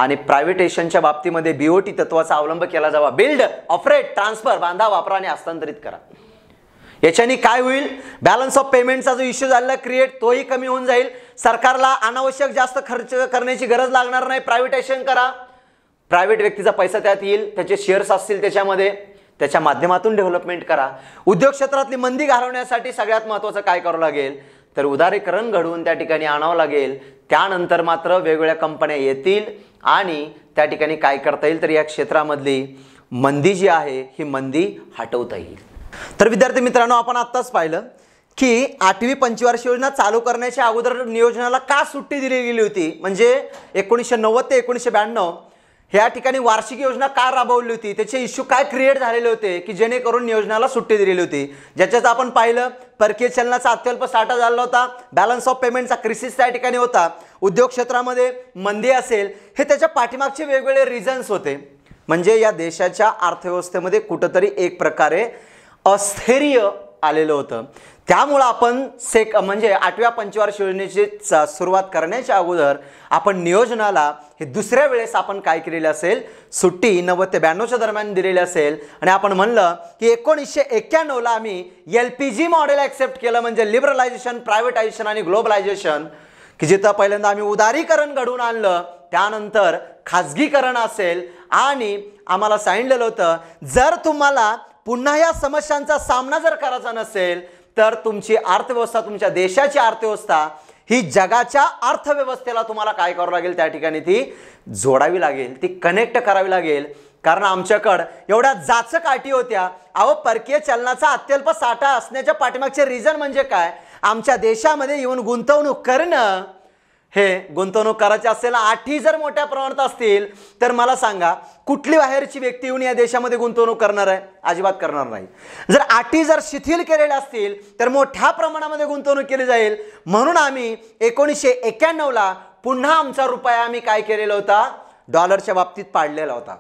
A: आणि प्रायव्हेटेशनच्या बाबतीमध्ये बीओटी तत्वाचा अवलंब केला जावा बिल्ड ऑपरेट ट्रान्सफर बांधा वापरा आणि हस्तांतरित करा याच्याने काय होईल बॅलन्स ऑफ पेमेंटचा जो इश्यू झालेला क्रिएट तोही कमी होऊन जाईल सरकारला अनावश्यक जास्त खर्च करण्याची गरज लागणार नाही प्रायव्हेटायझेशन करा प्रायव्हेट व्यक्तीचा पैसा त्यात येईल त्याचे शेअर्स असतील त्याच्यामध्ये त्याच्या माध्यमातून डेव्हलपमेंट करा उद्योग क्षेत्रातली मंदी घालवण्यासाठी सगळ्यात महत्त्वाचं काय करावं लागेल तर उदारीकरण घडवून त्या ठिकाणी आणावं लागेल त्यानंतर मात्र वेगवेगळ्या कंपन्या येतील आणि त्या ठिकाणी काय करता येईल तर या क्षेत्रामधली मंदी जी आहे ही मंदी हटवता येईल तर विद्यार्थी मित्रांनो आपण आत्ताच पाहिलं की आठवी पंचवार्षिक योजना चालू करण्याच्या अगोदर नियोजनाला का सुट्टी दिली गेली होती म्हणजे एकोणीसशे नव्वद ते एकोणीसशे ब्याण्णव ह्या ठिकाणी वार्षिक योजना का राबवली होती त्याचे इश्यू काय क्रिएट झालेले होते की जेणेकरून नियोजनाला सुट्टी दिलेली होती ज्याच्यात आपण पाहिलं परकीय चलनाचा अत्यल्प साठा झाला होता बॅलन्स ऑफ पेमेंटचा क्रिसिस त्या ठिकाणी होता उद्योग क्षेत्रामध्ये मंदी असेल हे त्याच्या पाठीमागचे वेगवेगळे रिझन्स होते म्हणजे या देशाच्या अर्थव्यवस्थेमध्ये कुठंतरी एक प्रकारे अस्थैर्य आलेलं होतं त्यामुळं आपण सेक म्हणजे आठव्या पंचवार्ष योजनेची सुरुवात करण्याच्या अगोदर आपण नियोजनाला हे दुसऱ्या वेळेस आपण काय केलेलं असेल सुट्टी नव्वद ते ब्याण्णवच्या दरम्यान दिलेली असेल आणि आपण म्हणलं की एकोणीसशे एक्क्याण्णवला आम्ही L P G model accept केलं म्हणजे लिबरलायझेशन प्रायव्हेटायझेशन आणि ग्लोबलायझेशन की जिथं पहिल्यांदा आम्ही उदारीकरण घडवून आणलं त्यानंतर खाजगीकरण असेल आणि आम्हाला सांगितलेलं होतं जर तुम्हाला पुन्हा या समस्यांचा सामना जर करायचा नसेल तर तुमची अर्थव्यवस्था तुमच्या देशाची अर्थव्यवस्था ही जगाच्या अर्थव्यवस्थेला तुम्हाला काय करावं लागेल त्या ठिकाणी ती जोडावी लागेल ती कनेक्ट करावी लागेल कारण आमच्याकडं एवढ्या जाचक होत्या अहो परकीय चलनाचा अत्यल्प साठा असण्याच्या पाठीमागचे रिझन म्हणजे काय आमच्या देशामध्ये येऊन गुंतवणूक करणं हे गुंतवणूक करायची असेल आठी जर मोठ्या प्रमाणात असतील तर मला सांगा कुठली बाहेरची व्यक्ती येऊन या देशामध्ये गुंतवणूक करणार आहे अजिबात करणार नाही जर आठी जर शिथिल केलेल्या असतील तर मोठ्या प्रमाणामध्ये गुंतवणूक केली जाईल म्हणून आम्ही एकोणीसशे एक्याण्णवला पुन्हा आमचा रुपया आम्ही काय केलेला होता डॉलरच्या बाबतीत पाडलेला होता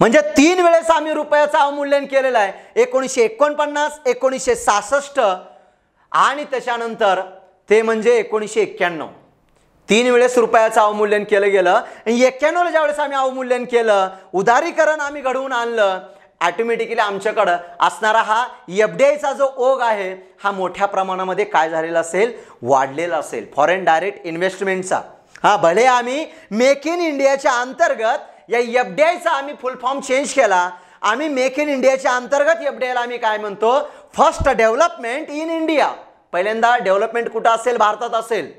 A: म्हणजे तीन वेळेस आम्ही रुपयाचं अवमूल्यन केलेलं आहे एकोणीसशे एकोणपन्नास एकोणीसशे सहासष्ट आणि त्याच्यानंतर ते म्हणजे एकोणीसशे एक्क्याण्णव तीन वेळेस रुपयाचं अवमूल्यन केलं गेलं आणि एक्क्याण्णवला ज्यावेळेस आम्ही अवमूल्यन केलं उदारीकरण आम्ही घडवून आणलं ऑटोमॅटिकली आमच्याकडं असणारा हा एफ डी आयचा जो ओघ आहे हा मोठ्या प्रमाणामध्ये काय झालेला असेल वाढलेला असेल फॉरेन डायरेक्ट इन्व्हेस्टमेंटचा हा भले आम्ही मेक इन इंडियाच्या अंतर्गत या एफ डी आयचा आम्ही फुल फॉर्म चेंज केला आम्ही मेक इन इंडियाच्या अंतर्गत एफ डी आयला आम्ही काय म्हणतो फर्स्ट डेव्हलपमेंट इन इंडिया पहिल्यांदा डेव्हलपमेंट कुठं असेल भारतात असेल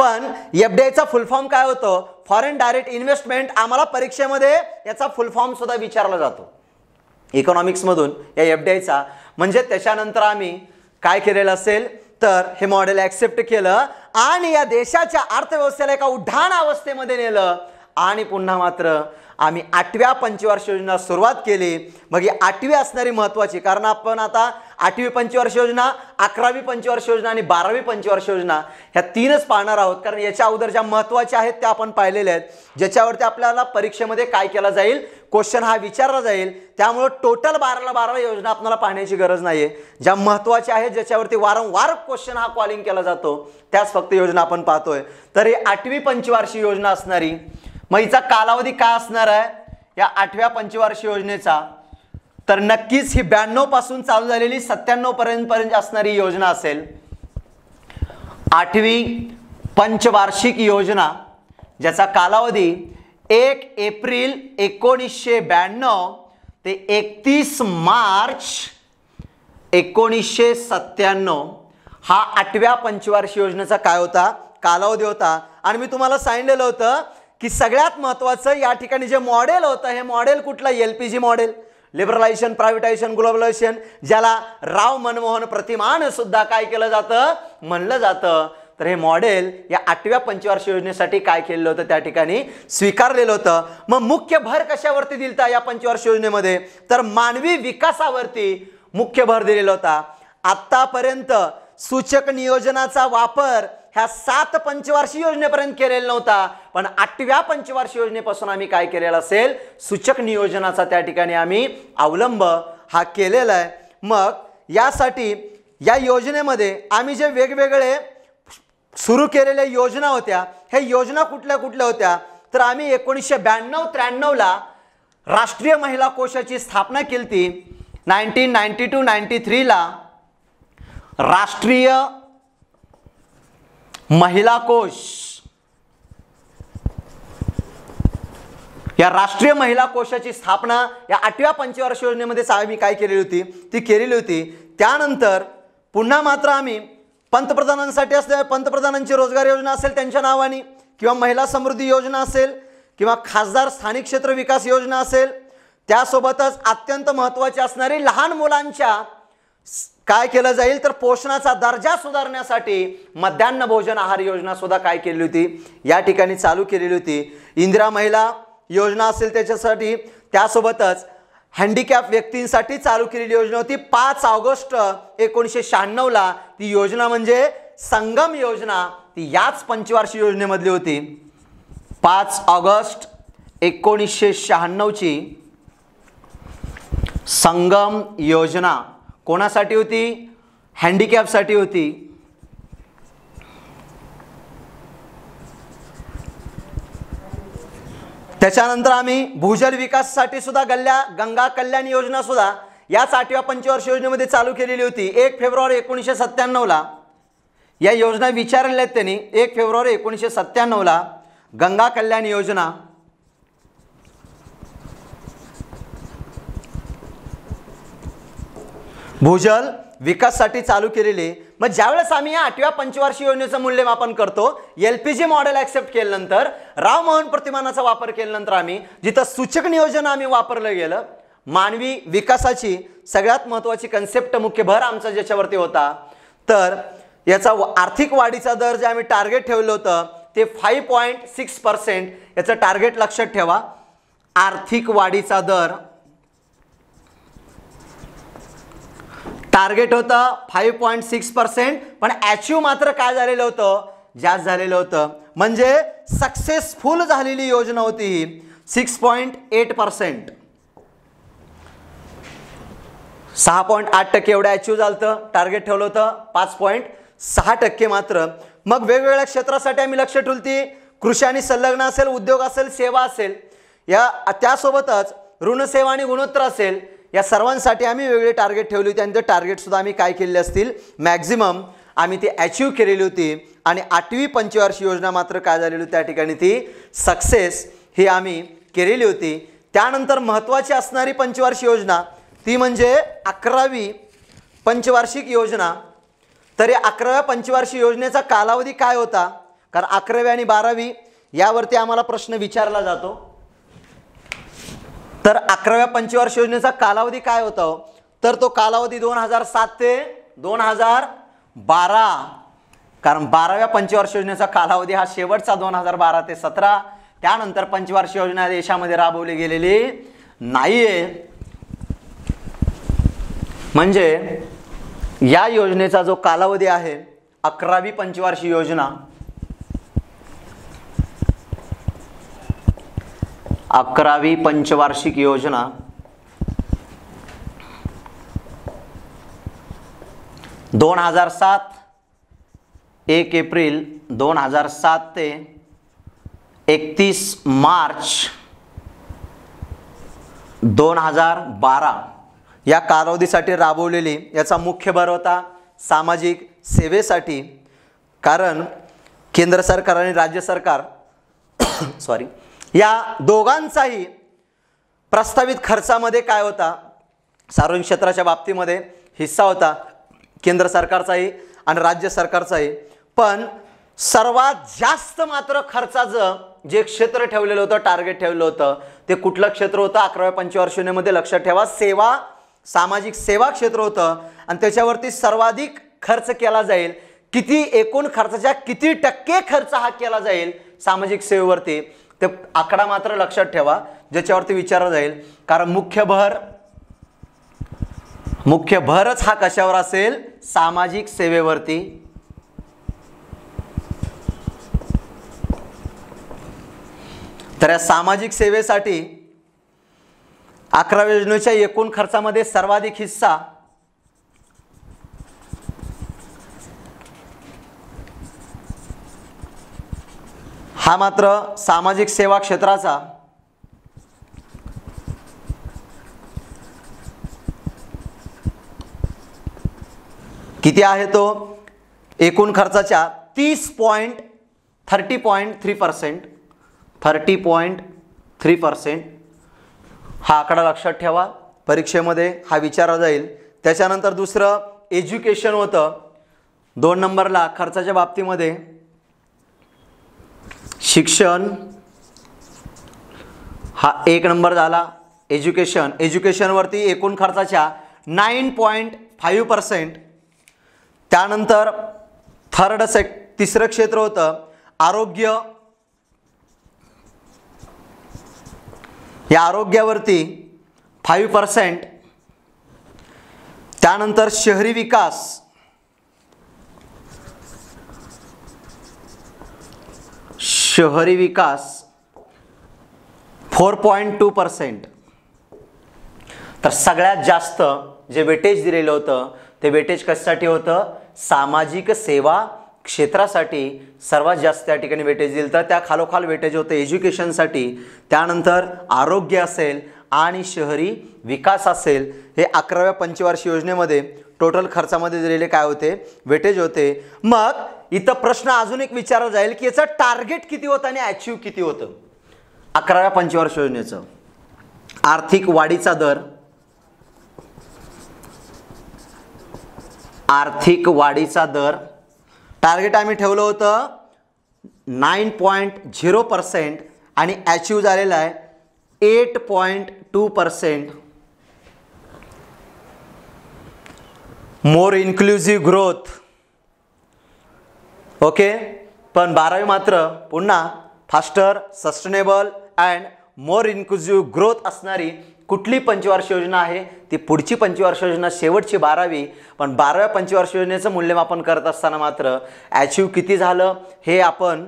A: पण एफडीआय चा फुल फॉर्म काय होतं फॉरेन डायरेक्ट इन्व्हेस्टमेंट आम्हाला परीक्षेमध्ये याचा फुल फॉर्म सुद्धा विचारला जातो इकॉनॉमिक्समधून या एफडीआय चा म्हणजे त्याच्यानंतर आम्ही काय केलेलं असेल तर हे मॉडेल ॲक्सेप्ट केलं आणि या देशाच्या अर्थव्यवस्थेला एका उड्डाण अवस्थेमध्ये नेलं आणि पुन्हा मात्र आम्ही आठव्या पंचवार्षिक योजना सुरुवात केली मग ही आठवी असणारी महत्त्वाची कारण आपण आता आठवी पंचवर्ष योजना अकरावी पंचवर्ष योजना आणि बारावी पंचवर्ष योजना ह्या तीनच पाहणार आहोत कारण याच्या अगोदर ज्या महत्त्वाच्या आहेत त्या आपण पाहिलेल्या आहेत ज्याच्यावरती आपल्याला परीक्षेमध्ये काय केला जाईल क्वेश्चन हा विचारला जाईल त्यामुळं टोटल बाराला बारा योजना आपल्याला पाहण्याची गरज नाही आहे ज्या महत्त्वाच्या आहेत ज्याच्यावरती वारंवार क्वेश्चन हा कॉलिंग केला जातो त्याच फक्त योजना आपण पाहतोय तर ही आठवी पंचवार्षिक योजना असणारी मग हिचा कालावधी काय असणार आहे या आठव्या पंचवार्षिक योजनेचा तर नक्कीच ही ब्याण्णव पासून चालू झालेली सत्त्याण्णव पर्यंत पर्यंत असणारी योजना असेल आठवी पंचवार्षिक योजना ज्याचा कालावधी एक एप्रिल एकोणीसशे ब्याण्णव ते एकतीस मार्च एकोणीसशे सत्त्याण्णव हा आठव्या पंचवार्षिक योजनेचा काय होता कालावधी होता आणि मी तुम्हाला सांगलेलं होतं की सगळ्यात महत्त्वाचं या ठिकाणी जे मॉडेल होतं हे मॉडेल कुठलं L P G model liberalisation privatisation globalisation ज्याला राव मनमोहन प्रतिमान सुद्धा काय केलं जातं म्हणलं जातं तर हे मॉडेल या आठव्या पंचवार्ष योजनेसाठी काय केलेलं होतं त्या ठिकाणी स्वीकारलेलं होतं मग मुख्य भर कशावरती दिलता या पंचवार्ष योजनेमध्ये तर मानवी विकासावरती मुख्य भर दिलेला होता आत्तापर्यंत सूचक नियोजनाचा वापर ह्या सात पंचवार्षिक योजनेपर्यंत केलेला नव्हता पण आठव्या पंचवार्षिक योजनेपासून आम्ही काय केलेलं असेल सूचक नियोजनाचा त्या ठिकाणी आम्ही अवलंब हा केलेला आहे मग यासाठी या योजनेमध्ये आम्ही जे वेगवेगळे सुरू केलेल्या योजना होत्या हे योजना कुठल्या कुठल्या होत्या तर आम्ही एकोणीसशे ब्याण्णव त्र्याण्णवला राष्ट्रीय महिला कोशाची स्थापना केली ती नाईन्टीन नाईन्टी टू नाईन्टी थ्रीला राष्ट्रीय महिला कोश या राष्ट्रीय महिला कोशाची स्थापना या आठव्या पंचवार्षिक योजनेमध्ये आम्ही काय केलेली होती ती केलेली होती त्यानंतर पुन्हा मात्र आम्ही पंतप्रधानांसाठी असल्या पंतप्रधानांची रोजगार योजना असेल त्यांच्या नावाने किंवा महिला समृद्धी योजना असेल किंवा खासदार स्थानिक क्षेत्र विकास योजना असेल त्यासोबतच अत्यंत महत्त्वाची असणारी लहान मुलांच्या काय केलं जाईल तर पोषणाचा दर्जा सुधारण्यासाठी मध्यान्ह भोजन आहार योजना सुद्धा काय केली होती या ठिकाणी चालू केलेली होती इंदिरा महिला योजना असेल त्याच्यासाठी त्यासोबतच हँडिकॅप व्यक्तींसाठी चालू केलेली योजना होती पाच ऑगस्ट एकोणीसशे शहाण्णवला ती योजना म्हणजे संगम योजना ती याच पंचवार्षिक योजनेमधली होती पाच ऑगस्ट एकोणीसशे शहाण्णवची संगम योजना कोणासाठी होती हँडिकॅपसाठी होती त्याच्यानंतर आम्ही भूजल विकाससाठी सुद्धा गल्ल्या गंगा कल्याण योजना सुद्धा याच आठव्या पंचवर्ष योजनेमध्ये चालू केलेली होती एक फेब्रुवारी एकोणीसशे सत्त्याण्णवला या योजना विचारलेल्या आहेत त्यांनी एक फेब्रुवारी एकोणीसशे सत्त्याण्णवला गंगा कल्याण योजना भूजल विकाससाठी चालू केलेली मग ज्यावेळेस आम्ही या आठव्या पंचवार्षिक योजनेचं मूल्यमापन करतो L P G model accept केल्यानंतर राव मोहन प्रतिमानाचा वापर केल्यानंतर आम्ही जिथं सूचक नियोजन आम्ही वापरलं गेलं मानवी विकासाची सगळ्यात महत्त्वाची कन्सेप्ट मुख्य भर आमचा ज्याच्यावरती होता तर याचा आर्थिक वाढीचा दर जे आम्ही टार्गेट ठेवलं होतं ते फाईव्ह पॉईंट सिक्स पर्सेंट याचं टार्गेट लक्षात ठेवा आर्थिक वाढीचा दर टार्गेट होतं फाईव्ह पॉईंट सिक्स पर्सेंट पण अचीव मात्र काय झालेलं होतं जास्त झालेलं होतं म्हणजे सक्सेसफुल झालेली योजना होती सिक्स पॉईंट एट पर्सेंट सहा पॉईंट आठ टक्के एवढं अचीव झालं टार्गेट ठेवलं होतं पाच पॉईंट सहा टक्के मात्र मग वेगवेगळ्या क्षेत्रासाठी आम्ही लक्ष ठेवते कृषी आणि संलग्न असेल उद्योग असेल सेवा असेल या त्यासोबतच ऋणसेवा आणि गुणोत्तर असेल या सर्वांसाठी आम्ही वेगळे टार्गेट ठेवले होते आणि ते टार्गेटसुद्धा आम्ही काय केलेले असतील मॅक्झिमम आम्ही ती अचीव केलेली होती आणि आठवी पंचवार्षिक योजना मात्र काय झालेली होती त्या ठिकाणी ती सक्सेस ही आम्ही केलेली होती त्यानंतर महत्त्वाची असणारी पंचवार्षिक योजना ती म्हणजे अकरावी पंचवार्षिक योजना तर या अकराव्या पंचवार्षिक योजनेचा कालावधी काय होता कारण अकरावी आणि बारावी यावरती आम्हाला प्रश्न विचारला जातो तर अकराव्या पंचवर्ष योजनेचा कालावधी काय होता तर तो कालावधी दोन हजार सात ते दोन हजार बारा कारण बाराव्या पंचवार्ष योजनेचा कालावधी हा शेवटचा दोन हजार बारा ते सतरा त्यानंतर पंचवार्षिक योजना देशामध्ये राबवली गेलेली नाहीये म्हणजे या योजनेचा जो कालावधी आहे अकरावी पंचवार्षिक योजना अकरावी पंचवार्षिक योजना दोन हजार सात एक एप्रिल दोन हजार सात ते एकतीस मार्च दोन हजार बारा या कालावधीसाठी राबवलेली याचा मुख्य भर होता सामाजिक सेवेसाठी कारण केंद्र सरकार आणि राज्य सरकार सॉरी या दोघांचाही प्रस्तावित खर्चामध्ये काय होता सार्वजनिक क्षेत्राच्या बाबतीमध्ये हिस्सा होता केंद्र सरकारचाही आणि राज्य सरकारचाही पण सर्वात जास्त मात्र खर्चाचं जे क्षेत्र ठेवलेलं होतं टार्गेट ठेवलं होतं ते कुठलं क्षेत्र होतं अकराव्या पंचवार्षिणीमध्ये लक्षात ठेवा सेवा सामाजिक सेवा क्षेत्र होतं आणि त्याच्यावरती सर्वाधिक खर्च केला जाईल किती एकूण खर्चाच्या किती टक्के खर्च हा केला जाईल सामाजिक सेवेवरती ते आकडा मात्र लक्षात ठेवा ज्याच्यावरती विचारला जाईल कारण मुख्य भर मुख्य भरच हा कशावर असेल सामाजिक सेवेवरती तर या सामाजिक सेवेसाठी अकरा योजनेच्या एकूण खर्चामध्ये सर्वाधिक हिस्सा हा मात्र सामाजिक सेवा क्षेत्राचा किती आहे तो एकूण खर्चाच्या तीस point thirty point three percent thirty point three percent हा आकडा लक्षात ठेवा परीक्षेमध्ये हा विचारला जाईल त्याच्यानंतर दुसरं एज्युकेशन होतं दोन नंबरला खर्चाच्या बाबतीमध्ये शिक्षण हा एक नंबर झाला एज्युकेशन एज्युकेशनवरती एकूण खर्चाच्या नाईन पॉईंट फाईव्ह पर्सेंट त्यानंतर थर्ड से तिसरं क्षेत्र होतं आरोग्य या आरोग्यावरती फाईव्ह पर्सेंट त्यानंतर शहरी विकास शहरी विकास फोर पॉईंट टू पर्सेंट तर सगळ्यात जास्त जे वेटेज दिलेलं होतं ते वेटेज कशासाठी होतं सामाजिक सेवा क्षेत्रासाठी सर्वात जास्त त्या ठिकाणी वेटेज दिलं तर त्या खालोखाल वेटेज होतं एज्युकेशनसाठी त्यानंतर आरोग्य असेल आणि शहरी विकास असेल हे अकराव्या पंचवार्षिक योजनेमध्ये टोटल खर्चामध्ये दिलेले काय होते वेटेज होते मग इथं प्रश्न अजून एक विचारला जाईल की याचं टार्गेट किती होतं आणि अचीव किती होतं अकराव्या पंचवर्ष योजनेचं आर्थिक वाढीचा दर आर्थिक वाढीचा दर टार्गेट आम्ही ठेवलं होतं नाईन पॉईंट झिरो पर्सेंट आणि अचीव झालेला आहे eight point two percent more inclusive growth okay पण बारावी मात्र पुन्हा faster sustainable and more inclusive growth असणारी कुठली पंचवार्षिक योजना आहे ती पुढची पंचवार्षिक योजना शेवटची बारावी पण बाराव्या पंचवार्षिक योजनेचं मूल्यमापन करत असताना मात्र ॲचीव किती झालं हे आपण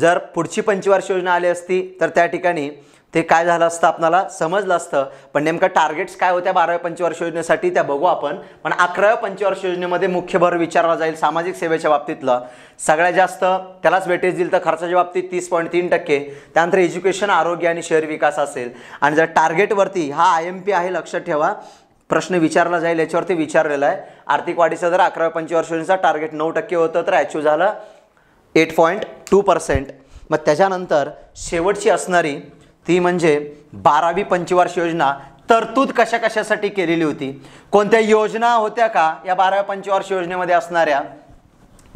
A: जर पुढची पंचवार्षिक योजना आली असती तर त्या ठिकाणी ते काय झालं असतं आपल्याला समजलं असतं पण नेमकं टार्गेट्स काय होत्या बाराव्या पंचवर्ष योजनेसाठी त्या बघू आपण पण अकराव्या पंचवर्ष योजनेमध्ये मुख्य भर विचारला जाईल सामाजिक सेवेच्या बाबतीतलं सगळ्यात जास्त त्यालाच वेटेज दिल तर खर्चाच्या बाबतीत तीस पॉईंट तीन टक्के त्यानंतर एज्युकेशन आरोग्य आणि शहरी विकास असेल आणि जर टार्गेटवरती हा आय एम पी आहे लक्षात ठेवा प्रश्न विचारला जाईल याच्यावरती विचारलेला आहे आर्थिक वाढीचा जर अकराव्या पंचवर्ष योजनेचा टार्गेट नऊ टक्के होतं तर अचीव झालं एट पॉईंट टू पर्सेंट मग त्याच्यानंतर शेवटची असणारी ती म्हणजे बारावी पंचवार्षिक योजना तरतूद कशा कशासाठी केलेली होती कोणत्या योजना होत्या का या बाराव्या पंचवार्षिक योजनेमध्ये असणाऱ्या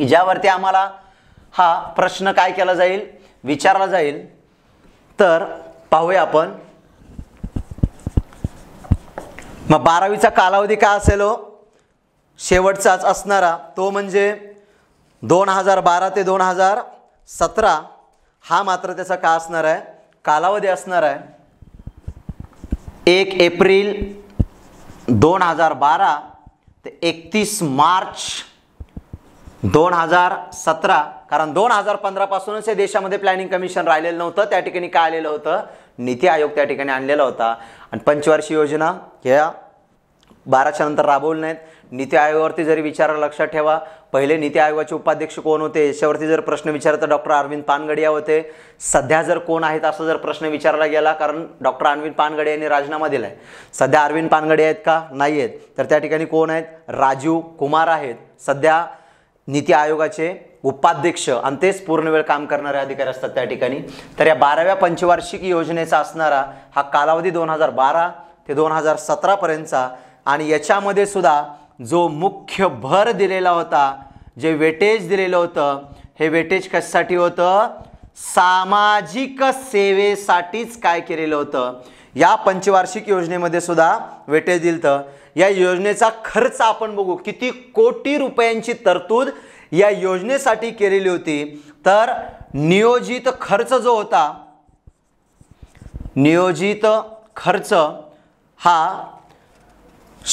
A: ज्यावरती आम्हाला हा प्रश्न काय केला जाईल विचारला जाईल तर पाहूया आपण मग बारावीचा कालावधी काय असेल हो? शेवटचाच असणारा तो म्हणजे दोन हजार बारा ते दोन हजार सतरा हा मात्र त्याचा का असणार आहे कालावधी असणार आहे एक एप्रिल दोन हजार बारा ते एकतीस मार्च दोन हजार सतरा कारण दोन हजार पंधरापासूनच हे देशामध्ये प्लॅनिंग कमिशन राहिलेलं नव्हतं त्या ठिकाणी काय आलेलं होतं नीती आयोग त्या ठिकाणी आणलेला होता आणि पंचवार्षिक योजना ह्या बाराच्या नंतर राबवल्या नाहीत नीती आयोगावरती जरी विचारा लक्षात ठेवा पहिले नीती आयोगाचे उपाध्यक्ष कोण होते याच्यावरती जर प्रश्न विचारला तर डॉक्टर अरविंद पानगडिया होते सध्या जर कोण आहेत असा जर प्रश्न विचारला गेला कारण डॉक्टर अरविंद पानगडे यांनी राजीनामा दिला आहे सध्या अरविंद पानगडे आहेत का नाही आहेत तर त्या ठिकाणी कोण आहेत राजीव कुमार आहेत सध्या नीती आयोगाचे उपाध्यक्ष आणि तेच पूर्ण वेळ काम करणारे अधिकारी असतात त्या ठिकाणी तर या बाराव्या पंचवार्षिक योजनेचा असणारा हा कालावधी दोन हजार बारा ते दोन हजार सतरापर्यंतचा आणि याच्यामध्ये सुद्धा जो मुख्य भर दिलेला होता जे वेटेज दिलेलं होतं हे वेटेज कशासाठी होतं सामाजिक सेवेसाठीच काय केलेलं होतं या पंचवार्षिक योजनेमध्ये सुद्धा वेटेज दिलं या योजनेचा खर्च आपण बघू किती कोटी रुपयांची तरतूद या योजनेसाठी केलेली होती तर नियोजित खर्च जो होता नियोजित खर्च हा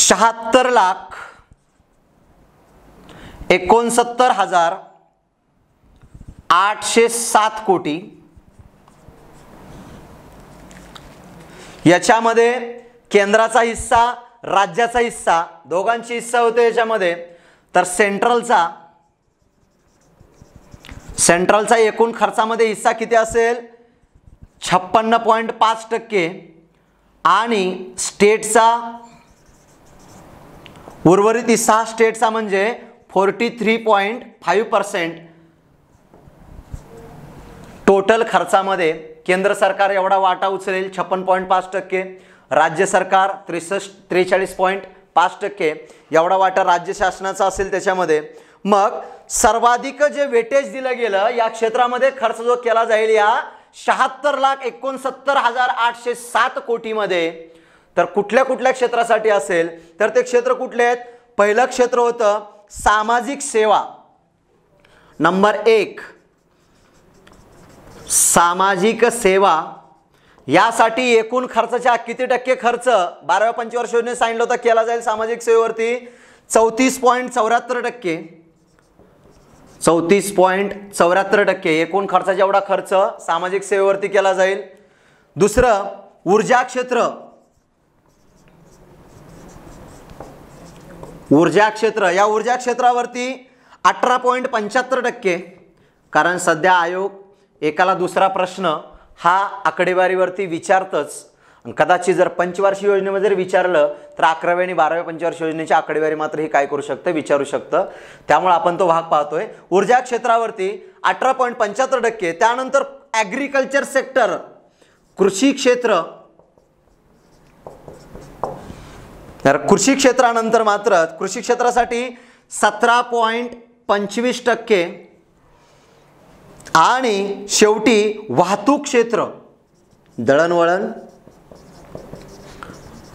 A: शहात्तर लाख एकोणसत्तर हजार आठशे सात कोटी याच्यामध्ये केंद्राचा हिस्सा राज्याचा हिस्सा दोघांची हिस्सा होते याच्यामध्ये तर सेंट्रलचा सेंट्रलचा एकूण खर्चामध्ये हिस्सा किती असेल छप्पन्न पॉईंट पाच टक्के आणि स्टेटचा उर्वरित हिस्सा स्टेटचा म्हणजे forty three point five percent total खर्चामध्ये केंद्र सरकार एवढा वाटा उचलेल छप्पन पॉईंट पाच टक्के राज्य सरकार त्रेसष्ट त्रेचाळीस पॉईंट पाच टक्के एवढा वाटा राज्य शासनाचा असेल त्याच्यामध्ये मग सर्वाधिक जे वेटेज दिलं गेलं या क्षेत्रामध्ये खर्च जो केला जाईल या शहात्तर लाख एकोणसत्तर हजार आठशे सात कोटीमध्ये तर कुठल्या कुठल्या क्षेत्रासाठी असेल तर ते क्षेत्र कुठले आहेत पहिलं क्षेत्र होतं सामाजिक सेवा नंबर एक सामाजिक सेवा यासाठी एकूण खर्चाच्या किती टक्के खर्च बाराव्या पंचवर्ष योजनेत सांगितलं होतं केला जाईल सामाजिक सेवेवरती चौतीस पॉईंट चौऱ्याहत्तर टक्के चौतीस पॉईंट चौऱ्याहत्तर टक्के एकूण खर्चाचा एवढा खर्च सामाजिक सेवेवरती केला जाईल दुसरं ऊर्जा क्षेत्र ऊर्जा क्षेत्र या ऊर्जा क्षेत्रावरती अठरा पॉईंट पंच्याहत्तर टक्के कारण सध्या आयोग एकाला दुसरा प्रश्न हा आकडेवारीवरती विचारतच कदाचित जर पंचवार्षिक योजनेमध्ये जर विचारलं तर अकरावी आणि बाराव्या पंचवार्षिक योजनेची आकडेवारी मात्र ही काय करू शकतं विचारू शकतं त्यामुळे आपण तो भाग पाहतोय ऊर्जा क्षेत्रावरती अठरा पॉईंट पंच्याहत्तर टक्के त्यानंतर ॲग्रिकल्चर सेक्टर कृषी क्षेत्र तर कृषी क्षेत्रानंतर मात्र कृषी क्षेत्रासाठी सतरा पॉईंट पंचवीस टक्के आणि शेवटी वाहतूक क्षेत्र दळणवळण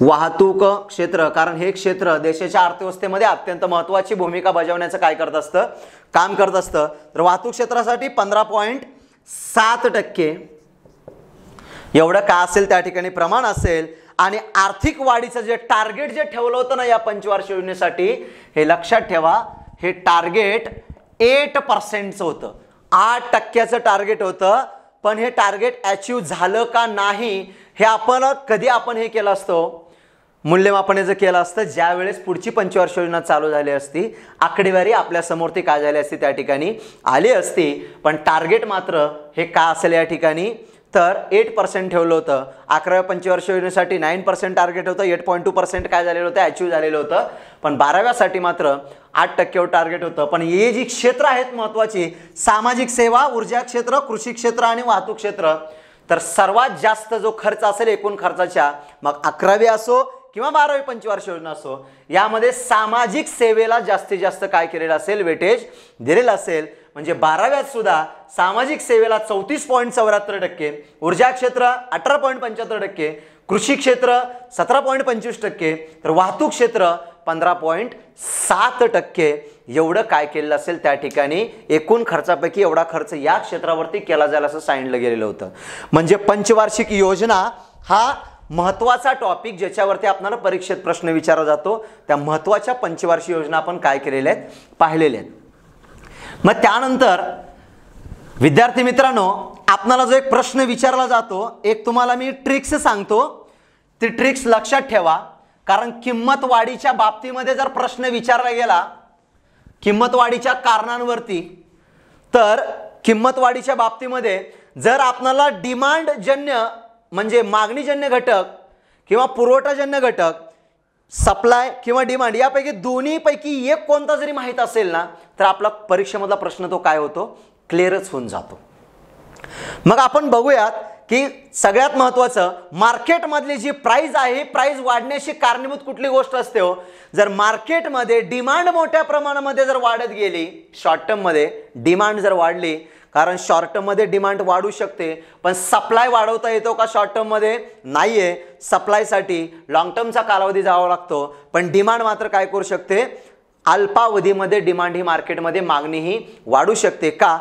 A: वाहतूक क्षेत्र कारण हे क्षेत्र देशाच्या अर्थव्यवस्थेमध्ये अत्यंत महत्त्वाची भूमिका बजावण्याचं काय करत असतं काम करत असतं तर वाहतूक क्षेत्रासाठी पंधरा पॉईंट सात टक्के एवढं का असेल त्या ठिकाणी प्रमाण असेल आणि आर्थिक वाढीचं जे टार्गेट जे ठेवलं होतं ना या पंचवार्षिक योजनेसाठी हे लक्षात ठेवा हे टार्गेट एट पर्सेंटचं होतं आठ टक्क्याचं टार्गेट होतं पण हे टार्गेट अचीव्ह झालं का नाही हे आपण कधी आपण हे केलं असतो मूल्यमापन जर केलं असतं ज्यावेळेस पुढची पंचवर्ष योजना चालू झाली असती आकडेवारी आपल्यासमोर ती काय झाली असती त्या ठिकाणी आली असती पण टार्गेट मात्र हे का असेल या ठिकाणी तर एट पर्सेंट ठेवलं होतं अकराव्या पंचवर्ष योजनेसाठी नाईन पर्सेंट टार्गेट होतं एट पॉईंट टू पर्सेंट काय झालेलं होतं अचीव्ह झालेलं होतं पण बाराव्यासाठी मात्र आठ टक्केवर टार्गेट होतं पण हे जी क्षेत्र आहेत महत्त्वाची सामाजिक सेवा ऊर्जा क्षेत्र कृषी क्षेत्र आणि वाहतूक क्षेत्र तर सर्वात जास्त जो खर्च असेल एकूण खर्चाच्या मग अकरावी असो किंवा बारावी पंचवर्ष योजना असो यामध्ये सामाजिक सेवेला जास्तीत जास्त काय केलेलं असेल वेटेज दिलेलं असेल म्हणजे बाराव्यात सुद्धा सामाजिक सेवेला चौतीस पॉईंट चौऱ्याहत्तर टक्के ऊर्जा क्षेत्र अठरा पॉईंट पंच्याहत्तर टक्के कृषी क्षेत्र सतरा पॉईंट पंचवीस टक्के तर वाहतूक क्षेत्र पंधरा पॉईंट सात टक्के एवढं काय केलेलं असेल त्या ठिकाणी एकूण खर्चापैकी एवढा खर्च या क्षेत्रावरती केला जाईल असं सांगितलं गेलेलं होतं म्हणजे पंचवार्षिक योजना हा महत्त्वाचा टॉपिक ज्याच्यावरती आपल्याला परीक्षेत प्रश्न विचारला जातो त्या महत्त्वाच्या पंचवार्षिक योजना आपण काय केलेल्या आहेत पाहिलेल्या आहेत मग त्यानंतर विद्यार्थी मित्रांनो आपणाला जो एक प्रश्न विचारला जातो एक तुम्हाला मी ट्रिक्स सांगतो ती ट्रिक्स लक्षात ठेवा कारण किंमत वाढीच्या बाबतीमध्ये जर प्रश्न विचारला गेला किंमत वाढीच्या कारणांवरती तर किंमत वाढीच्या बाबतीमध्ये जर आपणाला डिमांडजन्य म्हणजे मागणीजन्य घटक किंवा पुरवठाजन्य घटक सप्लाय किंवा डिमांड यापैकी दोन्हीपैकी एक कोणता जरी माहीत असेल ना तर आपला परीक्षेमधला प्रश्न तो काय होतो क्लिअरच होऊन जातो मग आपण बघूयात की सगळ्यात महत्त्वाचं मार्केटमधली जी प्राईज आहे प्राईज वाढण्याची कारणीभूत कुठली गोष्ट असते हो जर मार्केटमध्ये डिमांड मोठ्या प्रमाणामध्ये जर वाढत गेली शॉर्ट टर्ममध्ये डिमांड जर वाढली कारण शॉर्ट टर्ममध्ये डिमांड वाढू शकते पण सप्लाय वाढवता येतो का शॉर्ट टर्ममध्ये नाही आहे सप्लायसाठी लाँग टर्मचा कालावधी जावा लागतो पण डिमांड मात्र काय करू शकते अल्पावधीमध्ये डिमांड ही मार्केटमध्ये मागणी ही वाढू शकते का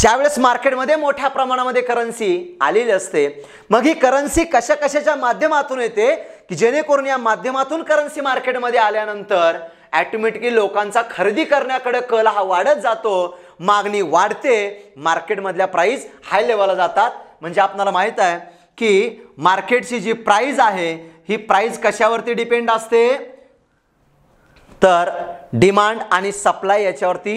A: ज्यावेळेस मार्केटमध्ये मोठ्या प्रमाणामध्ये करन्सी आलेली असते मग ही करन्सी कशा कशाच्या माध्यमातून येते की जेणेकरून या माध्यमातून करन्सी मार्केटमध्ये आल्यानंतर ॲटोमॅटिकली लोकांचा खरेदी करण्याकडे कल हा वाढत जातो मागणी वाढते मार्केटमधल्या प्राईज हाय लेवलला जातात म्हणजे आपल्याला माहीत आहे की मार्केटची जी प्राईज आहे ही प्राईज कशावरती डिपेंड असते तर डिमांड आणि सप्लाय याच्यावरती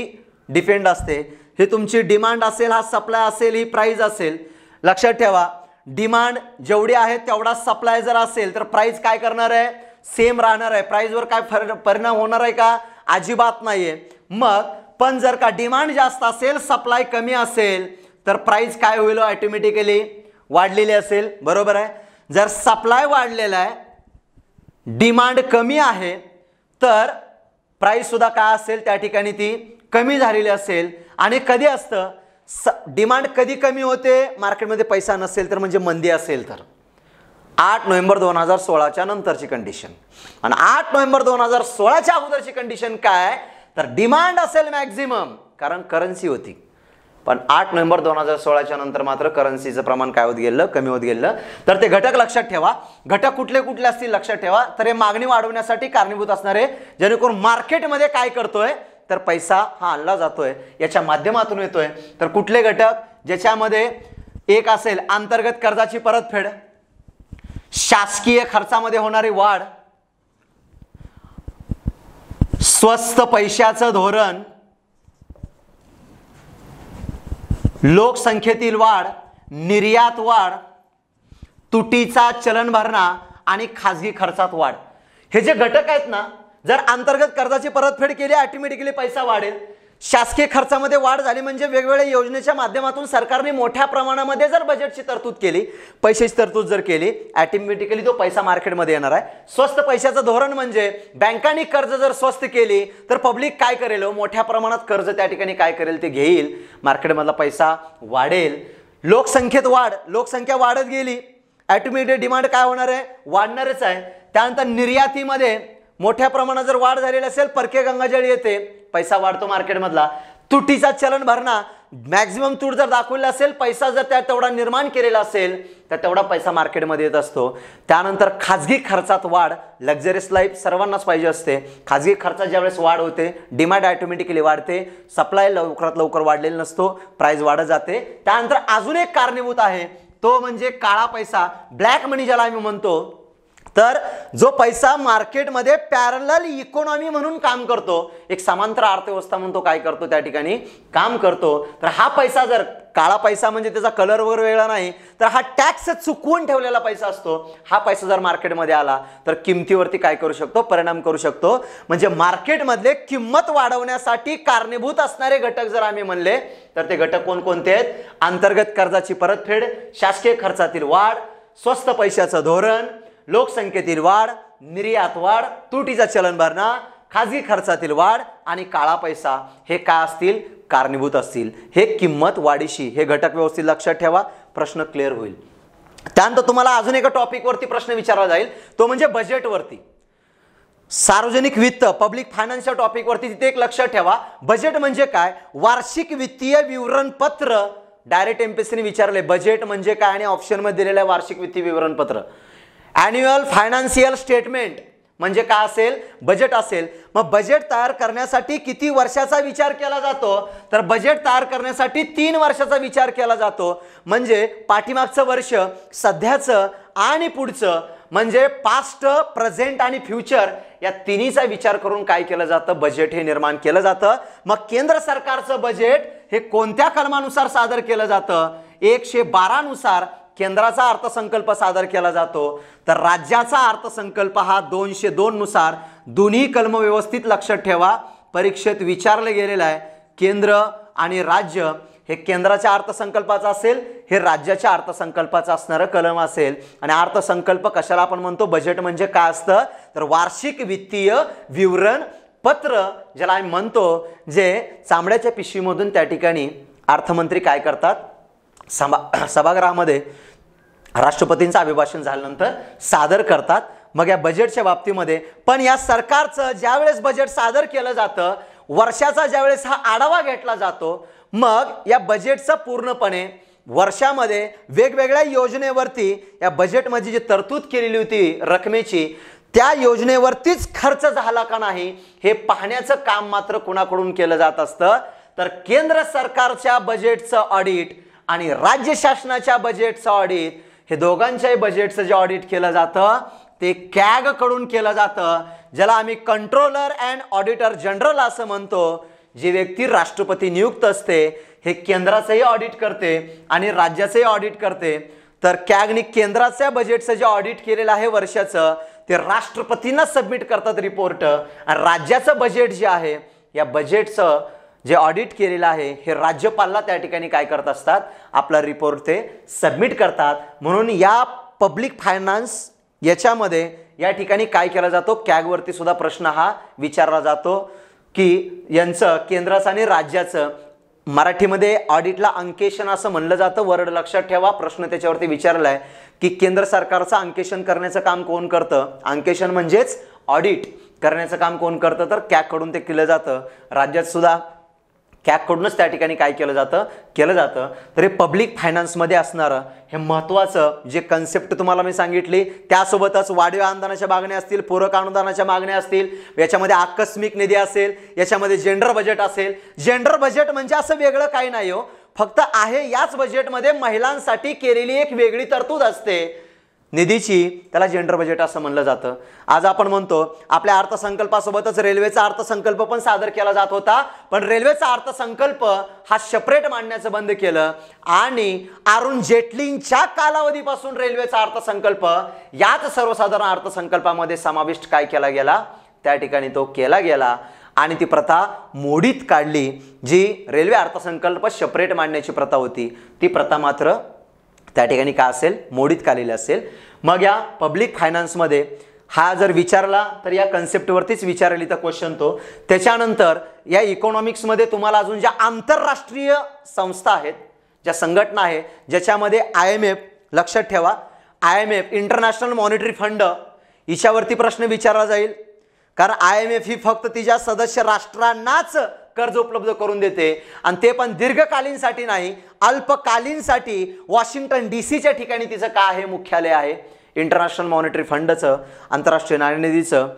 A: डिपेंड असते हे तुमची डिमांड असेल हा सप्लाय असेल ही प्राईज असेल लक्षात ठेवा डिमांड जेवढी आहे तेवढा सप्लाय जर असेल तर प्राईज काय करणार आहे सेम राहणार आहे प्राईजवर काय फर परिणाम होणार आहे का अजिबात नाही आहे मग पण जर का डिमांड जास्त असेल सप्लाय कमी असेल तर प्राईज काय होईल ऑटोमॅटिकली हो वाढलेली असेल बरोबर आहे जर सप्लाय वाढलेला आहे डिमांड कमी आहे तर प्राईससुद्धा काय असेल त्या ठिकाणी ती कमी झालेली असेल आणि कधी असतं स डिमांड कधी कमी होते मार्केटमध्ये पैसा नसेल तर म्हणजे मंदी असेल तर आठ नोव्हेंबर दोन हजार सोळाच्या नंतरची कंडिशन आणि आठ नोव्हेंबर दोन हजार सोळाच्या अगोदरची कंडिशन काय तर डिमांड असेल मॅक्झिमम कारण करन्सी होती पण आठ नोव्हेंबर दोन हजार सोळाच्या नंतर मात्र करन्सीचं प्रमाण काय होत गेलं कमी होत गेलं तर ते घटक लक्षात ठेवा घटक कुठले कुठले असतील लक्षात ठेवा तर हे मागणी वाढवण्यासाठी कारणीभूत असणारे जेणेकरून मार्केटमध्ये काय करतोय तर पैसा हा आणला जातोय याच्या माध्यमातून येतोय तर कुठले घटक ज्याच्यामध्ये एक असेल अंतर्गत कर्जाची परतफेड शासकीय खर्चामध्ये होणारी वाढ स्वस्त पैशाचं धोरण लोकसंख्येतील वाढ निर्यात वाढ तुटीचा चलन भरणा आणि खाजगी खर्चात वाढ हे जे घटक आहेत ना जर अंतर्गत कर्जाची परतफेड केली ऑटोमॅटिकली पैसा वाढेल शासकीय खर्चामध्ये वाढ झाली म्हणजे वेगवेगळ्या योजनेच्या माध्यमातून सरकारने मोठ्या प्रमाणामध्ये जर बजेटची तरतूद केली पैशाची तरतूद जर केली ॲटोमॅटिकली तो पैसा मार्केटमध्ये येणार आहे स्वस्त पैशाचं धोरण म्हणजे बँकांनी कर्ज जर स्वस्त केली तर पब्लिक काय करेल हो? मोठ्या प्रमाणात कर्ज त्या ठिकाणी काय करेल ते घेईल मार्केटमधला पैसा वाढेल लोकसंख्येत वाढ लोकसंख्या वाढत गेली ॲटोमॅटिक डिमांड काय होणार आहे वाढणारच आहे त्यानंतर निर्यातीमध्ये मोठ्या प्रमाणात जर वाढ झालेली असेल परके गंगाजळ येते पैसा वाढतो मार्केटमधला तुटीचा चलन भरणा मॅक्झिमम तूट जर दाखवलेला असेल पैसा जर त्या तेवढा निर्माण केलेला असेल तर तेवढा पैसा मार्केटमध्ये येत असतो त्यानंतर खाजगी खर्चात वाढ लक्झरीस लाईफ सर्वांनाच पाहिजे असते खाजगी खर्चात ज्यावेळेस वाढ होते डिमांड ऑटोमॅटिकली वाढते सप्लाय लवकरात लवकर वाढलेला नसतो प्राईज वाढत जाते त्यानंतर अजून एक कारणीभूत आहे तो म्हणजे काळा पैसा ब्लॅक मनी ज्याला आम्ही म्हणतो तर जो पैसा मार्केटमध्ये पॅरल इकॉनॉमी म्हणून काम करतो एक समांतर अर्थव्यवस्था म्हणून तो काय करतो त्या ठिकाणी काम करतो तर हा पैसा जर काळा पैसा म्हणजे त्याचा कलर वगैरे वेगळा नाही तर हा टॅक्स चुकवून ठेवलेला पैसा असतो हा पैसा जर मार्केटमध्ये आला तर किमतीवरती काय करू शकतो परिणाम करू शकतो म्हणजे मार्केटमधले किंमत वाढवण्यासाठी कारणीभूत असणारे घटक जर आम्ही म्हणले तर ते घटक कोणकोणते आहेत अंतर्गत कर्जाची परतफेड शासकीय खर्चातील वाढ स्वस्त पैशाचं धोरण लोकसंख्येतील वाढ निर्यात वाढ तुटीचा चलन भरणा खाजगी खर्चातील वाढ आणि काळा पैसा हे काय असतील कारणीभूत असतील हे किंमत वाढीशी हे घटक व्यवस्थित लक्षात ठेवा प्रश्न क्लिअर होईल त्यानंतर तुम्हाला अजून एका टॉपिकवरती प्रश्न विचारला जाईल तो म्हणजे बजेटवरती सार्वजनिक वित्त पब्लिक फायनान्सच्या टॉपिक टॉपिकवरती तिथे एक लक्षात ठेवा बजेट म्हणजे काय वार्षिक वित्तीय विवरणपत्र डायरेक्ट एमपीसीने विचारले बजेट म्हणजे काय आणि ऑप्शनमध्ये दिलेलं आहे वार्षिक वित्तीय विवरणपत्र ॲन्युअल फायनान्शियल स्टेटमेंट म्हणजे काय असेल बजेट असेल मग बजेट तयार करण्यासाठी किती वर्षाचा विचार केला जातो तर बजेट तयार करण्यासाठी तीन वर्षाचा विचार केला जातो म्हणजे पाठीमागचं वर्ष सध्याचं आणि पुढचं म्हणजे पास्ट प्रेझेंट आणि फ्युचर या तिन्हीचा विचार करून काय केलं जातं बजेट हे निर्माण केलं जातं मग केंद्र सरकारचं बजेट हे कोणत्या कलमानुसार सादर केलं जातं एकशे बारानुसार केंद्राचा अर्थसंकल्प सादर केला जातो तर राज्याचा अर्थसंकल्प हा दोनशे दोननुसार दोन्ही कलम व्यवस्थित लक्षात ठेवा परीक्षेत विचारलं गेलेलं आहे केंद्र आणि राज्य हे केंद्राच्या अर्थसंकल्पाचं असेल हे राज्याच्या अर्थसंकल्पाचं असणारं कलम असेल आणि अर्थसंकल्प कशाला आपण म्हणतो बजेट म्हणजे काय असतं तर वार्षिक वित्तीय विवरण पत्र ज्याला आम्ही म्हणतो जे चांबड्याच्या पिशवीमधून त्या ठिकाणी अर्थमंत्री काय करतात सभा सभागृहामध्ये राष्ट्रपतींचं अभिभाषण झाल्यानंतर सादर करतात मग या बजेटच्या बाबतीमध्ये पण या सरकारचं ज्यावेळेस बजेट सादर केलं जातं वर्षाचा ज्यावेळेस हा आढावा घेतला जातो मग या बजेटचं पूर्णपणे वर्षामध्ये वेगवेगळ्या योजनेवरती या बजेटमध्ये जी तरतूद केलेली होती रकमेची त्या योजनेवरतीच खर्च झाला का नाही हे पाहण्याचं काम मात्र कुणाकडून केलं जात असतं तर केंद्र सरकारच्या बजेटचं ऑडिट आणि राज्य शासनाच्या बजेटचं ऑडिट हे दोघांच्याही बजेटचं जे ऑडिट केलं जातं ते कडून केलं जातं ज्याला आम्ही कंट्रोलर अँड ऑडिटर जनरल असं म्हणतो जी व्यक्ती राष्ट्रपती नियुक्त असते हे केंद्राचंही ऑडिट करते आणि राज्याचंही ऑडिट करते तर कॅगनी केंद्राच्या बजेटचं जे ऑडिट केलेलं आहे वर्षाचं ते राष्ट्रपतींना सबमिट करतात रिपोर्ट आणि राज्याचं बजेट जे आहे या बजेटचं जे ऑडिट केलेलं आहे हे राज्यपालला त्या ठिकाणी काय करत असतात आपला रिपोर्ट ते सबमिट करतात म्हणून या पब्लिक फायनान्स याच्यामध्ये या ठिकाणी काय केला जातो कॅगवरती सुद्धा प्रश्न हा विचारला जातो की यांचं केंद्राचं आणि राज्याचं मराठीमध्ये ऑडिटला अंकेशन असं म्हणलं जातं वर्ड लक्षात ठेवा प्रश्न त्याच्यावरती विचारला आहे की केंद्र सरकारचं अंकेशन करण्याचं काम कोण करतं अंकेशन म्हणजेच ऑडिट करण्याचं काम कोण करतं तर कॅगकडून ते केलं जातं राज्यात सुद्धा कॅगकडूनच त्या ठिकाणी काय केलं जातं केलं जातं तर हे पब्लिक फायनान्समध्ये असणारं हे महत्त्वाचं जे कन्सेप्ट तुम्हाला मी सांगितली त्यासोबतच वाढीव अनुदानाच्या मागण्या असतील पूरक अनुदानाच्या मागण्या असतील याच्यामध्ये आकस्मिक निधी असेल याच्यामध्ये जेंडर बजेट असेल जेंडर बजेट म्हणजे असं वेगळं काही नाही हो फक्त आहे याच बजेटमध्ये महिलांसाठी केलेली एक वेगळी तरतूद असते निधीची त्याला जेंडर बजेट असं म्हणलं जातं आज आपण म्हणतो आपल्या अर्थसंकल्पासोबतच रेल्वेचा अर्थसंकल्प पण सादर केला जात होता पण रेल्वेचा अर्थसंकल्प हा सेपरेट मांडण्याचं बंद केलं आणि अरुण जेटलींच्या कालावधीपासून रेल्वेचा अर्थसंकल्प याच सर्वसाधारण अर्थसंकल्पामध्ये समाविष्ट काय केला गेला त्या ठिकाणी तो केला गेला आणि ती प्रथा मोडीत काढली जी रेल्वे अर्थसंकल्प सेपरेट मांडण्याची प्रथा होती ती प्रथा मात्र त्या ठिकाणी का असेल मोडीत कालेलं असेल मग या पब्लिक फायनान्समध्ये हा जर विचारला तर या कन्सेप्टवरतीच विचारली तर क्वेश्चन तो त्याच्यानंतर या इकॉनॉमिक्समध्ये तुम्हाला अजून ज्या आंतरराष्ट्रीय संस्था आहेत ज्या संघटना आहे ज्याच्यामध्ये आय एम एफ लक्षात ठेवा I M F International Monetary Fund हिच्यावरती प्रश्न विचारला जाईल कारण आय एम एफ ही फक्त तिच्या सदस्य राष्ट्रांनाच कर्ज उपलब्ध करून देते आणि ते पण दीर्घकालीनसाठी नाही अल्पकालीनसाठी वॉशिंग्टन डी सीच्या ठिकाणी तिचं काय आहे मुख्यालय आहे इंटरनॅशनल मॉनिटरी फंडचं आंतरराष्ट्रीय नाणेनिधीचं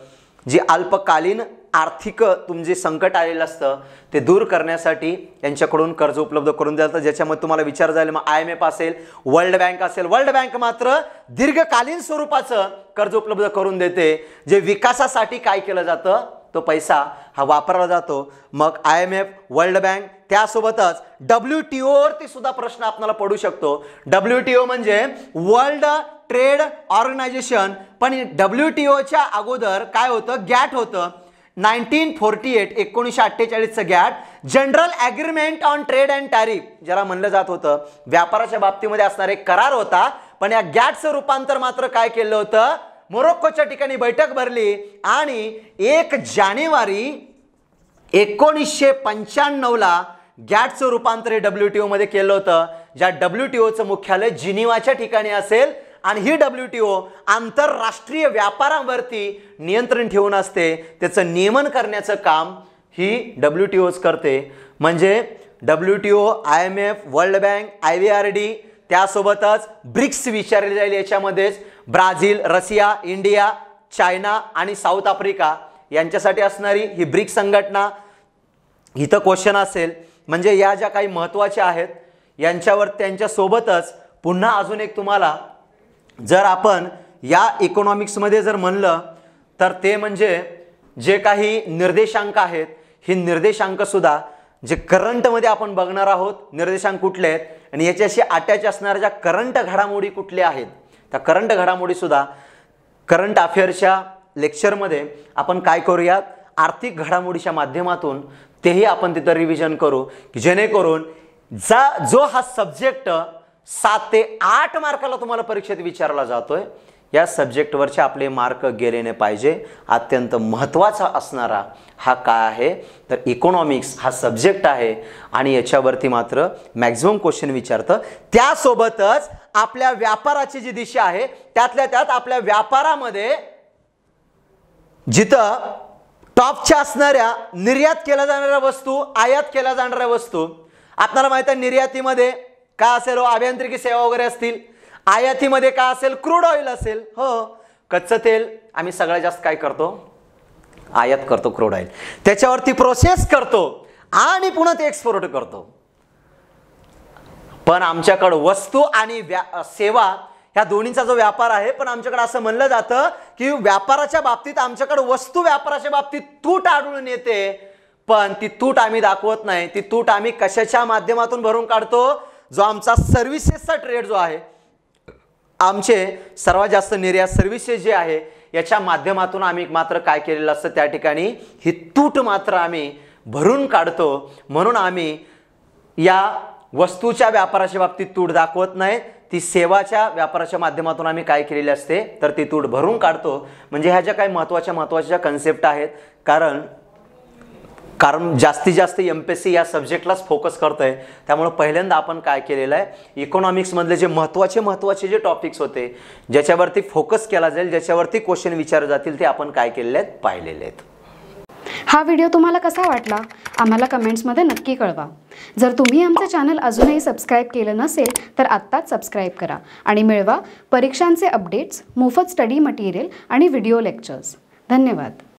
A: जी अल्पकालीन आर्थिक तुमचे संकट आलेलं असतं ते दूर करण्यासाठी यांच्याकडून कर्ज उपलब्ध करून दिलं ज्याच्यामध्ये तुम्हाला विचार जाईल मग आय एम एफ असेल वर्ल्ड बँक असेल वर्ल्ड बँक मात्र दीर्घकालीन स्वरूपाचं कर्ज उपलब्ध करून देते जे विकासासाठी काय केलं जातं तो पैसा हा वापरला जातो मग I M F World Bank त्यासोबतच डब्ल्यू टी ओवरती सुद्धा प्रश्न आपल्याला पडू शकतो डब्ल्यू टी ओ म्हणजे वर्ल्ड ट्रेड ऑर्गनायझेशन पण डब्ल्यू टी ओच्या अगोदर काय होतं गॅट होतं नाईन्टीन फोर्टी एट एकोणीसशे अठ्ठेचाळीसचं GATT General Agreement on Trade and Tariff ज्याला म्हणलं जात होतं व्यापाराच्या बाबतीमध्ये असणारे करार होता पण या गॅटचं रूपांतर मात्र काय केलं होतं मोरोक्कोच्या ठिकाणी बैठक भरली आणि एक जानेवारी एकोणीसशे पंच्याण्णवला गॅटचं रूपांतर हे डब्ल्यू टी ओमध्ये केलं होतं ज्या डब्ल्यू टी ओचं मुख्यालय जिनिवाच्या ठिकाणी असेल आणि ही डब्ल्यू टी ओ आंतरराष्ट्रीय व्यापारावरती नियंत्रण ठेवून असते त्याचं नियमन करण्याचं काम ही डब्ल्यू टी ओच करते म्हणजे W T O I M F World Bank I V R D त्यासोबतच ब्रिक्स विचारले जाईल याच्यामध्येच ब्राझील रशिया इंडिया चायना आणि साऊथ आफ्रिका यांच्यासाठी असणारी ही ब्रिक संघटना इथं क्वेश्चन असेल म्हणजे या ज्या काही महत्त्वाच्या आहेत यांच्यावर त्यांच्यासोबतच पुन्हा अजून एक तुम्हाला जर आपण या इकॉनॉमिक्समध्ये जर म्हणलं तर ते म्हणजे जे काही निर्देशांक आहेत हे निर्देशांकसुद्धा जे करंटमध्ये आपण बघणार आहोत निर्देशांक कुठले आहेत आणि याच्याशी अटॅच असणाऱ्या ज्या करंट घडामोडी कुठल्या आहेत त्या करंट घडामोडीसुद्धा करंट अफेअर्सच्या लेक्चरमध्ये आपण काय करूयात आर्थिक घडामोडीच्या माध्यमातून तेही आपण तिथं रिव्हिजन करू की जेणेकरून जा जो हा सब्जेक्ट सात ते आठ मार्काला तुम्हाला परीक्षेत विचारला जातोय या सब्जेक्टवरचे आपले मार्क गेले पाहिजे अत्यंत महत्त्वाचा असणारा हा काय आहे तर इकॉनॉमिक्स हा सब्जेक्ट आहे आणि याच्यावरती मात्र मॅक्झिमम क्वेश्चन विचारतं त्यासोबतच आपल्या व्यापाराची जी दिशा आहे त्यातल्या त्यात आपल्या व्यापारामध्ये जिथं टॉपच्या असणाऱ्या निर्यात केल्या जाणाऱ्या वस्तू आयात केल्या जाणाऱ्या वस्तू आपल्याला माहिती आहे निर्यातीमध्ये काय असेल हो अभियांत्रिकी सेवा वगैरे असतील आयातीमध्ये काय असेल क्रूड ऑइल असेल हो, हो. कच्चं तेल आम्ही सगळ्यात जास्त काय करतो आयात करतो क्रूड ऑइल त्याच्यावरती प्रोसेस करतो आणि पुन्हा ते एक्सपोर्ट करतो पण आमच्याकडं वस्तू आणि व्या सेवा ह्या दोन्हीचा जो व्यापार आहे पण आमच्याकडे असं म्हणलं जातं की व्यापाराच्या बाबतीत आमच्याकडे वस्तू व्यापाराच्या बाबतीत तूट आढळून येते पण ती तूट आम्ही दाखवत नाही ती तूट आम्ही कशाच्या माध्यमातून भरून काढतो जो आमचा सर्व्हिसेसचा ट्रेड जो आहे आमचे सर्वात जास्त निर्यात सर्व्हिसेस जे आहे याच्या माध्यमातून आम्ही मात्र काय केलेलं असतं त्या ठिकाणी ही तूट मात्र आम्ही भरून काढतो म्हणून आम्ही या वस्तूच्या व्यापाराच्या बाबतीत तूट दाखवत नाही ती सेवाच्या व्यापाराच्या माध्यमातून आम्ही काय केलेली असते तर ती तूट भरून काढतो म्हणजे ह्या ज्या काही महत्त्वाच्या महत्त्वाच्या कन्सेप्ट आहेत कारण कारण जास्तीत जास्त एम पी सी या सब्जेक्टलाच फोकस करतं आहे त्यामुळं पहिल्यांदा आपण काय केलेलं आहे इकॉनॉमिक्समधले जे महत्त्वाचे महत्त्वाचे जे टॉपिक्स होते ज्याच्यावरती फोकस केला जाईल ज्याच्यावरती क्वेश्चन विचारले जातील ते आपण काय केलेले आहेत पाहिलेले आहेत हा व्हिडिओ तुम्हाला कसा वाटला आम्हाला कमेंट्समध्ये नक्की कळवा जर तुम्ही आमचं चॅनल अजूनही सबस्क्राईब केलं नसेल तर आत्ताच सबस्क्राईब करा आणि मिळवा परीक्षांचे अपडेट्स मोफत स्टडी मटेरियल आणि व्हिडिओ लेक्चर्स धन्यवाद